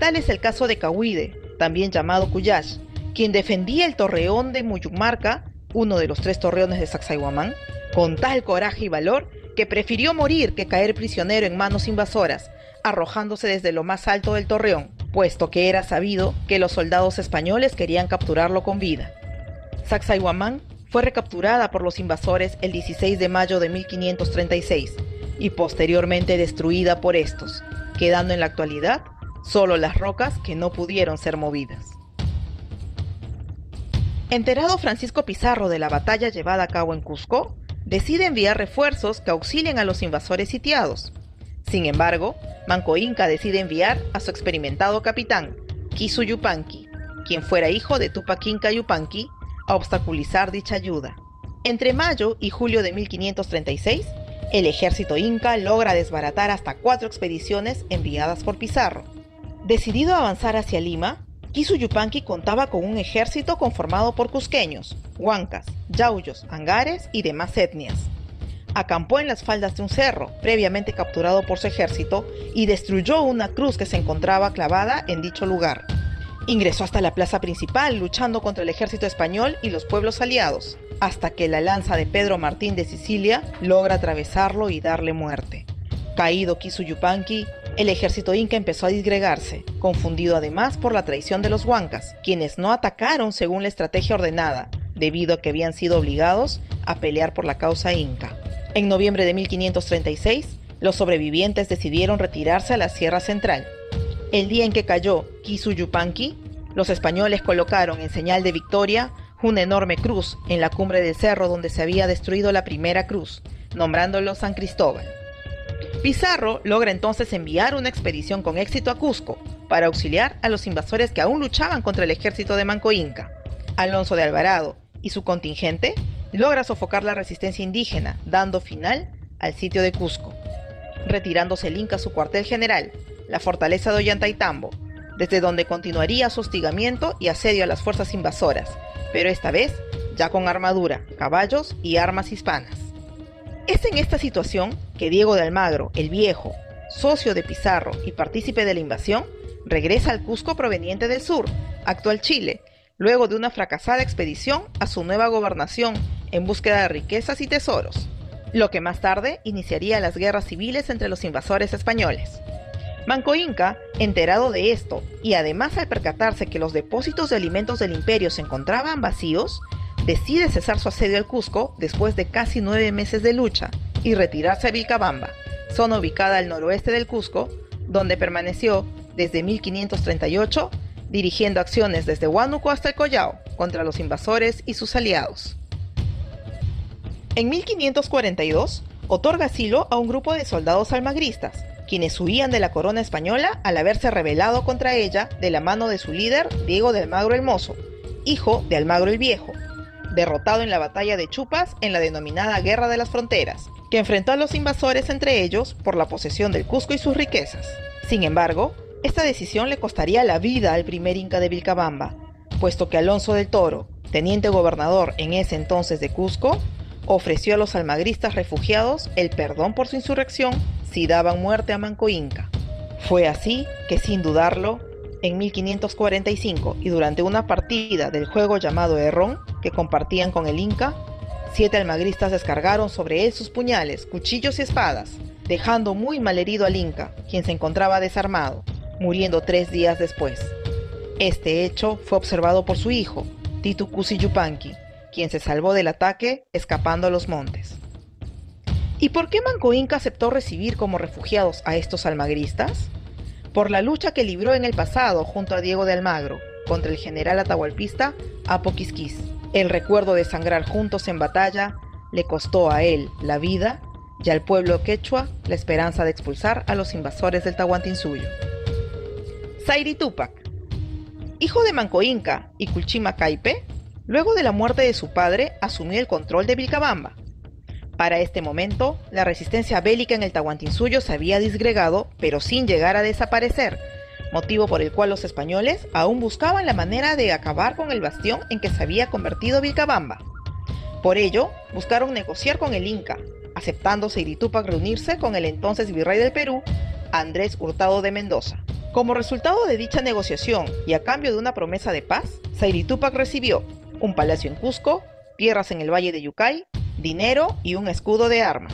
Tal es el caso de Cahuide, también llamado Cuyash, quien defendía el torreón de Muyumarca, uno de los tres torreones de Sacsayhuamán, con tal coraje y valor que prefirió morir que caer prisionero en manos invasoras, arrojándose desde lo más alto del torreón, puesto que era sabido que los soldados españoles querían capturarlo con vida. Sacsayhuamán fue recapturada por los invasores el 16 de mayo de 1536 y posteriormente destruida por estos, quedando en la actualidad solo las rocas que no pudieron ser movidas. Enterado Francisco Pizarro de la batalla llevada a cabo en Cusco, decide enviar refuerzos que auxilien a los invasores sitiados. Sin embargo, Manco Inca decide enviar a su experimentado capitán, Kisu Yupanqui, quien fuera hijo de Tupac Inca Yupanqui, a obstaculizar dicha ayuda. Entre mayo y julio de 1536, el ejército inca logra desbaratar hasta cuatro expediciones enviadas por Pizarro. Decidido a avanzar hacia Lima, yupanqui contaba con un ejército conformado por cusqueños, huancas, yauyos, angares y demás etnias. Acampó en las faldas de un cerro, previamente capturado por su ejército, y destruyó una cruz que se encontraba clavada en dicho lugar. Ingresó hasta la plaza principal luchando contra el ejército español y los pueblos aliados, hasta que la lanza de Pedro Martín de Sicilia logra atravesarlo y darle muerte. Caído Quisuyupanqui, el ejército inca empezó a disgregarse, confundido además por la traición de los huancas, quienes no atacaron según la estrategia ordenada, debido a que habían sido obligados a pelear por la causa inca. En noviembre de 1536, los sobrevivientes decidieron retirarse a la Sierra Central. El día en que cayó Kisuyupanqui, los españoles colocaron en señal de victoria una enorme cruz en la cumbre del cerro donde se había destruido la primera cruz, nombrándolo San Cristóbal. Pizarro logra entonces enviar una expedición con éxito a Cusco para auxiliar a los invasores que aún luchaban contra el ejército de Manco Inca. Alonso de Alvarado y su contingente logra sofocar la resistencia indígena, dando final al sitio de Cusco, retirándose el Inca a su cuartel general, la fortaleza de Ollantaytambo, desde donde continuaría su hostigamiento y asedio a las fuerzas invasoras, pero esta vez ya con armadura, caballos y armas hispanas. Es en esta situación que Diego de Almagro, el viejo, socio de Pizarro y partícipe de la invasión, regresa al Cusco proveniente del sur, actual Chile, luego de una fracasada expedición a su nueva gobernación en búsqueda de riquezas y tesoros, lo que más tarde iniciaría las guerras civiles entre los invasores españoles. Manco Inca, enterado de esto, y además al percatarse que los depósitos de alimentos del imperio se encontraban vacíos, decide cesar su asedio al Cusco después de casi nueve meses de lucha y retirarse a Vilcabamba, zona ubicada al noroeste del Cusco, donde permaneció desde 1538 dirigiendo acciones desde Huánuco hasta el Collao contra los invasores y sus aliados. En 1542, otorga asilo a un grupo de soldados almagristas, quienes huían de la corona española al haberse rebelado contra ella de la mano de su líder, Diego de Almagro el Mozo, hijo de Almagro el Viejo, derrotado en la batalla de Chupas en la denominada Guerra de las Fronteras, que enfrentó a los invasores entre ellos por la posesión del Cusco y sus riquezas. Sin embargo, esta decisión le costaría la vida al primer inca de Vilcabamba, puesto que Alonso del Toro, teniente gobernador en ese entonces de Cusco, ofreció a los almagristas refugiados el perdón por su insurrección si daban muerte a Manco Inca. Fue así que, sin dudarlo, en 1545 y durante una partida del juego llamado Errón, que compartían con el Inca, siete almagristas descargaron sobre él sus puñales, cuchillos y espadas, dejando muy malherido al Inca, quien se encontraba desarmado, muriendo tres días después. Este hecho fue observado por su hijo, Titu Cusi Yupanqui, quien se salvó del ataque escapando a los montes. ¿Y por qué Manco Inca aceptó recibir como refugiados a estos almagristas? por la lucha que libró en el pasado junto a Diego de Almagro contra el general atahualpista Apoquisquís. El recuerdo de sangrar juntos en batalla le costó a él la vida y al pueblo quechua la esperanza de expulsar a los invasores del Tahuantinsuyo. Zairi Tupac, hijo de Manco Inca y Culchima Caipe, luego de la muerte de su padre asumió el control de Vilcabamba para este momento, la resistencia bélica en el Tahuantinsuyo se había disgregado, pero sin llegar a desaparecer, motivo por el cual los españoles aún buscaban la manera de acabar con el bastión en que se había convertido Vilcabamba. Por ello, buscaron negociar con el Inca, aceptando Seiritupac reunirse con el entonces virrey del Perú, Andrés Hurtado de Mendoza. Como resultado de dicha negociación y a cambio de una promesa de paz, Seiritupac recibió un palacio en Cusco, tierras en el Valle de Yucay dinero y un escudo de armas.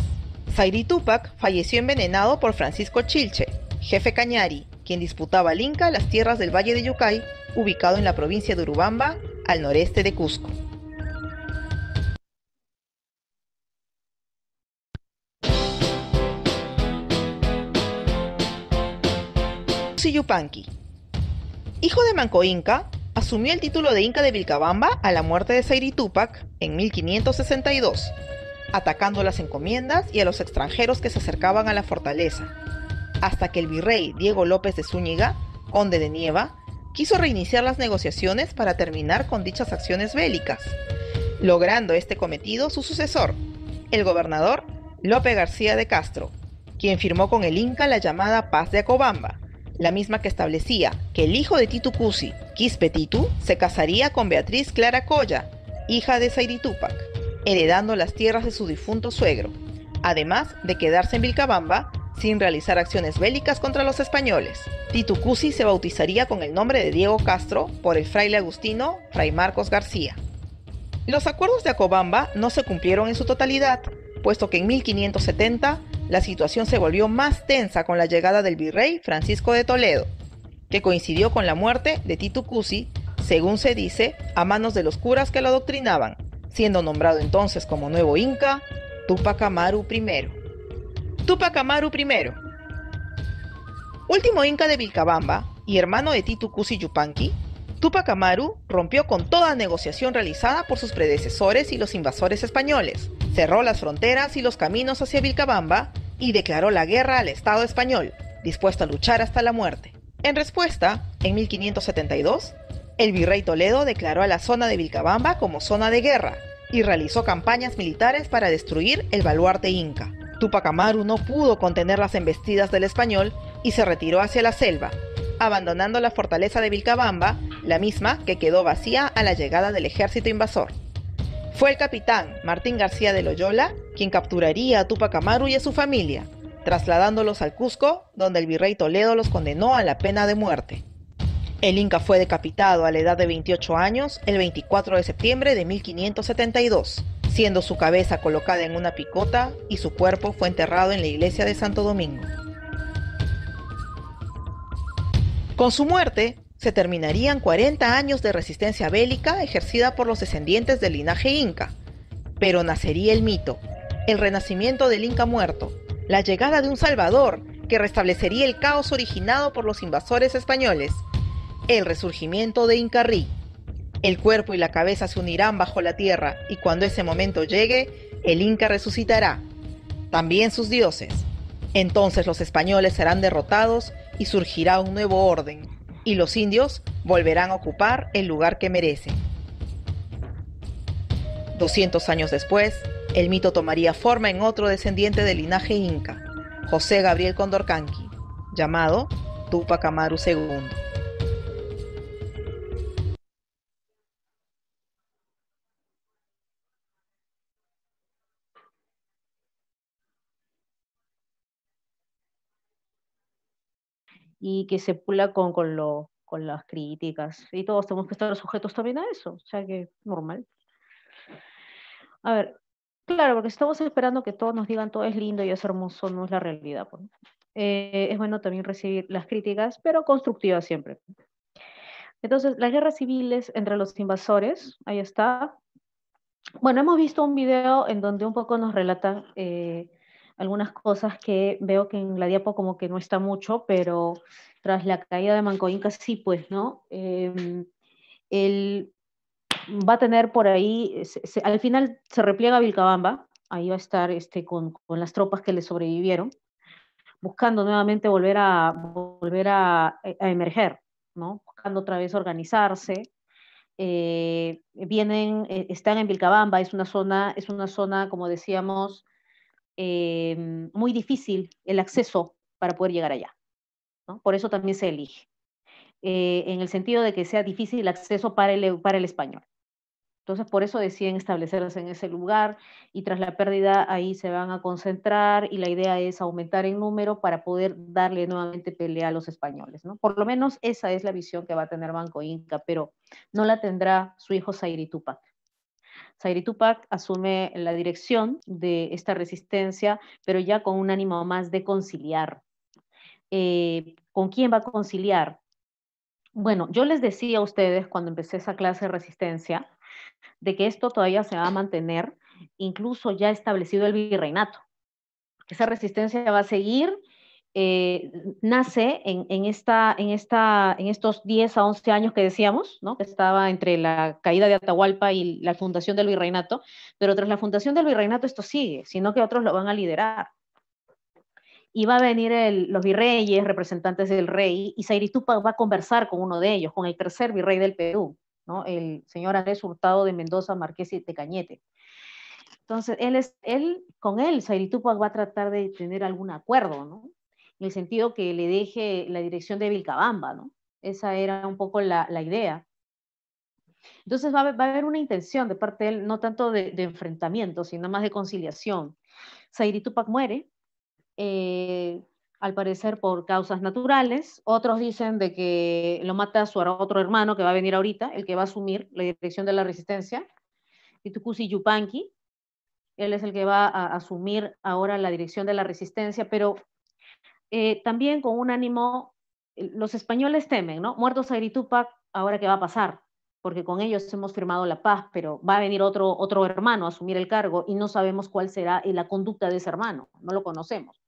Zairi Tupac falleció envenenado por Francisco Chilche, jefe cañari, quien disputaba al Inca las tierras del Valle de Yucay, ubicado en la provincia de Urubamba, al noreste de Cusco. Yupanqui Hijo de Manco Inca, asumió el título de Inca de Vilcabamba a la muerte de Sayri Tupac en 1562, atacando las encomiendas y a los extranjeros que se acercaban a la fortaleza, hasta que el virrey Diego López de Zúñiga, conde de Nieva, quiso reiniciar las negociaciones para terminar con dichas acciones bélicas, logrando este cometido su sucesor, el gobernador Lope García de Castro, quien firmó con el Inca la llamada Paz de Acobamba, la misma que establecía que el hijo de Titu Cusi, Quispe Titu, se casaría con Beatriz Clara Colla, hija de Sairi Tupac, heredando las tierras de su difunto suegro, además de quedarse en Vilcabamba sin realizar acciones bélicas contra los españoles. Titu Cusi se bautizaría con el nombre de Diego Castro por el fraile agustino Fray Marcos García. Los acuerdos de Acobamba no se cumplieron en su totalidad, puesto que en 1570 la situación se volvió más tensa con la llegada del virrey Francisco de Toledo, que coincidió con la muerte de Titu Cusi, según se dice, a manos de los curas que lo adoctrinaban, siendo nombrado entonces como nuevo inca Tupac Amaru I. Tupac Amaru I, último inca de Vilcabamba y hermano de Titu Cusi Yupanqui, Tupac Amaru rompió con toda negociación realizada por sus predecesores y los invasores españoles, cerró las fronteras y los caminos hacia Vilcabamba y declaró la guerra al Estado español, dispuesto a luchar hasta la muerte. En respuesta, en 1572, el virrey Toledo declaró a la zona de Vilcabamba como zona de guerra y realizó campañas militares para destruir el baluarte inca. Tupac Amaru no pudo contener las embestidas del español y se retiró hacia la selva, abandonando la fortaleza de Vilcabamba, la misma que quedó vacía a la llegada del ejército invasor. Fue el capitán Martín García de Loyola quien capturaría a Tupac Amaru y a su familia, trasladándolos al Cusco, donde el virrey Toledo los condenó a la pena de muerte. El Inca fue decapitado a la edad de 28 años el 24 de septiembre de 1572, siendo su cabeza colocada en una picota y su cuerpo fue enterrado en la iglesia de Santo Domingo. Con su muerte, se terminarían 40 años de resistencia bélica ejercida por los descendientes del linaje inca. Pero nacería el mito, el renacimiento del inca muerto, la llegada de un salvador que restablecería el caos originado por los invasores españoles, el resurgimiento de Rí. El cuerpo y la cabeza se unirán bajo la tierra y cuando ese momento llegue, el Inca resucitará. También sus dioses. Entonces los españoles serán derrotados y surgirá un nuevo orden, y los indios volverán a ocupar el lugar que merecen. 200 años después, el mito tomaría forma en otro descendiente del linaje inca, José Gabriel Condorcanqui, llamado Tupac Amaru II. y que se pula con, con, con las críticas. Y todos tenemos que estar sujetos también a eso, o sea que normal. A ver, claro, porque estamos esperando que todos nos digan todo es lindo y es hermoso, no es la realidad. Pues, eh, es bueno también recibir las críticas, pero constructivas siempre. Entonces, las guerras civiles entre los invasores, ahí está. Bueno, hemos visto un video en donde un poco nos relata eh, algunas cosas que veo que en la diapo como que no está mucho, pero tras la caída de Manco Inca sí, pues, ¿no? Em, él va a tener por ahí, al final se repliega Vilcabamba, ahí va a estar este, con, las tropas que le sobrevivieron, buscando nuevamente volver a, volver a, eh, emerger, ¿no? Buscando otra vez organizarse, eh, vienen, eh, están en Vilcabamba, es una zona, es una zona, como decíamos, Em, muy difícil el acceso para poder llegar allá. Por eso también se elige, eh, en el sentido de que sea difícil el acceso para el, para el español. Entonces, por eso deciden establecerse en ese lugar y tras la pérdida ahí se van a concentrar y la idea es aumentar el número para poder darle nuevamente pelea a los españoles. ¿no? Por lo menos esa es la visión que va a tener Banco Inca, pero no la tendrá su hijo Zairi Tupac. Zaire Tupac asume la dirección de esta resistencia, pero ya con un ánimo más de conciliar. Eh, ¿Con quién va a conciliar? Bueno, yo les decía a ustedes cuando empecé esa clase de resistencia de que esto todavía se va a mantener, incluso ya establecido el virreinato. Esa resistencia va a seguir eh, nace en, estos 10 a 11 años que decíamos, que estaba entre la caída de Atahualpa y la fundación del virreinato, pero tras la fundación del virreinato esto sigue, sino que otros lo van a liderar. Y va a venir los virreyes, representantes del rey, y Sairitupa va a conversar con uno de ellos, con el tercer virrey del Perú, el señor Andrés Hurtado de Mendoza, Marqués de Cañete. Entonces, él, es, él con él, Sairitupa va a tratar de tener algún acuerdo, ¿no? en el sentido que le deje la dirección de Vilcabamba, ¿no? Esa era un poco la, idea. Entonces va a, haber una intención de parte de él, no tanto de, enfrentamiento, sino más de conciliación. Zairi Tupac muere, eh, al parecer por causas naturales. Otros dicen de que lo mata su otro hermano que va a venir ahorita, el que va a asumir la dirección de la resistencia, Titucusi Yupanqui. Él es el que va a asumir ahora la dirección de la resistencia, pero eh, también con un ánimo, eh, los españoles temen, ¿no? Muertos a Tupac, ahora qué va a pasar, porque con ellos hemos firmado la paz, pero va a venir otro, otro hermano a asumir el cargo y no sabemos cuál será eh, la conducta de ese hermano, no lo conocemos.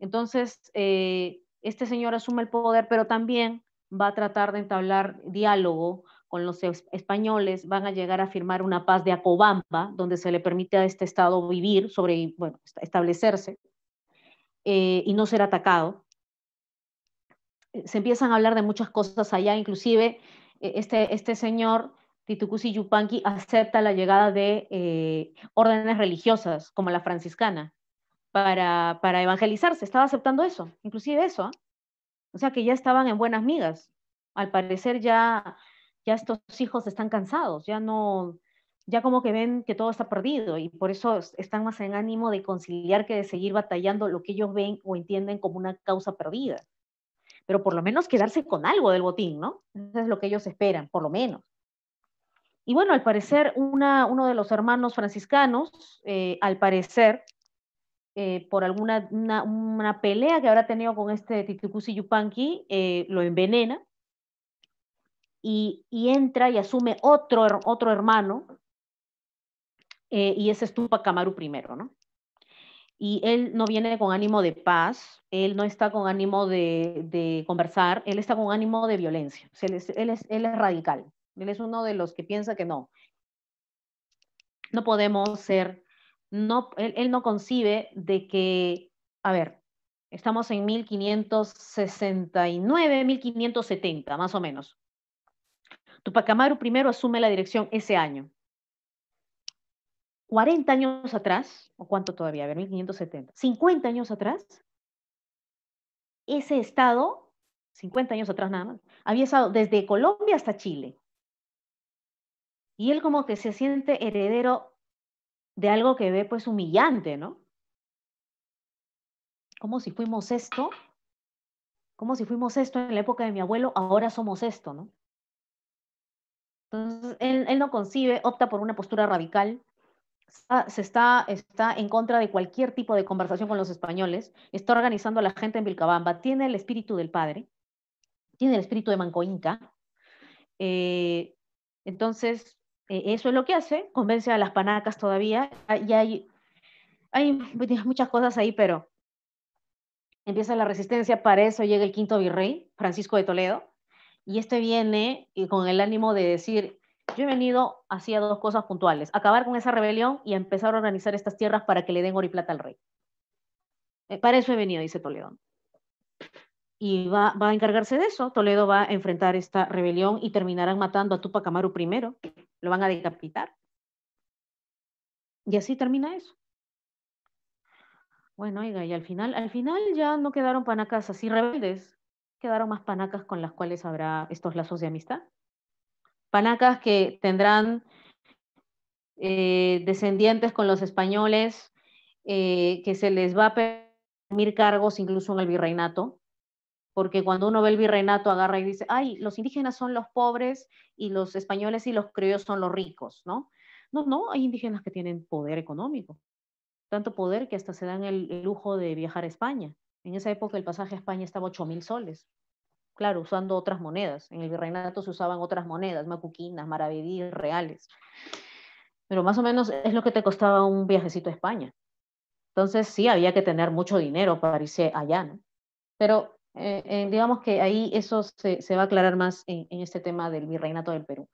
Entonces, este señor asume el poder, pero también va a tratar de entablar diálogo con los españoles, van a llegar a firmar una paz de Acobamba, donde se le permite a este Estado vivir, sobre, bueno, establecerse. Eh, y no ser atacado. Eh, se empiezan a hablar de muchas cosas allá, inclusive eh, este, este señor, Titucusi Yupanqui, acepta la llegada de órdenes religiosas como la franciscana para, para evangelizarse, estaba aceptando eso, inclusive eso. ¿ah? O sea que ya estaban en buenas migas. Al parecer ya, ya estos hijos están cansados, ya no, ya como que ven que todo está perdido y por eso están más en ánimo de conciliar que de seguir batallando lo que ellos ven o entienden como una causa perdida. Pero por lo menos quedarse con algo del botín, ¿no? Eso es lo que ellos esperan, por lo menos. Y bueno, al parecer, uno de los hermanos franciscanos, eh, al parecer, eh, por alguna una, pelea que habrá tenido con este y Yupanqui, eh, lo envenena y, entra y asume otro, otro hermano eh, y ese es Tupac Amaru primero, ¿no? Y él no viene con ánimo de paz, él no está con ánimo de, conversar, él está con ánimo de violencia, él, es, radical, él es uno de los que piensa que no. No podemos ser, no, él, no concibe de que, a ver, estamos en 1569, 1570, más o menos. Tupac Amaru primero asume la dirección ese año. 40 años atrás, o cuánto todavía, a ver, 1570, 50 años atrás, ese estado, 50 años atrás nada más, había estado desde Colombia hasta Chile. Y él como que se siente heredero de algo que ve pues humillante, ¿no? Como si fuimos esto, como si fuimos esto en la época de mi abuelo, ahora somos esto, ¿no? Entonces, él, él no concibe, opta por una postura radical, se está, está en contra de cualquier tipo de conversación con los españoles, está organizando a la gente en Vilcabamba, tiene el espíritu del padre, tiene el espíritu de Manco Inca. Eh, entonces, eh, eso es lo que hace, convence a las panacas todavía, ah, y hay, hay muchas cosas ahí, pero empieza la resistencia, para eso llega el quinto virrey, Francisco de Toledo, y este viene eh, con el ánimo de decir, yo he venido hacia dos cosas puntuales, acabar con esa rebelión y empezar a organizar estas tierras para que le den oro y plata al rey. Eh, para eso he venido, dice Toledo. Y va, a encargarse de eso. Toledo va a enfrentar esta rebelión y terminarán matando a Tupac Amaru primero. Lo van a decapitar. Y así termina eso. Bueno, oiga, y al final, al final ya no quedaron panacas así rebeldes, quedaron más panacas con las cuales habrá estos lazos de amistad panacas que tendrán eh, descendientes con los españoles, eh, que se les va a permitir cargos incluso en el virreinato, porque cuando uno ve el virreinato agarra y dice, ay, los indígenas son los pobres y los españoles y los criollos son los ricos, ¿no? No, no, hay indígenas que tienen poder económico, tanto poder que hasta se dan el, lujo de viajar a España. En esa época el pasaje a España estaba 8.000 soles claro, usando otras monedas. En el virreinato se usaban otras monedas, macuquinas, maravedís, reales. Pero más o menos es lo que te costaba un viajecito a España. Entonces sí, había que tener mucho dinero para irse allá, ¿no? Pero eh, eh, digamos que ahí eso se, va a aclarar más en, este tema del virreinato del Perú.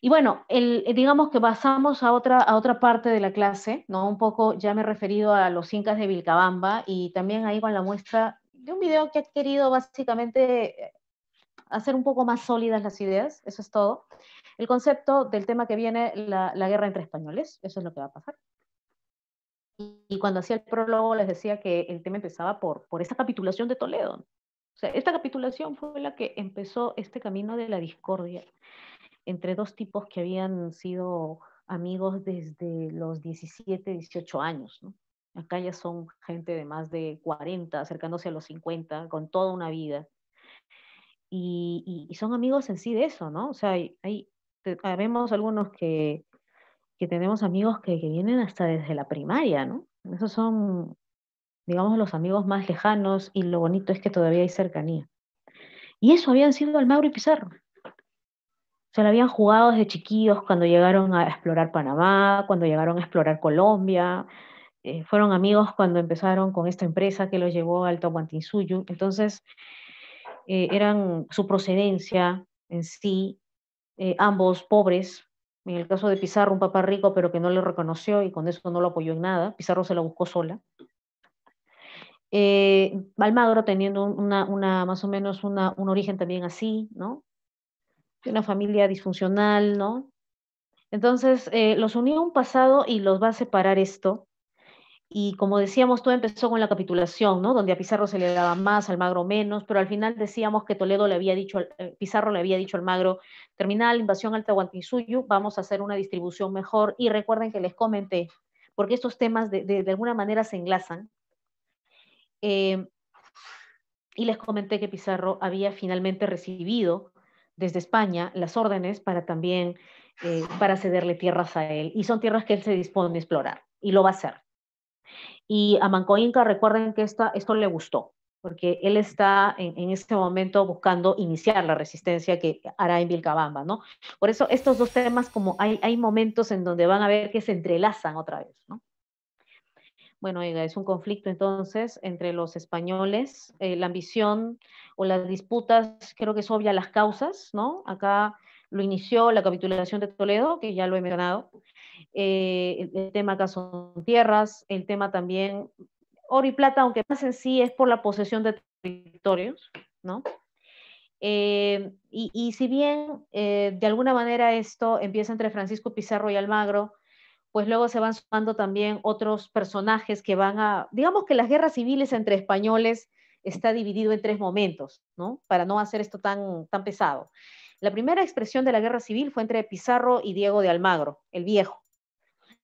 Y bueno, digamos que pasamos a otra, a otra parte de la clase, ¿no? Un poco ya me he referido a los incas de Vilcabamba y también ahí con la muestra un video que ha querido básicamente eh, hacer un poco más sólidas las ideas, eso es todo. El concepto del tema que viene, la, guerra entre españoles, eso es lo que va a pasar. Y, cuando hacía el prólogo les decía que el tema empezaba por, por esta capitulación de Toledo. O sea, esta capitulación fue la que empezó este camino de la discordia entre dos tipos que habían sido amigos desde los 17, 18 años. ¿no? Acá ya son gente de más de 40, acercándose a los 50, con toda una vida. Y, son amigos en sí de eso, ¿no? O sea, hay, vemos algunos que, que tenemos amigos que, que, vienen hasta desde la primaria, ¿no? Esos son, digamos, los amigos más lejanos y lo bonito es que todavía hay cercanía. Y eso habían sido Almagro y Pizarro. Se lo habían jugado desde chiquillos cuando llegaron a explorar Panamá, cuando llegaron a explorar Colombia, eh, fueron amigos cuando empezaron con esta empresa que los llevó al Tahuantinsuyo. Entonces, eh, eran su procedencia en sí, eh, ambos pobres. En el caso de Pizarro, un papá rico, pero que no lo reconoció y con eso no lo apoyó en nada. Pizarro se la buscó sola. Almagro teniendo una, una, más o menos una, un origen también así, ¿no? De una familia disfuncional, ¿no? Entonces, los unió un pasado y los va a separar esto. Y como decíamos, todo empezó con la capitulación, ¿no? Donde a Pizarro se le daba más, al Magro menos, pero al final decíamos que Toledo le había dicho, eh, Pizarro le había dicho al Magro, terminal, la invasión al Tahuantinsuyo, vamos a hacer una distribución mejor. Y recuerden que les comenté, porque estos temas de, alguna manera se enlazan. Eh, y les comenté que Pizarro había finalmente recibido desde España las órdenes para también, eh, para cederle tierras a él. Y son tierras que él se dispone a explorar, y lo va a hacer. Y a Manco Inca recuerden que esto le gustó, porque él está en, en, este momento buscando iniciar la resistencia que hará en Vilcabamba, ¿no? Por eso estos dos temas, como hay, hay momentos en donde van a ver que se entrelazan otra vez, ¿no? Bueno, es un conflicto entonces entre los españoles, eh, la ambición o las disputas, creo que es obvia las causas, ¿no? Acá lo inició la capitulación de Toledo, que ya lo he mencionado, eh, el tema acá son tierras, el tema también oro y plata, aunque más en sí es por la posesión de territorios, ¿no? Eh, y, si bien eh, de alguna manera esto empieza entre Francisco Pizarro y Almagro, pues luego se van sumando también otros personajes que van a, digamos que las guerras civiles entre españoles está dividido en tres momentos, ¿no? Para no hacer esto tan, tan pesado. La primera expresión de la guerra civil fue entre Pizarro y Diego de Almagro, el viejo,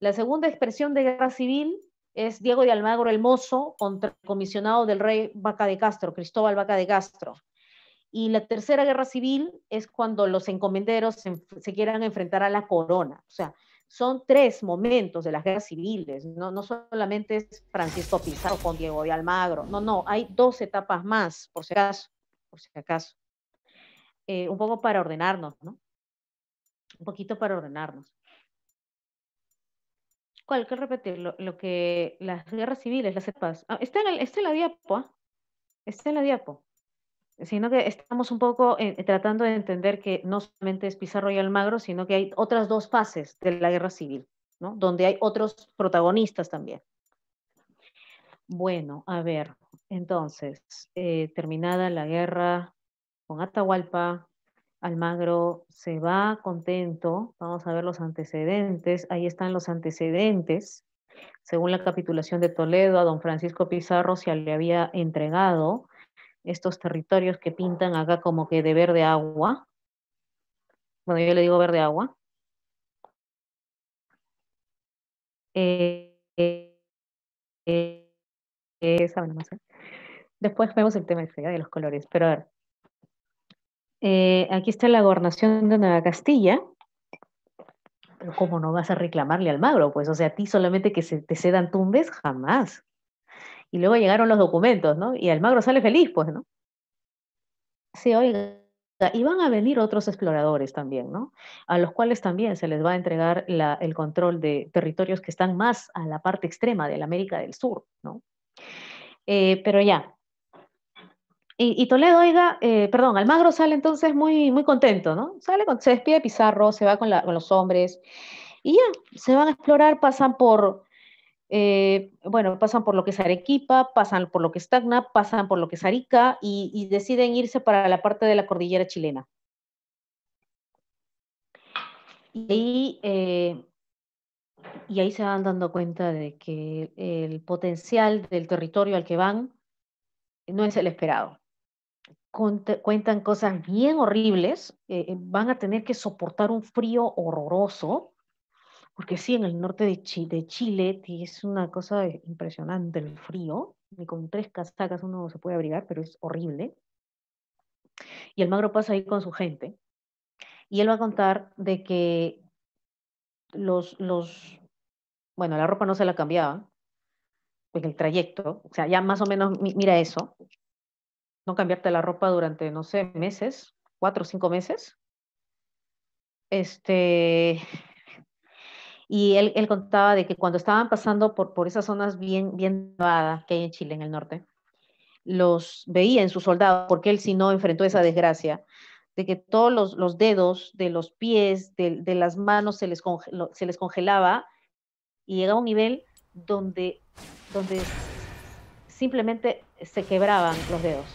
la segunda expresión de guerra civil es Diego de Almagro el Mozo contra el comisionado del rey Vaca de Castro, Cristóbal Vaca de Castro. Y la tercera guerra civil es cuando los encomenderos se, quieran enfrentar a la corona. O sea, son tres momentos de las guerras civiles, no, no solamente es Francisco Pizarro con Diego de Almagro, no, no, hay dos etapas más, por si acaso, por si acaso. Eh, un poco para ordenarnos, ¿no? Un poquito para ordenarnos. ¿Cuál? ¿Qué repetir? Lo que las guerras civiles, las cepas. Ah, está, en la diapo, ¿ah? Está en la diapo. Sino que estamos un poco eh, tratando de entender que no solamente es Pizarro y Almagro, sino que hay otras dos fases de la guerra civil, ¿no? Donde hay otros protagonistas también. Bueno, a ver, entonces, eh, terminada la guerra con Atahualpa, Almagro se va contento, vamos a ver los antecedentes, ahí están los antecedentes. Según la capitulación de Toledo, a don Francisco Pizarro se le había entregado estos territorios que pintan acá como que de verde agua. Bueno, yo le digo verde agua. Eh, eh, eh, Después vemos el tema de los colores, pero a ver. Eh, aquí está la gobernación de Nueva Castilla. Pero ¿cómo no vas a reclamarle al magro? Pues, o sea, a ti solamente que te cedan tumbes, jamás. Y luego llegaron los documentos, ¿no? Y magro sale feliz, pues, ¿no? Sí, oiga, y van a venir otros exploradores también, ¿no? A los cuales también se les va a entregar el control de territorios que están más a la parte extrema de la América del Sur, ¿no? Eh, pero ya, y, Toledo, oiga, eh, perdón, Almagro sale entonces muy, muy contento, ¿no? Sale, se despide Pizarro, se va con, los hombres y ya, se van a explorar, pasan por, eh, bueno, pasan por lo que es Arequipa, pasan por lo que es Tacna, pasan por lo que es Arica y, deciden irse para la parte de la cordillera chilena. y ahí eh, se van dando cuenta de que el potencial del territorio al que van no es el esperado cuentan cosas bien horribles, eh, eh, van a tener que soportar un frío horroroso, porque sí, en el norte de Chile, de Chile es una cosa eh, impresionante el frío, y con tres casacas uno se puede abrigar, pero es horrible. Y el magro pasa ahí con su gente, y él va a contar de que los, los bueno, la ropa no se la cambiaba en el trayecto, o sea, ya más o menos mira eso, no cambiarte la ropa durante, no sé, meses, cuatro o cinco meses. Este, y él, contaba de que cuando estaban pasando por, por esas zonas bien, bien nevadas que hay en Chile, en el norte, los veía en sus soldados, porque él si no enfrentó esa desgracia, de que todos los, dedos de los pies, de, las manos se les, se les congelaba y llegaba a un nivel donde, donde simplemente se quebraban los dedos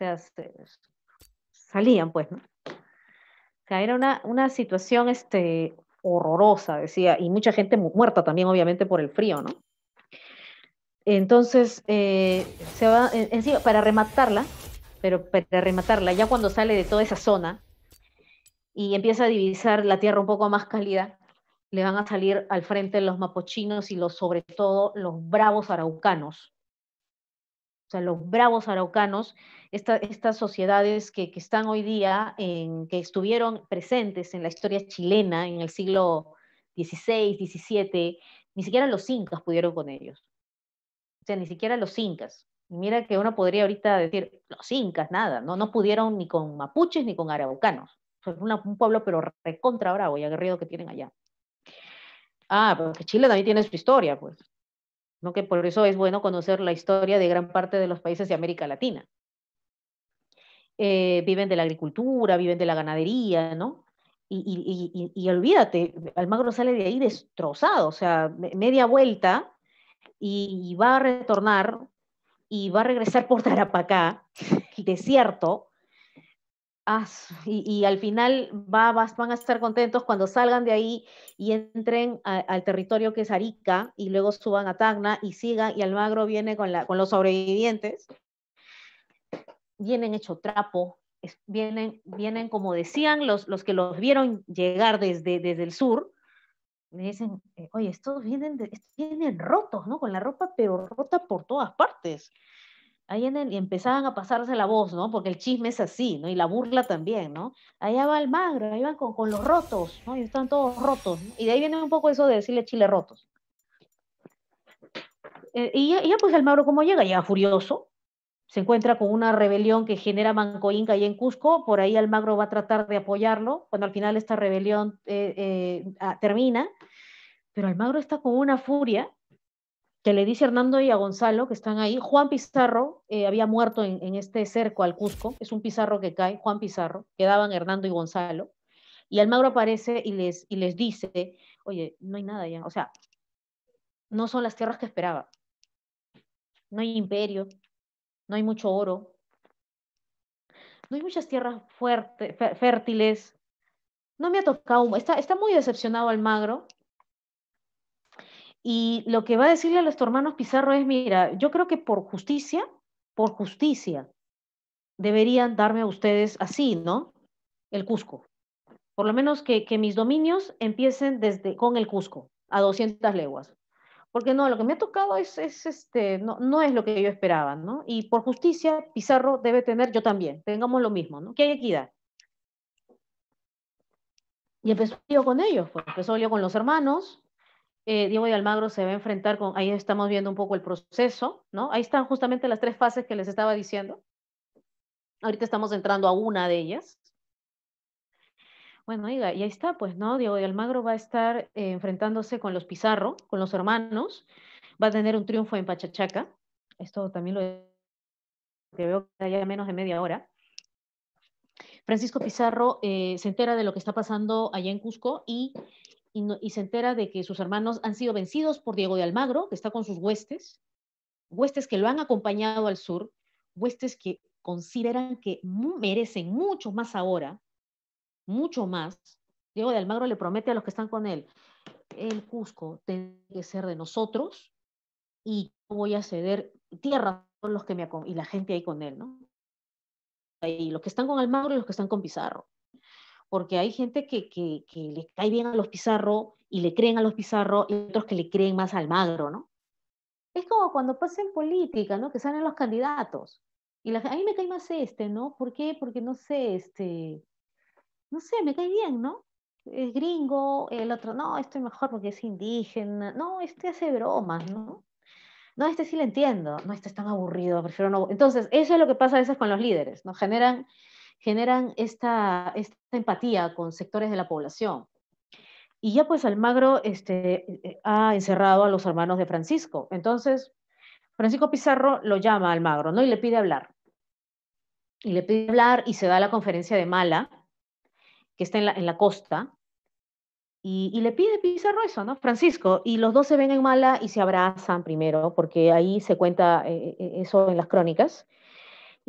sea, salían pues, ¿no? O era una, situación este, horrorosa, decía, y mucha gente muerta también, obviamente, por el frío, ¿no? Entonces, eh, se va, eh, para rematarla, pero para rematarla, ya cuando sale de toda esa zona y empieza a divisar la tierra un poco más cálida, le van a salir al frente los mapochinos y los, sobre todo los bravos araucanos, o sea, los bravos araucanos, estas sociedades que, están hoy día, que estuvieron presentes en la historia chilena en el siglo XVI, XVII, ni siquiera los incas pudieron con ellos. O sea, ni siquiera los incas. mira que uno podría ahorita decir, los incas, nada, no, no pudieron ni con mapuches ni con araucanos. Fue un pueblo pero recontra bravo y aguerrido que tienen allá. Ah, porque Chile también tiene su historia, pues. ¿no? que por eso es bueno conocer la historia de gran parte de los países de América Latina. Eh, viven de la agricultura, viven de la ganadería, ¿no? Y, y, olvídate, Almagro sale de ahí destrozado, o sea, media vuelta y, va a retornar y va a regresar por Tarapacá, el desierto, Ah, y, al final va, van a estar contentos cuando salgan de ahí y entren al territorio que es Arica y luego suban a Tacna y sigan y Almagro viene con, los sobrevivientes. Vienen hecho trapo, vienen, vienen como decían los, que los vieron llegar desde, desde el sur, me dicen, eh, oye, estos vienen, vienen rotos, ¿no? Con la ropa, pero rota por todas partes ahí y empezaban a pasarse la voz, ¿no? Porque el chisme es así, ¿no? Y la burla también, ¿no? Allá va Almagro, ahí van con, con los rotos, ¿no? Y están todos rotos. Y de ahí viene un poco eso de decirle chile rotos. Eh, y, ya, pues Almagro, ¿cómo llega? Llega furioso, se encuentra con una rebelión que genera Manco Inca y en Cusco, por ahí Almagro va a tratar de apoyarlo, cuando al final esta rebelión eh, eh, termina, pero Almagro está con una furia que le dice Hernando y a Gonzalo, que están ahí, Juan Pizarro eh, había muerto en, este cerco al Cusco, es un Pizarro que cae, Juan Pizarro, quedaban Hernando y Gonzalo, y Almagro aparece y les, y les dice, oye, no hay nada ya, o sea, no son las tierras que esperaba, no hay imperio, no hay mucho oro, no hay muchas tierras fuertes, fértiles, no me ha tocado, está, está muy decepcionado Almagro, y lo que va a decirle a los hermanos Pizarro es, mira, yo creo que por justicia, por justicia, deberían darme a ustedes así, ¿no? El Cusco. Por lo menos que, mis dominios empiecen desde con el Cusco, a 200 leguas. Porque no, lo que me ha tocado es, este, no, es lo que yo esperaba, ¿no? Y por justicia, Pizarro debe tener, yo también, tengamos lo mismo, ¿no? Que hay equidad. Y empezó yo con ellos, porque empezó yo con los hermanos, eh, Diego de Almagro se va a enfrentar con, ahí estamos viendo un poco el proceso, ¿no? Ahí están justamente las tres fases que les estaba diciendo. Ahorita estamos entrando a una de ellas. Bueno, oiga, y ahí está, pues, ¿no? Diego de Almagro va a estar eh, enfrentándose con los Pizarro, con los hermanos, va a tener un triunfo en Pachachaca. Esto también lo que veo que hay menos de media hora. Francisco Pizarro eh, se entera de lo que está pasando allá en Cusco y y, se entera de que sus hermanos han sido vencidos por Diego de Almagro, que está con sus huestes, huestes que lo han acompañado al sur, huestes que consideran que merecen mucho más ahora, mucho más. Diego de Almagro le promete a los que están con él, el Cusco tiene que ser de nosotros y voy a ceder tierra los que me y la gente ahí con él, ¿no? los que están con Almagro y los que están con Pizarro porque hay gente que, le cae bien a los pizarros, y le creen a los pizarros, y otros que le creen más al Magro, ¿no? Es como cuando pasa en política, ¿no? Que salen los candidatos. Y la, a mí me cae más este, ¿no? ¿Por qué? Porque no sé, este, no sé, me cae bien, ¿no? Es gringo, el otro, no, este es mejor porque es indígena, no, este hace bromas, ¿no? No, este sí le entiendo, no, este es tan aburrido, prefiero no. Entonces, eso es lo que pasa a veces con los líderes, ¿no? Generan generan esta, empatía con sectores de la población. Y ya pues Almagro este, eh, eh, ha encerrado a los hermanos de Francisco. Entonces, Francisco Pizarro lo llama a Almagro, ¿no? Y le pide hablar. Y le pide hablar y se da la conferencia de Mala, que está en la, costa, y, le pide Pizarro eso, ¿no? Francisco, y los dos se ven en mala y se abrazan primero, porque ahí se cuenta eh, eso en las crónicas,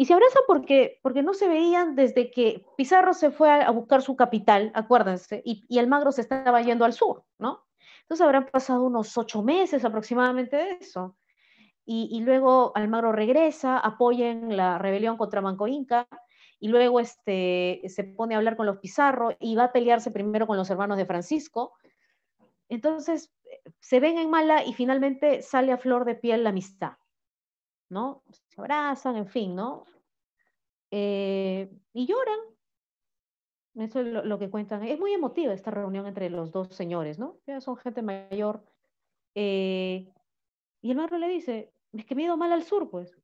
y se abraza porque, porque no se veían desde que Pizarro se fue a, buscar su capital, acuérdense, y, Almagro se estaba yendo al sur, ¿no? Entonces habrán pasado unos ocho meses aproximadamente de eso. Y, luego Almagro regresa, apoyen la rebelión contra Manco Inca, y luego este, se pone a hablar con los Pizarro y va a pelearse primero con los hermanos de Francisco. Entonces eh, se ven en mala y finalmente sale a flor de piel la amistad. ¿no? Se abrazan, en fin, ¿no? Eh, y lloran. Eso es lo, que cuentan. Es muy emotiva esta reunión entre los dos señores, ¿no? Ya son gente mayor. Eh, y el hermano le dice, es que me he ido mal al sur, pues.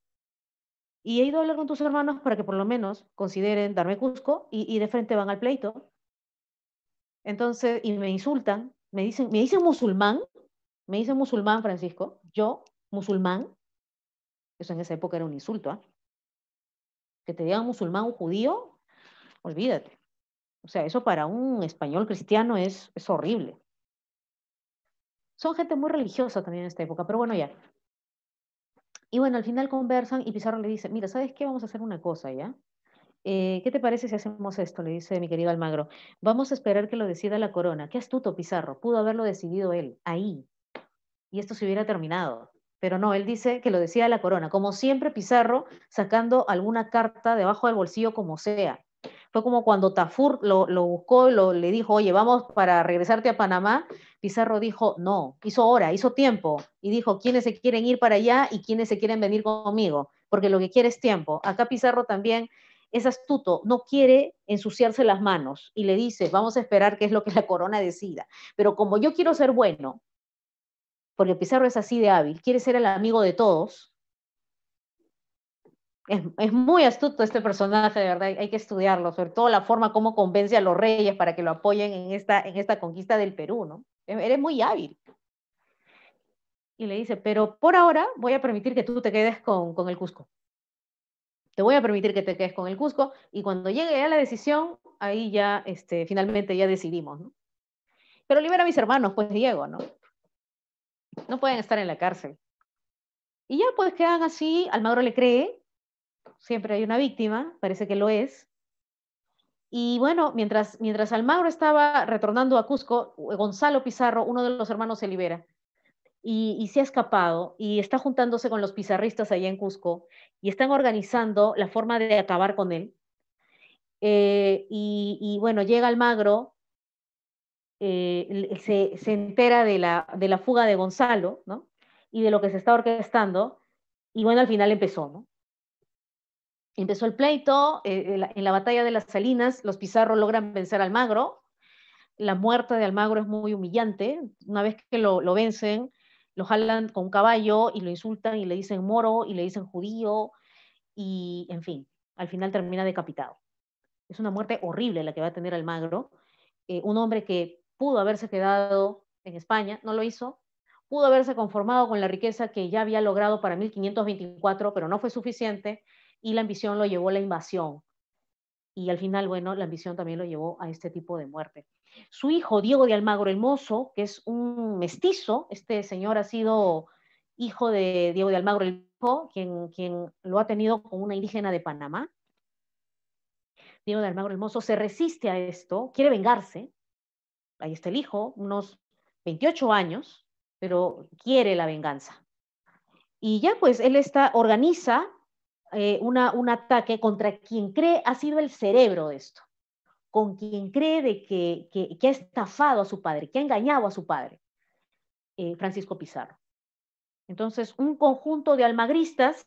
Y he ido a hablar con tus hermanos para que por lo menos consideren darme Cusco y, de frente van al pleito. Entonces, y me insultan, me dicen, me dicen musulmán, me dicen musulmán, Francisco, yo, musulmán, eso en esa época era un insulto. ¿ah? Que te digan musulmán o judío, olvídate. O sea, eso para un español cristiano es, es horrible. Son gente muy religiosa también en esta época, pero bueno, ya. Y bueno, al final conversan y Pizarro le dice, mira, ¿sabes qué? Vamos a hacer una cosa, ¿ya? Eh, ¿Qué te parece si hacemos esto? Le dice mi querido Almagro. Vamos a esperar que lo decida la corona. Qué astuto Pizarro. Pudo haberlo decidido él, ahí. Y esto se hubiera terminado pero no, él dice que lo decía la corona. Como siempre, Pizarro sacando alguna carta debajo del bolsillo, como sea. Fue como cuando Tafur lo, buscó y lo, le dijo, oye, vamos para regresarte a Panamá. Pizarro dijo, no, hizo hora, hizo tiempo. Y dijo, ¿quiénes se quieren ir para allá y quiénes se quieren venir conmigo? Porque lo que quiere es tiempo. Acá Pizarro también es astuto, no quiere ensuciarse las manos y le dice, vamos a esperar qué es lo que la corona decida. Pero como yo quiero ser bueno porque Pizarro es así de hábil, quiere ser el amigo de todos. Es, es, muy astuto este personaje, de verdad, hay que estudiarlo, sobre todo la forma como convence a los reyes para que lo apoyen en esta, en esta conquista del Perú, ¿no? E, eres muy hábil. Y le dice, pero por ahora voy a permitir que tú te quedes con, con el Cusco. Te voy a permitir que te quedes con el Cusco y cuando llegue a la decisión, ahí ya este, finalmente ya decidimos, ¿no? Pero libera a mis hermanos, pues Diego, ¿no? no pueden estar en la cárcel. Y ya pues quedan así, Almagro le cree, siempre hay una víctima, parece que lo es. Y bueno, mientras, mientras Almagro estaba retornando a Cusco, eh, Gonzalo Pizarro, uno de los hermanos, se libera. Y, se ha escapado y está juntándose con los pizarristas allá en Cusco y están organizando la forma de acabar con él. Eh, y, y, bueno, llega Almagro eh, se, entera de la, de la fuga de Gonzalo, Y de lo que se está orquestando, y bueno, al final empezó, Empezó el pleito, eh, en, la, batalla de las Salinas, los Pizarro logran vencer a Almagro la muerte de Almagro es muy humillante, una vez que lo, vencen, lo jalan con un caballo y lo insultan y le dicen moro y le dicen judío, y en fin, al final termina decapitado. Es una muerte horrible la que va a tener Almagro, eh, un hombre que pudo haberse quedado en España, no lo hizo, pudo haberse conformado con la riqueza que ya había logrado para 1524, pero no fue suficiente y la ambición lo llevó a la invasión. Y al final, bueno, la ambición también lo llevó a este tipo de muerte. Su hijo, Diego de Almagro el Mozo, que es un mestizo, este señor ha sido hijo de Diego de Almagro el Mozo, quien, quien lo ha tenido con una indígena de Panamá. Diego de Almagro el Mozo se resiste a esto, quiere vengarse, ahí está el hijo, unos 28 años, pero quiere la venganza. Y ya pues él está, organiza eh, una, un ataque contra quien cree ha sido el cerebro de esto, con quien cree de que, que, ha estafado a su padre, que ha engañado a su padre, eh, Francisco Pizarro. Entonces, un conjunto de almagristas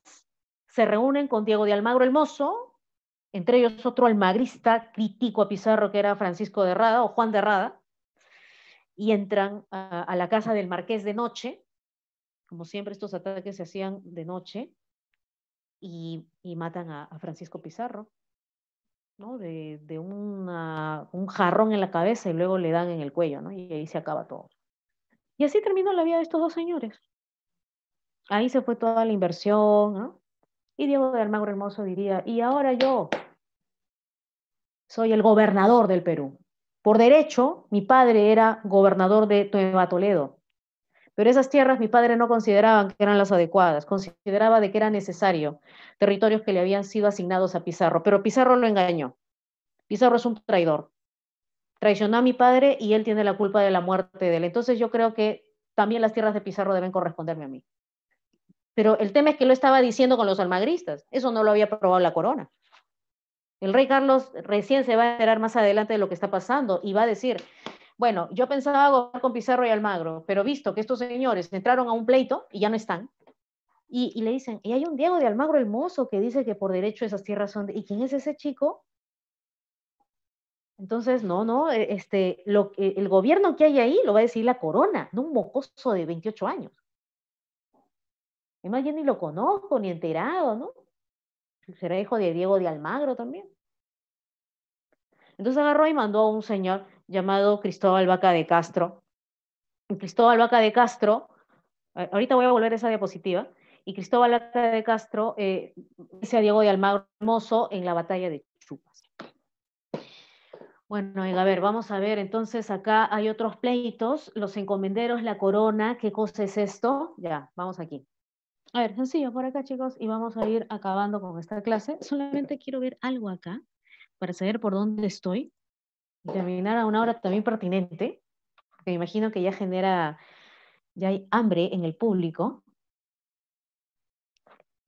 se reúnen con Diego de Almagro el Mozo, entre ellos otro almagrista crítico a Pizarro que era Francisco de Rada o Juan de Rada, y entran a, la casa del marqués de noche. Como siempre, estos ataques se hacían de noche y, matan a, Francisco Pizarro, ¿no? De, un jarrón en la cabeza y luego le dan en el cuello, ¿no? Y ahí se acaba todo. Y así terminó la vida de estos dos señores. Ahí se fue toda la inversión, ¿no? Y Diego de Almagro Hermoso diría, y ahora yo soy el gobernador del Perú. Por derecho, mi padre era gobernador de Tueva Toledo, pero esas tierras mi padre no consideraba que eran las adecuadas, consideraba de que era necesario territorios que le habían sido asignados a Pizarro, pero Pizarro lo engañó. Pizarro es un traidor. Traicionó a mi padre y él tiene la culpa de la muerte de él. Entonces yo creo que también las tierras de Pizarro deben corresponderme a mí. Pero el tema es que lo estaba diciendo con los almagristas, eso no lo había probado la corona. El rey Carlos recién se va a enterar más adelante de lo que está pasando y va a decir, bueno, yo pensaba con Pizarro y Almagro, pero visto que estos señores entraron a un pleito y ya no están, y, le dicen, y hay un Diego de Almagro el mozo que dice que por derecho esas tierras son ¿Y quién es ese chico? Entonces, no, no, e, este, lo, el gobierno que hay ahí lo va a decir la corona, no un mocoso de 28 años. Además, yo ni lo conozco, ni enterado, ¿no? será hijo de Diego de Almagro también. Entonces agarró y mandó a un señor llamado Cristóbal Vaca de Castro. Cristóbal Vaca de Castro, ahorita voy a volver a esa diapositiva, y Cristóbal Vaca de Castro eh, dice a Diego de Almagro hermoso en la batalla de Chupas. Bueno, a ver, vamos a ver, entonces acá hay otros pleitos, los encomenderos, la corona, ¿qué cosa es esto? Ya, vamos aquí. A ver, sencillo por acá, chicos, y vamos a ir acabando con esta clase. Solamente quiero ver algo acá para saber por dónde estoy terminar a una hora también pertinente. Me imagino que ya genera, ya hay hambre en el público.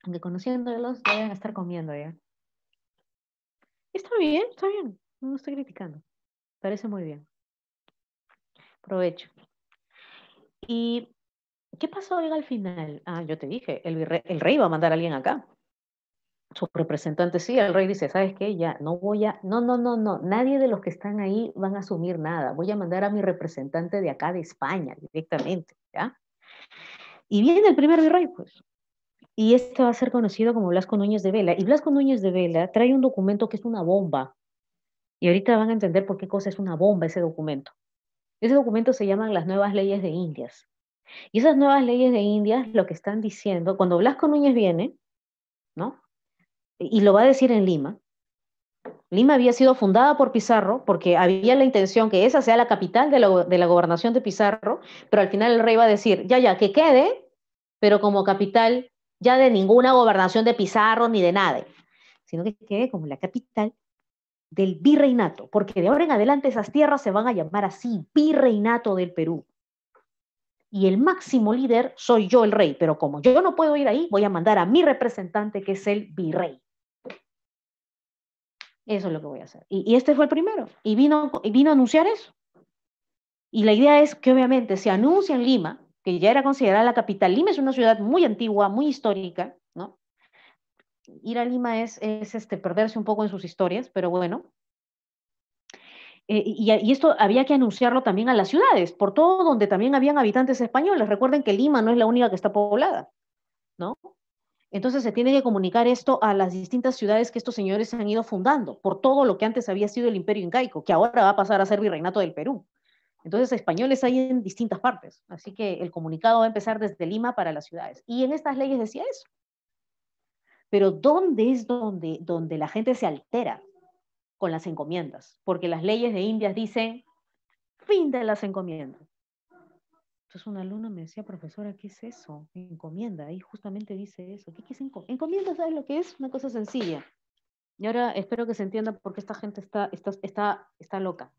Aunque conociéndolos deben estar comiendo ya. Está bien, está bien. No estoy criticando. Parece muy bien. Provecho. Y ¿Qué pasó ahí al final? Ah, yo te dije, el, el rey va a mandar a alguien acá. Su representante sí, el rey dice, ¿sabes qué? Ya, no voy a, no, no, no, no, nadie de los que están ahí van a asumir nada. Voy a mandar a mi representante de acá, de España, directamente, ¿ya? Y viene el primer virrey, pues. Y este va a ser conocido como Blasco Núñez de Vela. Y Blasco Núñez de Vela trae un documento que es una bomba. Y ahorita van a entender por qué cosa es una bomba ese documento. Ese documento se llaman las nuevas leyes de Indias. Y esas nuevas leyes de India lo que están diciendo, cuando Blasco Núñez viene, ¿no? Y lo va a decir en Lima. Lima había sido fundada por Pizarro porque había la intención que esa sea la capital de la gobernación de Pizarro, pero al final el rey va a decir, ya, ya, que quede, pero como capital ya de ninguna gobernación de Pizarro ni de nadie, sino que quede como la capital del virreinato, porque de ahora en adelante esas tierras se van a llamar así, virreinato del Perú y el máximo líder soy yo, el rey, pero como yo no puedo ir ahí, voy a mandar a mi representante, que es el virrey. Eso es lo que voy a hacer. Y, este fue el primero, y vino, vino a anunciar eso. Y la idea es que obviamente se anuncia en Lima, que ya era considerada la capital. Lima es una ciudad muy antigua, muy histórica, ¿no? Ir a Lima es, es este, perderse un poco en sus historias, pero bueno, eh, y, esto había que anunciarlo también a las ciudades, por todo donde también habían habitantes españoles. Recuerden que Lima no es la única que está poblada, ¿no? Entonces se tiene que comunicar esto a las distintas ciudades que estos señores han ido fundando, por todo lo que antes había sido el imperio incaico, que ahora va a pasar a ser virreinato del Perú. Entonces, españoles hay en distintas partes. Así que el comunicado va a empezar desde Lima para las ciudades. Y en estas leyes decía eso. Pero ¿dónde es donde, donde la gente se altera? con las encomiendas, porque las leyes de Indias dicen fin de las encomiendas. Entonces un alumno me decía, profesora, ¿qué es eso? Encomienda. Y justamente dice eso. ¿Qué, qué es encomienda? Encomienda, ¿sabes lo que es? Una cosa sencilla. Y ahora espero que se entienda por qué esta gente está, está, está, está loca.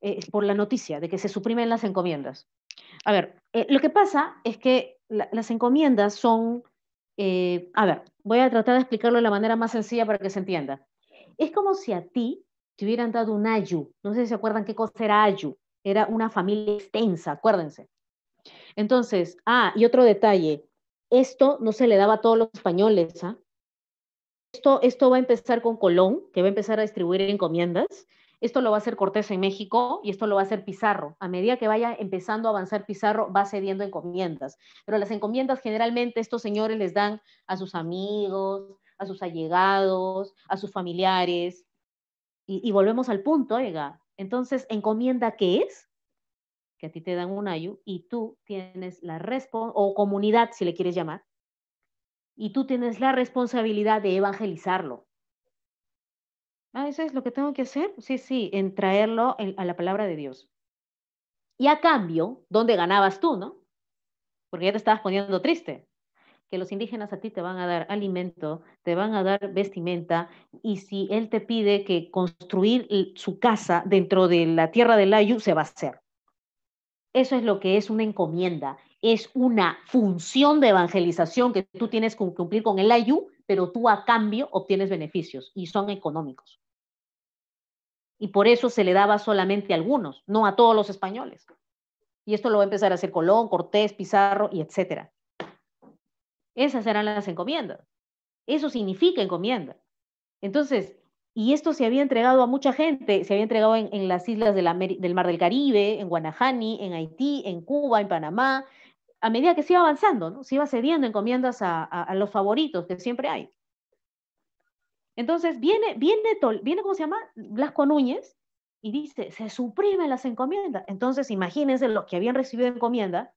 Eh, por la noticia de que se suprimen las encomiendas. A ver, eh, lo que pasa es que las encomiendas son, eh, a ver, voy a tratar de explicarlo de la manera más sencilla para que se entienda. Es como si a ti te hubieran dado un ayu. No sé si se acuerdan qué cosa era ayu. Era una familia extensa, acuérdense. Entonces, ah, y otro detalle. Esto no se le daba a todos los españoles. ¿ah? Esto, esto va a empezar con Colón, que va a empezar a distribuir encomiendas. Esto lo va a hacer Cortés en México y esto lo va a hacer Pizarro. A medida que vaya empezando a avanzar Pizarro, va cediendo encomiendas. Pero las encomiendas generalmente estos señores les dan a sus amigos, a sus allegados, a sus familiares. Y, volvemos al punto, oiga. Entonces, encomienda qué es, que a ti te dan un ayu y tú tienes la responsabilidad, o comunidad si le quieres llamar, y tú tienes la responsabilidad de evangelizarlo. Ah, eso es lo que tengo que hacer. Sí, sí, en traerlo a la palabra de Dios. Y a cambio, ¿dónde ganabas tú, no? Porque ya te estabas poniendo triste que los indígenas a ti te van a dar alimento, te van a dar vestimenta, y si él te pide que construir su casa dentro de la tierra del Ayu, se va a hacer. Eso es lo que es una encomienda, es una función de evangelización que tú tienes que cumplir con el Ayu, pero tú a cambio obtienes beneficios y son económicos. Y por eso se le daba solamente a algunos, no a todos los españoles. Y esto lo va a empezar a hacer Colón, Cortés, Pizarro y etcétera. Esas eran las encomiendas. Eso significa encomienda. Entonces, y esto se había entregado a mucha gente, se había entregado en, las islas del Mar del Caribe, en Guanajani, en Haití, en Cuba, en Panamá, a medida que se iba avanzando, se iba cediendo encomiendas a, los favoritos que siempre hay. Entonces viene, viene, viene, ¿cómo se llama? Blasco Núñez y dice, se suprimen las encomiendas. Entonces imagínense los que habían recibido encomienda,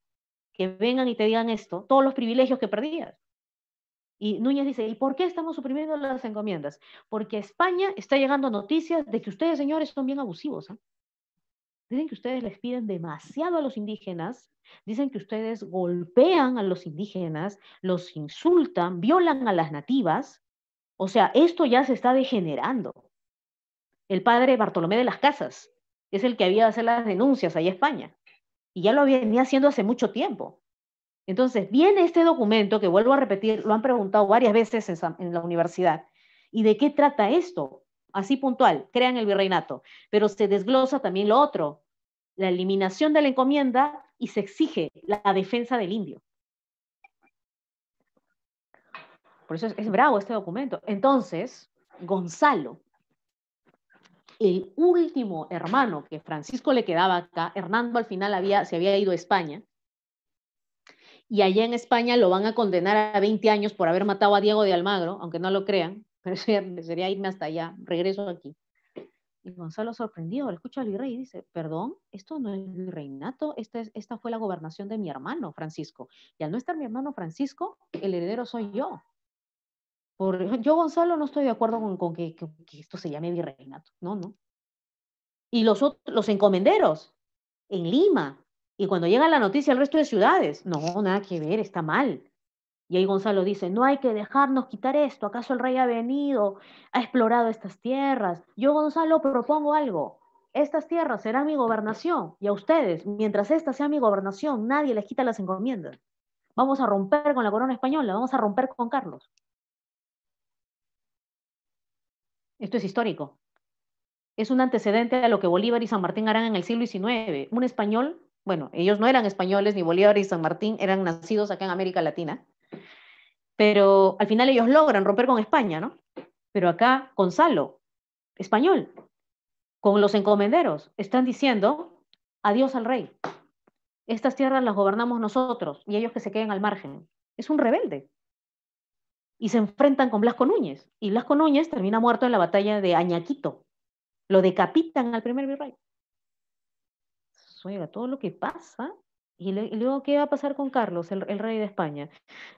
que vengan y te digan esto, todos los privilegios que perdías. Y Núñez dice, ¿y por qué estamos suprimiendo las encomiendas? Porque España está llegando noticias de que ustedes, señores, son bien abusivos. ¿ah? Dicen que ustedes les piden demasiado a los indígenas, dicen que ustedes golpean a los indígenas, los insultan, violan a las nativas. O sea, esto ya se está degenerando. El padre Bartolomé de las Casas es el que había de hacer las denuncias ahí a España y ya lo venía haciendo hace mucho tiempo. Entonces, viene este documento que vuelvo a repetir, lo han preguntado varias veces en, la universidad. ¿Y de qué trata esto? Así puntual, crean el virreinato, pero se desglosa también lo otro, la eliminación de la encomienda y se exige la defensa del indio. Por eso es bravo este documento. Entonces, Gonzalo, el último hermano que Francisco le quedaba acá, Hernando al final se había ido a España, y allá en España lo van a condenar a 20 años por haber matado a Diego de Almagro, aunque no lo crean, pero sería, irme hasta allá, regreso aquí. Y Gonzalo sorprendido, le escucha al virrey y dice, perdón, esto no es virreinato, esta, esta fue la gobernación de mi hermano Francisco. Y al no estar mi hermano Francisco, el heredero soy yo yo, Gonzalo, no estoy de acuerdo con, que, esto se llame virreinato. No, no. Y los, los encomenderos en Lima. Y cuando llega la noticia al resto de ciudades, no, nada que ver, está mal. Y ahí Gonzalo dice, no hay que dejarnos quitar esto, ¿acaso el rey ha venido, ha explorado estas tierras? Yo, Gonzalo, propongo algo, estas tierras serán mi gobernación y a ustedes, mientras esta sea mi gobernación, nadie les quita las encomiendas. Vamos a romper con la corona española, vamos a romper con Carlos. Esto es histórico. Es un antecedente a lo que Bolívar y San Martín harán en el siglo XIX. Un español, bueno, ellos no eran españoles, ni Bolívar y San Martín eran nacidos acá en América Latina, pero al final ellos logran romper con España, ¿no? Pero acá Gonzalo, español, con los encomenderos, están diciendo adiós al rey. Estas tierras las gobernamos nosotros y ellos que se queden al margen. Es un rebelde y se enfrentan con Blasco Núñez. Y Blasco Núñez termina muerto en la batalla de Añaquito. Lo decapitan al primer virrey. Suega todo lo que pasa. Y, luego, ¿qué va a pasar con Carlos, el, rey de España?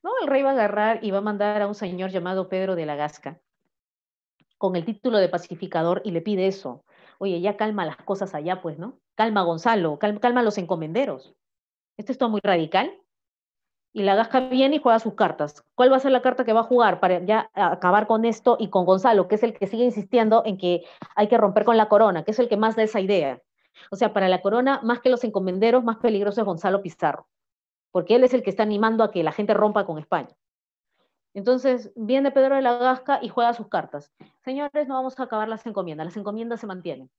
No, el rey va a agarrar y va a mandar a un señor llamado Pedro de la Gasca con el título de pacificador y le pide eso. Oye, ya calma las cosas allá, pues, ¿no? Calma Gonzalo, calma, calma los encomenderos. Esto es todo muy radical, y la Gasca viene y juega sus cartas. ¿Cuál va a ser la carta que va a jugar para ya acabar con esto y con Gonzalo, que es el que sigue insistiendo en que hay que romper con la corona, que es el que más da esa idea? O sea, para la corona, más que los encomenderos, más peligroso es Gonzalo Pizarro, porque él es el que está animando a que la gente rompa con España. Entonces, viene Pedro de la Gasca y juega sus cartas. Señores, no vamos a acabar las encomiendas, las encomiendas se mantienen.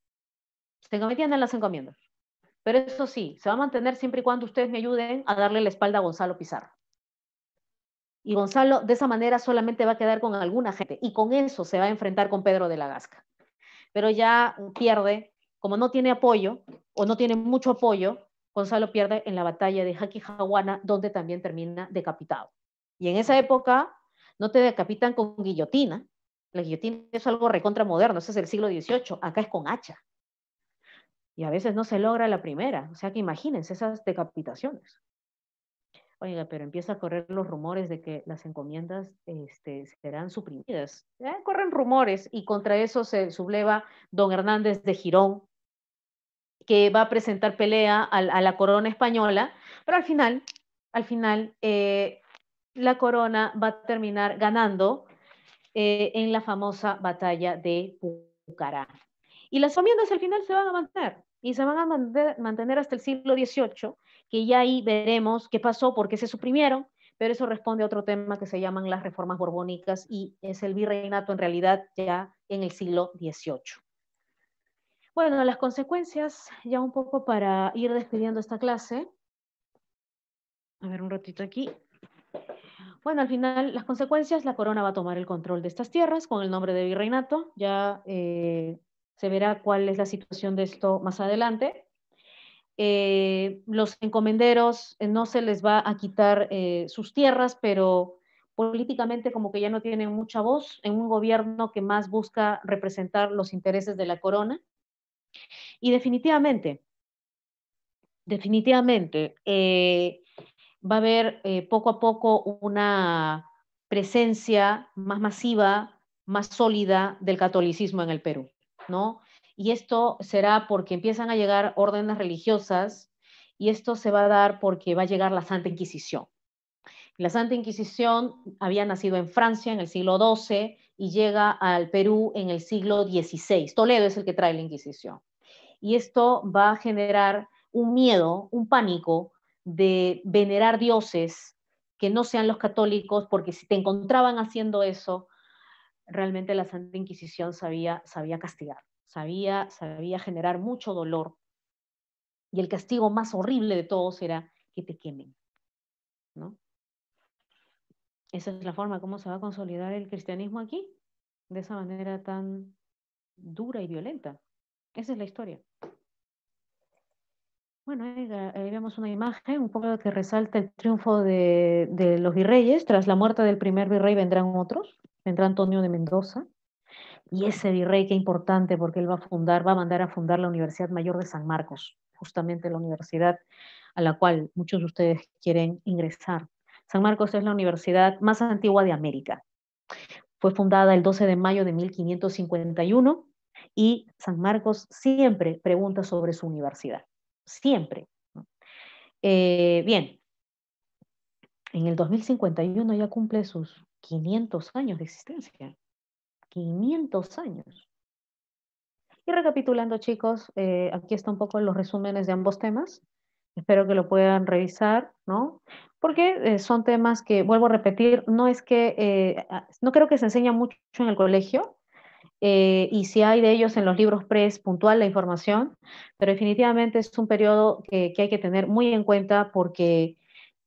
Se mantienen las encomiendas. Pero eso sí, se va a mantener siempre y cuando ustedes me ayuden a darle la espalda a Gonzalo Pizarro. Y Gonzalo de esa manera solamente va a quedar con alguna gente y con eso se va a enfrentar con Pedro de la Gasca. Pero ya pierde, como no tiene apoyo o no tiene mucho apoyo, Gonzalo pierde en la batalla de Jaquijahuana, donde también termina decapitado. Y en esa época no te decapitan con guillotina. La guillotina es algo recontramoderno, ese es el siglo XVIII, acá es con hacha. Y a veces no se logra la primera. O sea que imagínense esas decapitaciones. Oiga, pero empieza a correr los rumores de que las encomiendas este, serán suprimidas. Eh, corren rumores y contra eso se subleva don Hernández de Girón, que va a presentar pelea a, la corona española, pero al final, al final, eh, la corona va a terminar ganando eh, en la famosa batalla de Pucará. Y las familias al final se van a mantener y se van a mantener, hasta el siglo XVIII, que ya ahí veremos qué pasó, por qué se suprimieron, pero eso responde a otro tema que se llaman las reformas borbónicas y es el virreinato en realidad ya en el siglo XVIII. Bueno, las consecuencias, ya un poco para ir despidiendo esta clase. A ver un ratito aquí. Bueno, al final, las consecuencias, la corona va a tomar el control de estas tierras con el nombre de virreinato. Ya eh, se verá cuál es la situación de esto más adelante. Eh, los encomenderos eh, no se les va a quitar eh, sus tierras, pero políticamente como que ya no tienen mucha voz en un gobierno que más busca representar los intereses de la corona. Y definitivamente, definitivamente va a haber poco a poco una presencia más masiva, más sólida del catolicismo en el Perú. Y esto será porque empiezan a llegar órdenes religiosas y esto se va a dar porque va a llegar la Santa Inquisición. La Santa Inquisición había nacido en Francia en el siglo XII y llega al Perú en el siglo XVI. Toledo es el que trae la Inquisición. Y esto va a generar un miedo, un pánico de venerar dioses que no sean los católicos, porque si te encontraban haciendo eso, realmente la Santa Inquisición sabía, sabía castigar, sabía, sabía generar mucho dolor. Y el castigo más horrible de todos era que te quemen. Esa es la forma como se va a consolidar el cristianismo aquí, de esa manera tan dura y violenta. Esa es la historia. Bueno, ahí, vemos una imagen un poco que resalta el triunfo de los virreyes. Tras la muerte del primer virrey vendrán otros vendrá Antonio de Mendoza, y ese virrey que importante porque él va a fundar, va a mandar a fundar la Universidad Mayor de San Marcos, justamente la universidad a la cual muchos de ustedes quieren ingresar. San Marcos es la universidad más antigua de América. Fue fundada el 12 de mayo de 1551 y San Marcos siempre pregunta sobre su universidad, siempre. Eh, bien, en el 2051 ya cumple sus 500 años de existencia. 500 años. Y recapitulando, chicos, eh, aquí está un poco los resúmenes de ambos temas. Espero que lo puedan revisar, ¿no? Porque eh, son temas que, vuelvo a repetir, no es que, eh, no creo que se enseña mucho en el colegio, y si hay de ellos en los libros PRES, puntual la información, pero definitivamente es un periodo que hay que tener muy en cuenta porque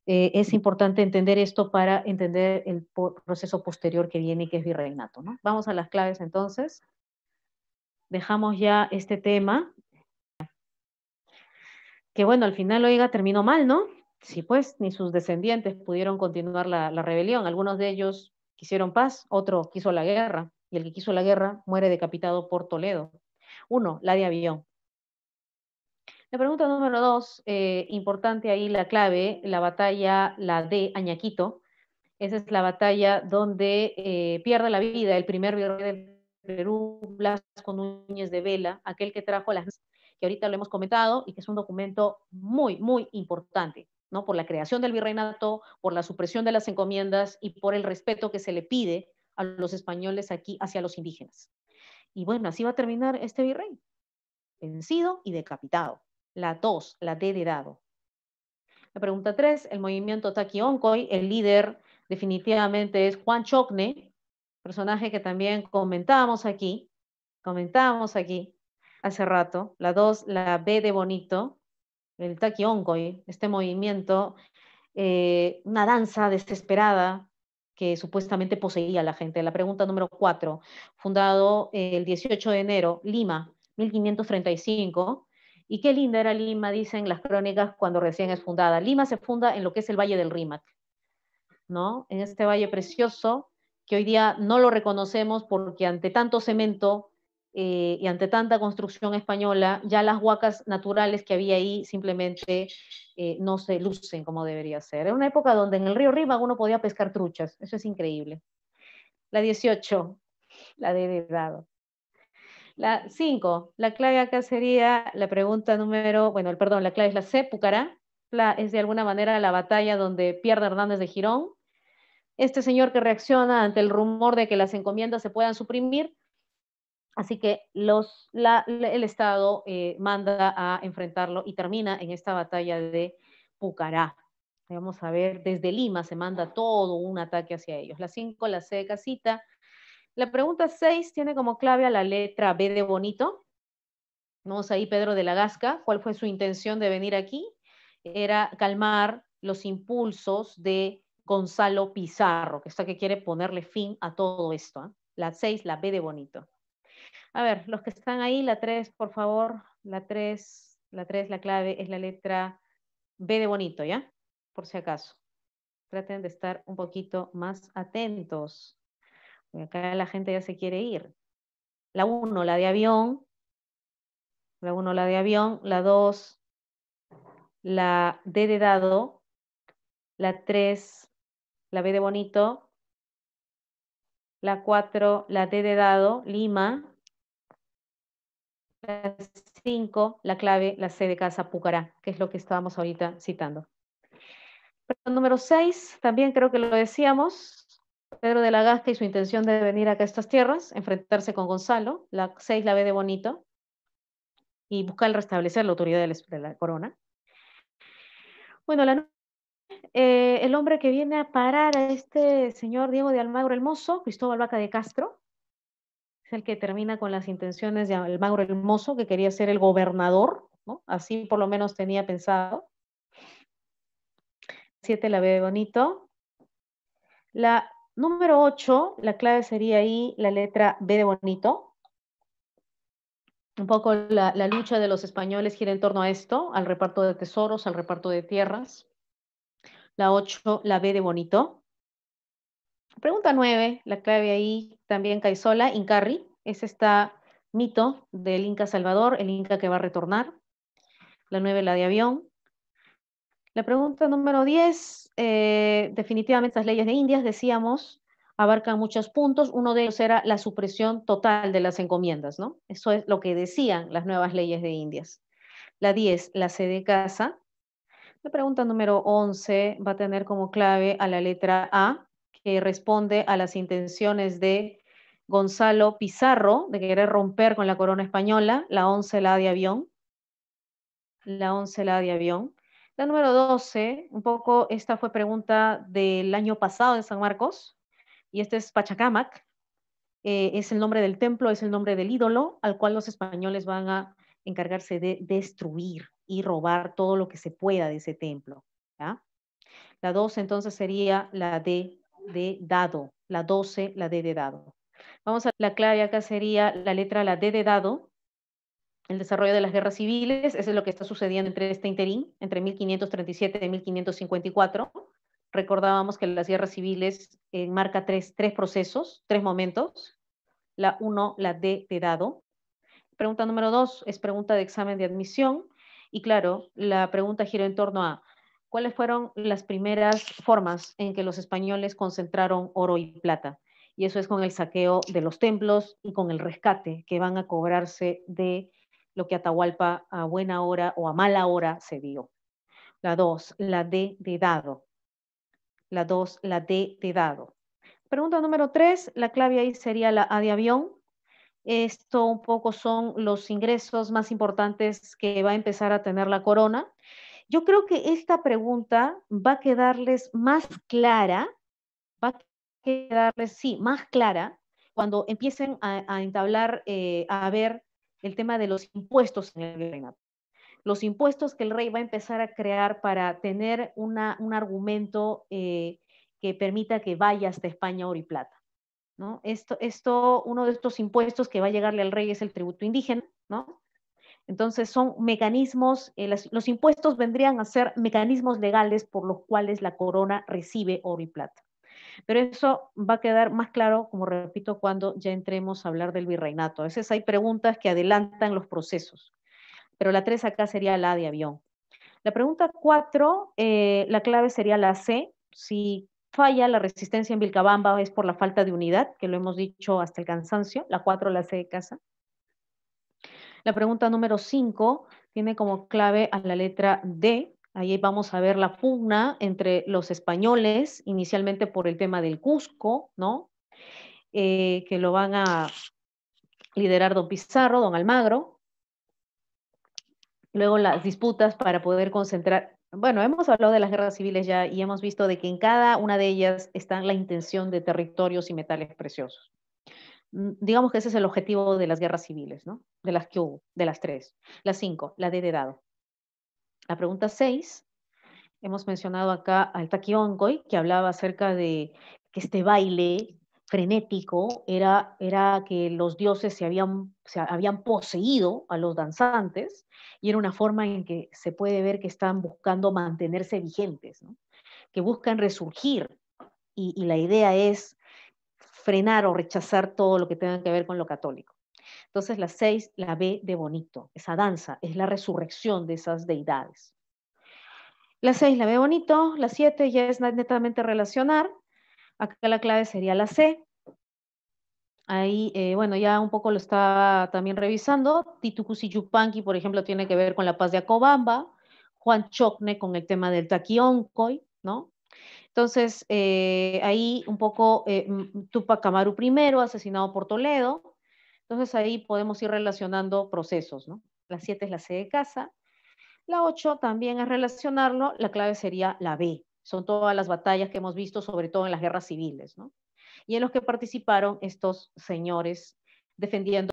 eh, es importante entender esto para entender el proceso posterior que viene, y que es virreinato. ¿no? Vamos a las claves entonces. Dejamos ya este tema. Que bueno, al final, oiga, terminó mal, ¿no? Sí, pues, ni sus descendientes pudieron continuar la, la rebelión. Algunos de ellos quisieron paz, otro quiso la guerra, y el que quiso la guerra muere decapitado por Toledo. Uno, la de Avión. La pregunta número dos, eh, importante ahí la clave, la batalla, la de Añaquito. Esa es la batalla donde eh, pierde la vida el primer virrey de Perú, con Núñez de Vela, aquel que trajo las que ahorita lo hemos comentado y que es un documento muy, muy importante, ¿no? Por la creación del virreinato, por la supresión de las encomiendas y por el respeto que se le pide a los españoles aquí hacia los indígenas. Y bueno, así va a terminar este virrey, vencido y decapitado. La 2, la D de dado. La pregunta 3, el movimiento Taki el líder definitivamente es Juan Chocne, personaje que también comentábamos aquí, comentábamos aquí hace rato. La 2, la B de bonito, el Taki este movimiento, eh, una danza desesperada, que supuestamente poseía la gente. La pregunta número 4, fundado el 18 de enero, Lima, 1535, y qué linda era Lima, dicen las crónicas, cuando recién es fundada. Lima se funda en lo que es el Valle del Rímac, ¿no? En este valle precioso que hoy día no lo reconocemos porque ante tanto cemento eh, y ante tanta construcción española, ya las huacas naturales que había ahí simplemente eh, no se lucen como debería ser. Era una época donde en el río Rímac uno podía pescar truchas, eso es increíble. La 18, la de dado. La cinco, la clave acá sería la pregunta número, bueno, el, perdón, la clave es la C, Pucará. es de alguna manera la batalla donde pierde Hernández de Girón. Este señor que reacciona ante el rumor de que las encomiendas se puedan suprimir, Así que los, el Estado eh, manda a enfrentarlo y termina en esta batalla de Pucará. Vamos a ver, desde Lima se manda todo un ataque hacia ellos. La 5, la C Casita, la pregunta 6 tiene como clave a la letra B de bonito. Vamos ahí, Pedro de la Gasca. ¿Cuál fue su intención de venir aquí? Era calmar los impulsos de Gonzalo Pizarro, que está que quiere ponerle fin a todo esto. ¿ah? La 6, la B de bonito. A ver, los que están ahí, la 3, por favor. La 3, la 3, la clave es la letra B de bonito, ¿ya? Por si acaso. Traten de estar un poquito más atentos acá la gente ya se quiere ir. La 1, la de avión. La 1, la de avión. La 2, la D de dado. La 3, la B de bonito. La 4, la D de dado, Lima. La 5, la clave, la C de casa, Pucará, que es lo que estábamos ahorita citando. Pero número 6, también creo que lo decíamos, Pedro de la Gasca y su intención de venir acá a estas tierras, enfrentarse con Gonzalo, la 6 la ve de bonito, y buscar restablecer la autoridad de la corona. Bueno, la, eh, el hombre que viene a parar a este señor Diego de Almagro el Mozo, Cristóbal Vaca de Castro, es el que termina con las intenciones de Almagro el Mozo, que quería ser el gobernador, ¿no? así por lo menos tenía pensado. 7 la ve de bonito. La Número 8, la clave sería ahí la letra B de bonito. Un poco la, lucha de los españoles gira en torno a esto, al reparto de tesoros, al reparto de tierras. La 8, la B de bonito. Pregunta 9, la clave ahí también sola, Incarri. Es este mito del Inca Salvador, el Inca que va a retornar. La 9, la de avión. La pregunta número 10, eh, definitivamente las leyes de Indias, decíamos, abarcan muchos puntos. Uno de ellos era la supresión total de las encomiendas, ¿no? Eso es lo que decían las nuevas leyes de Indias. La 10, la sede casa. La pregunta número 11 va a tener como clave a la letra A, que responde a las intenciones de Gonzalo Pizarro de querer romper con la corona española, la 11 la de avión. La 11 la de avión. La número 12, un poco, esta fue pregunta del año pasado de San Marcos, y este es Pachacamac, eh, es el nombre del templo, es el nombre del ídolo al cual los españoles van a encargarse de destruir y robar todo lo que se pueda de ese templo. La 12 entonces sería la D de dado, la 12, la D de dado. Vamos a la clave acá sería la letra la D de dado, el desarrollo de las guerras civiles, eso es lo que está sucediendo entre este interín, entre 1537 y 1554. Recordábamos que las guerras civiles enmarca eh, tres, procesos, tres momentos. La uno, la de dado. Pregunta número dos es pregunta de examen de admisión. Y claro, la pregunta gira en torno a cuáles fueron las primeras formas en que los españoles concentraron oro y plata. Y eso es con el saqueo de los templos y con el rescate que van a cobrarse de lo que Atahualpa a buena hora o a mala hora se dio. La 2, la D de dado. La 2, la D de dado. Pregunta número 3, la clave ahí sería la A de avión. Esto un poco son los ingresos más importantes que va a empezar a tener la corona. Yo creo que esta pregunta va a quedarles más clara, va a quedarles, sí, más clara cuando empiecen a, entablar, eh, a ver el tema de los impuestos en el virreinato. Los impuestos que el rey va a empezar a crear para tener un argumento eh, que permita que vaya hasta España oro y plata. ¿no? Esto, esto, uno de estos impuestos que va a llegarle al rey es el tributo indígena, ¿no? Entonces son mecanismos, eh, los impuestos vendrían a ser mecanismos legales por los cuales la corona recibe oro y plata. Pero eso va a quedar más claro, como repito, cuando ya entremos a hablar del virreinato. A veces hay preguntas que adelantan los procesos, pero la 3 acá sería la de avión. La pregunta 4, eh, la clave sería la C. Si falla la resistencia en Vilcabamba es por la falta de unidad, que lo hemos dicho hasta el cansancio. La 4, la C de casa. La pregunta número 5 tiene como clave a la letra D, Ahí vamos a ver la pugna entre los españoles, inicialmente por el tema del Cusco, ¿no? Eh, que lo van a liderar don Pizarro, don Almagro. Luego las disputas para poder concentrar. Bueno, hemos hablado de las guerras civiles ya y hemos visto de que en cada una de ellas está la intención de territorios y metales preciosos mm, digamos que ese es el objetivo de las guerras civiles, ¿no? De las que hubo, de las tres, las cinco, la de Heredado. La pregunta 6, hemos mencionado acá al Taquiongoy que hablaba acerca de que este baile frenético era, era que los dioses se habían, poseído a los danzantes y era una forma en que se puede ver que están buscando mantenerse vigentes, que buscan resurgir y, y la idea es frenar o rechazar todo lo que tenga que ver con lo católico. Entonces la 6, la ve de bonito, esa danza, es la resurrección de esas deidades. La 6, la ve bonito, la 7 ya es netamente relacionar, acá la clave sería la C. Ahí, eh, bueno, ya un poco lo está también revisando. y Yupanqui, por ejemplo, tiene que ver con la paz de Acobamba. Juan Chocne con el tema del Taquioncoy, ¿no? Entonces, eh, ahí un poco Tupacamaru eh, Tupac Amaru I, asesinado por Toledo, entonces ahí podemos ir relacionando procesos, ¿no? La 7 es la C de casa. La 8 también es relacionarlo, la clave sería la B. Son todas las batallas que hemos visto, sobre todo en las guerras civiles, ¿no? Y en los que participaron estos señores defendiendo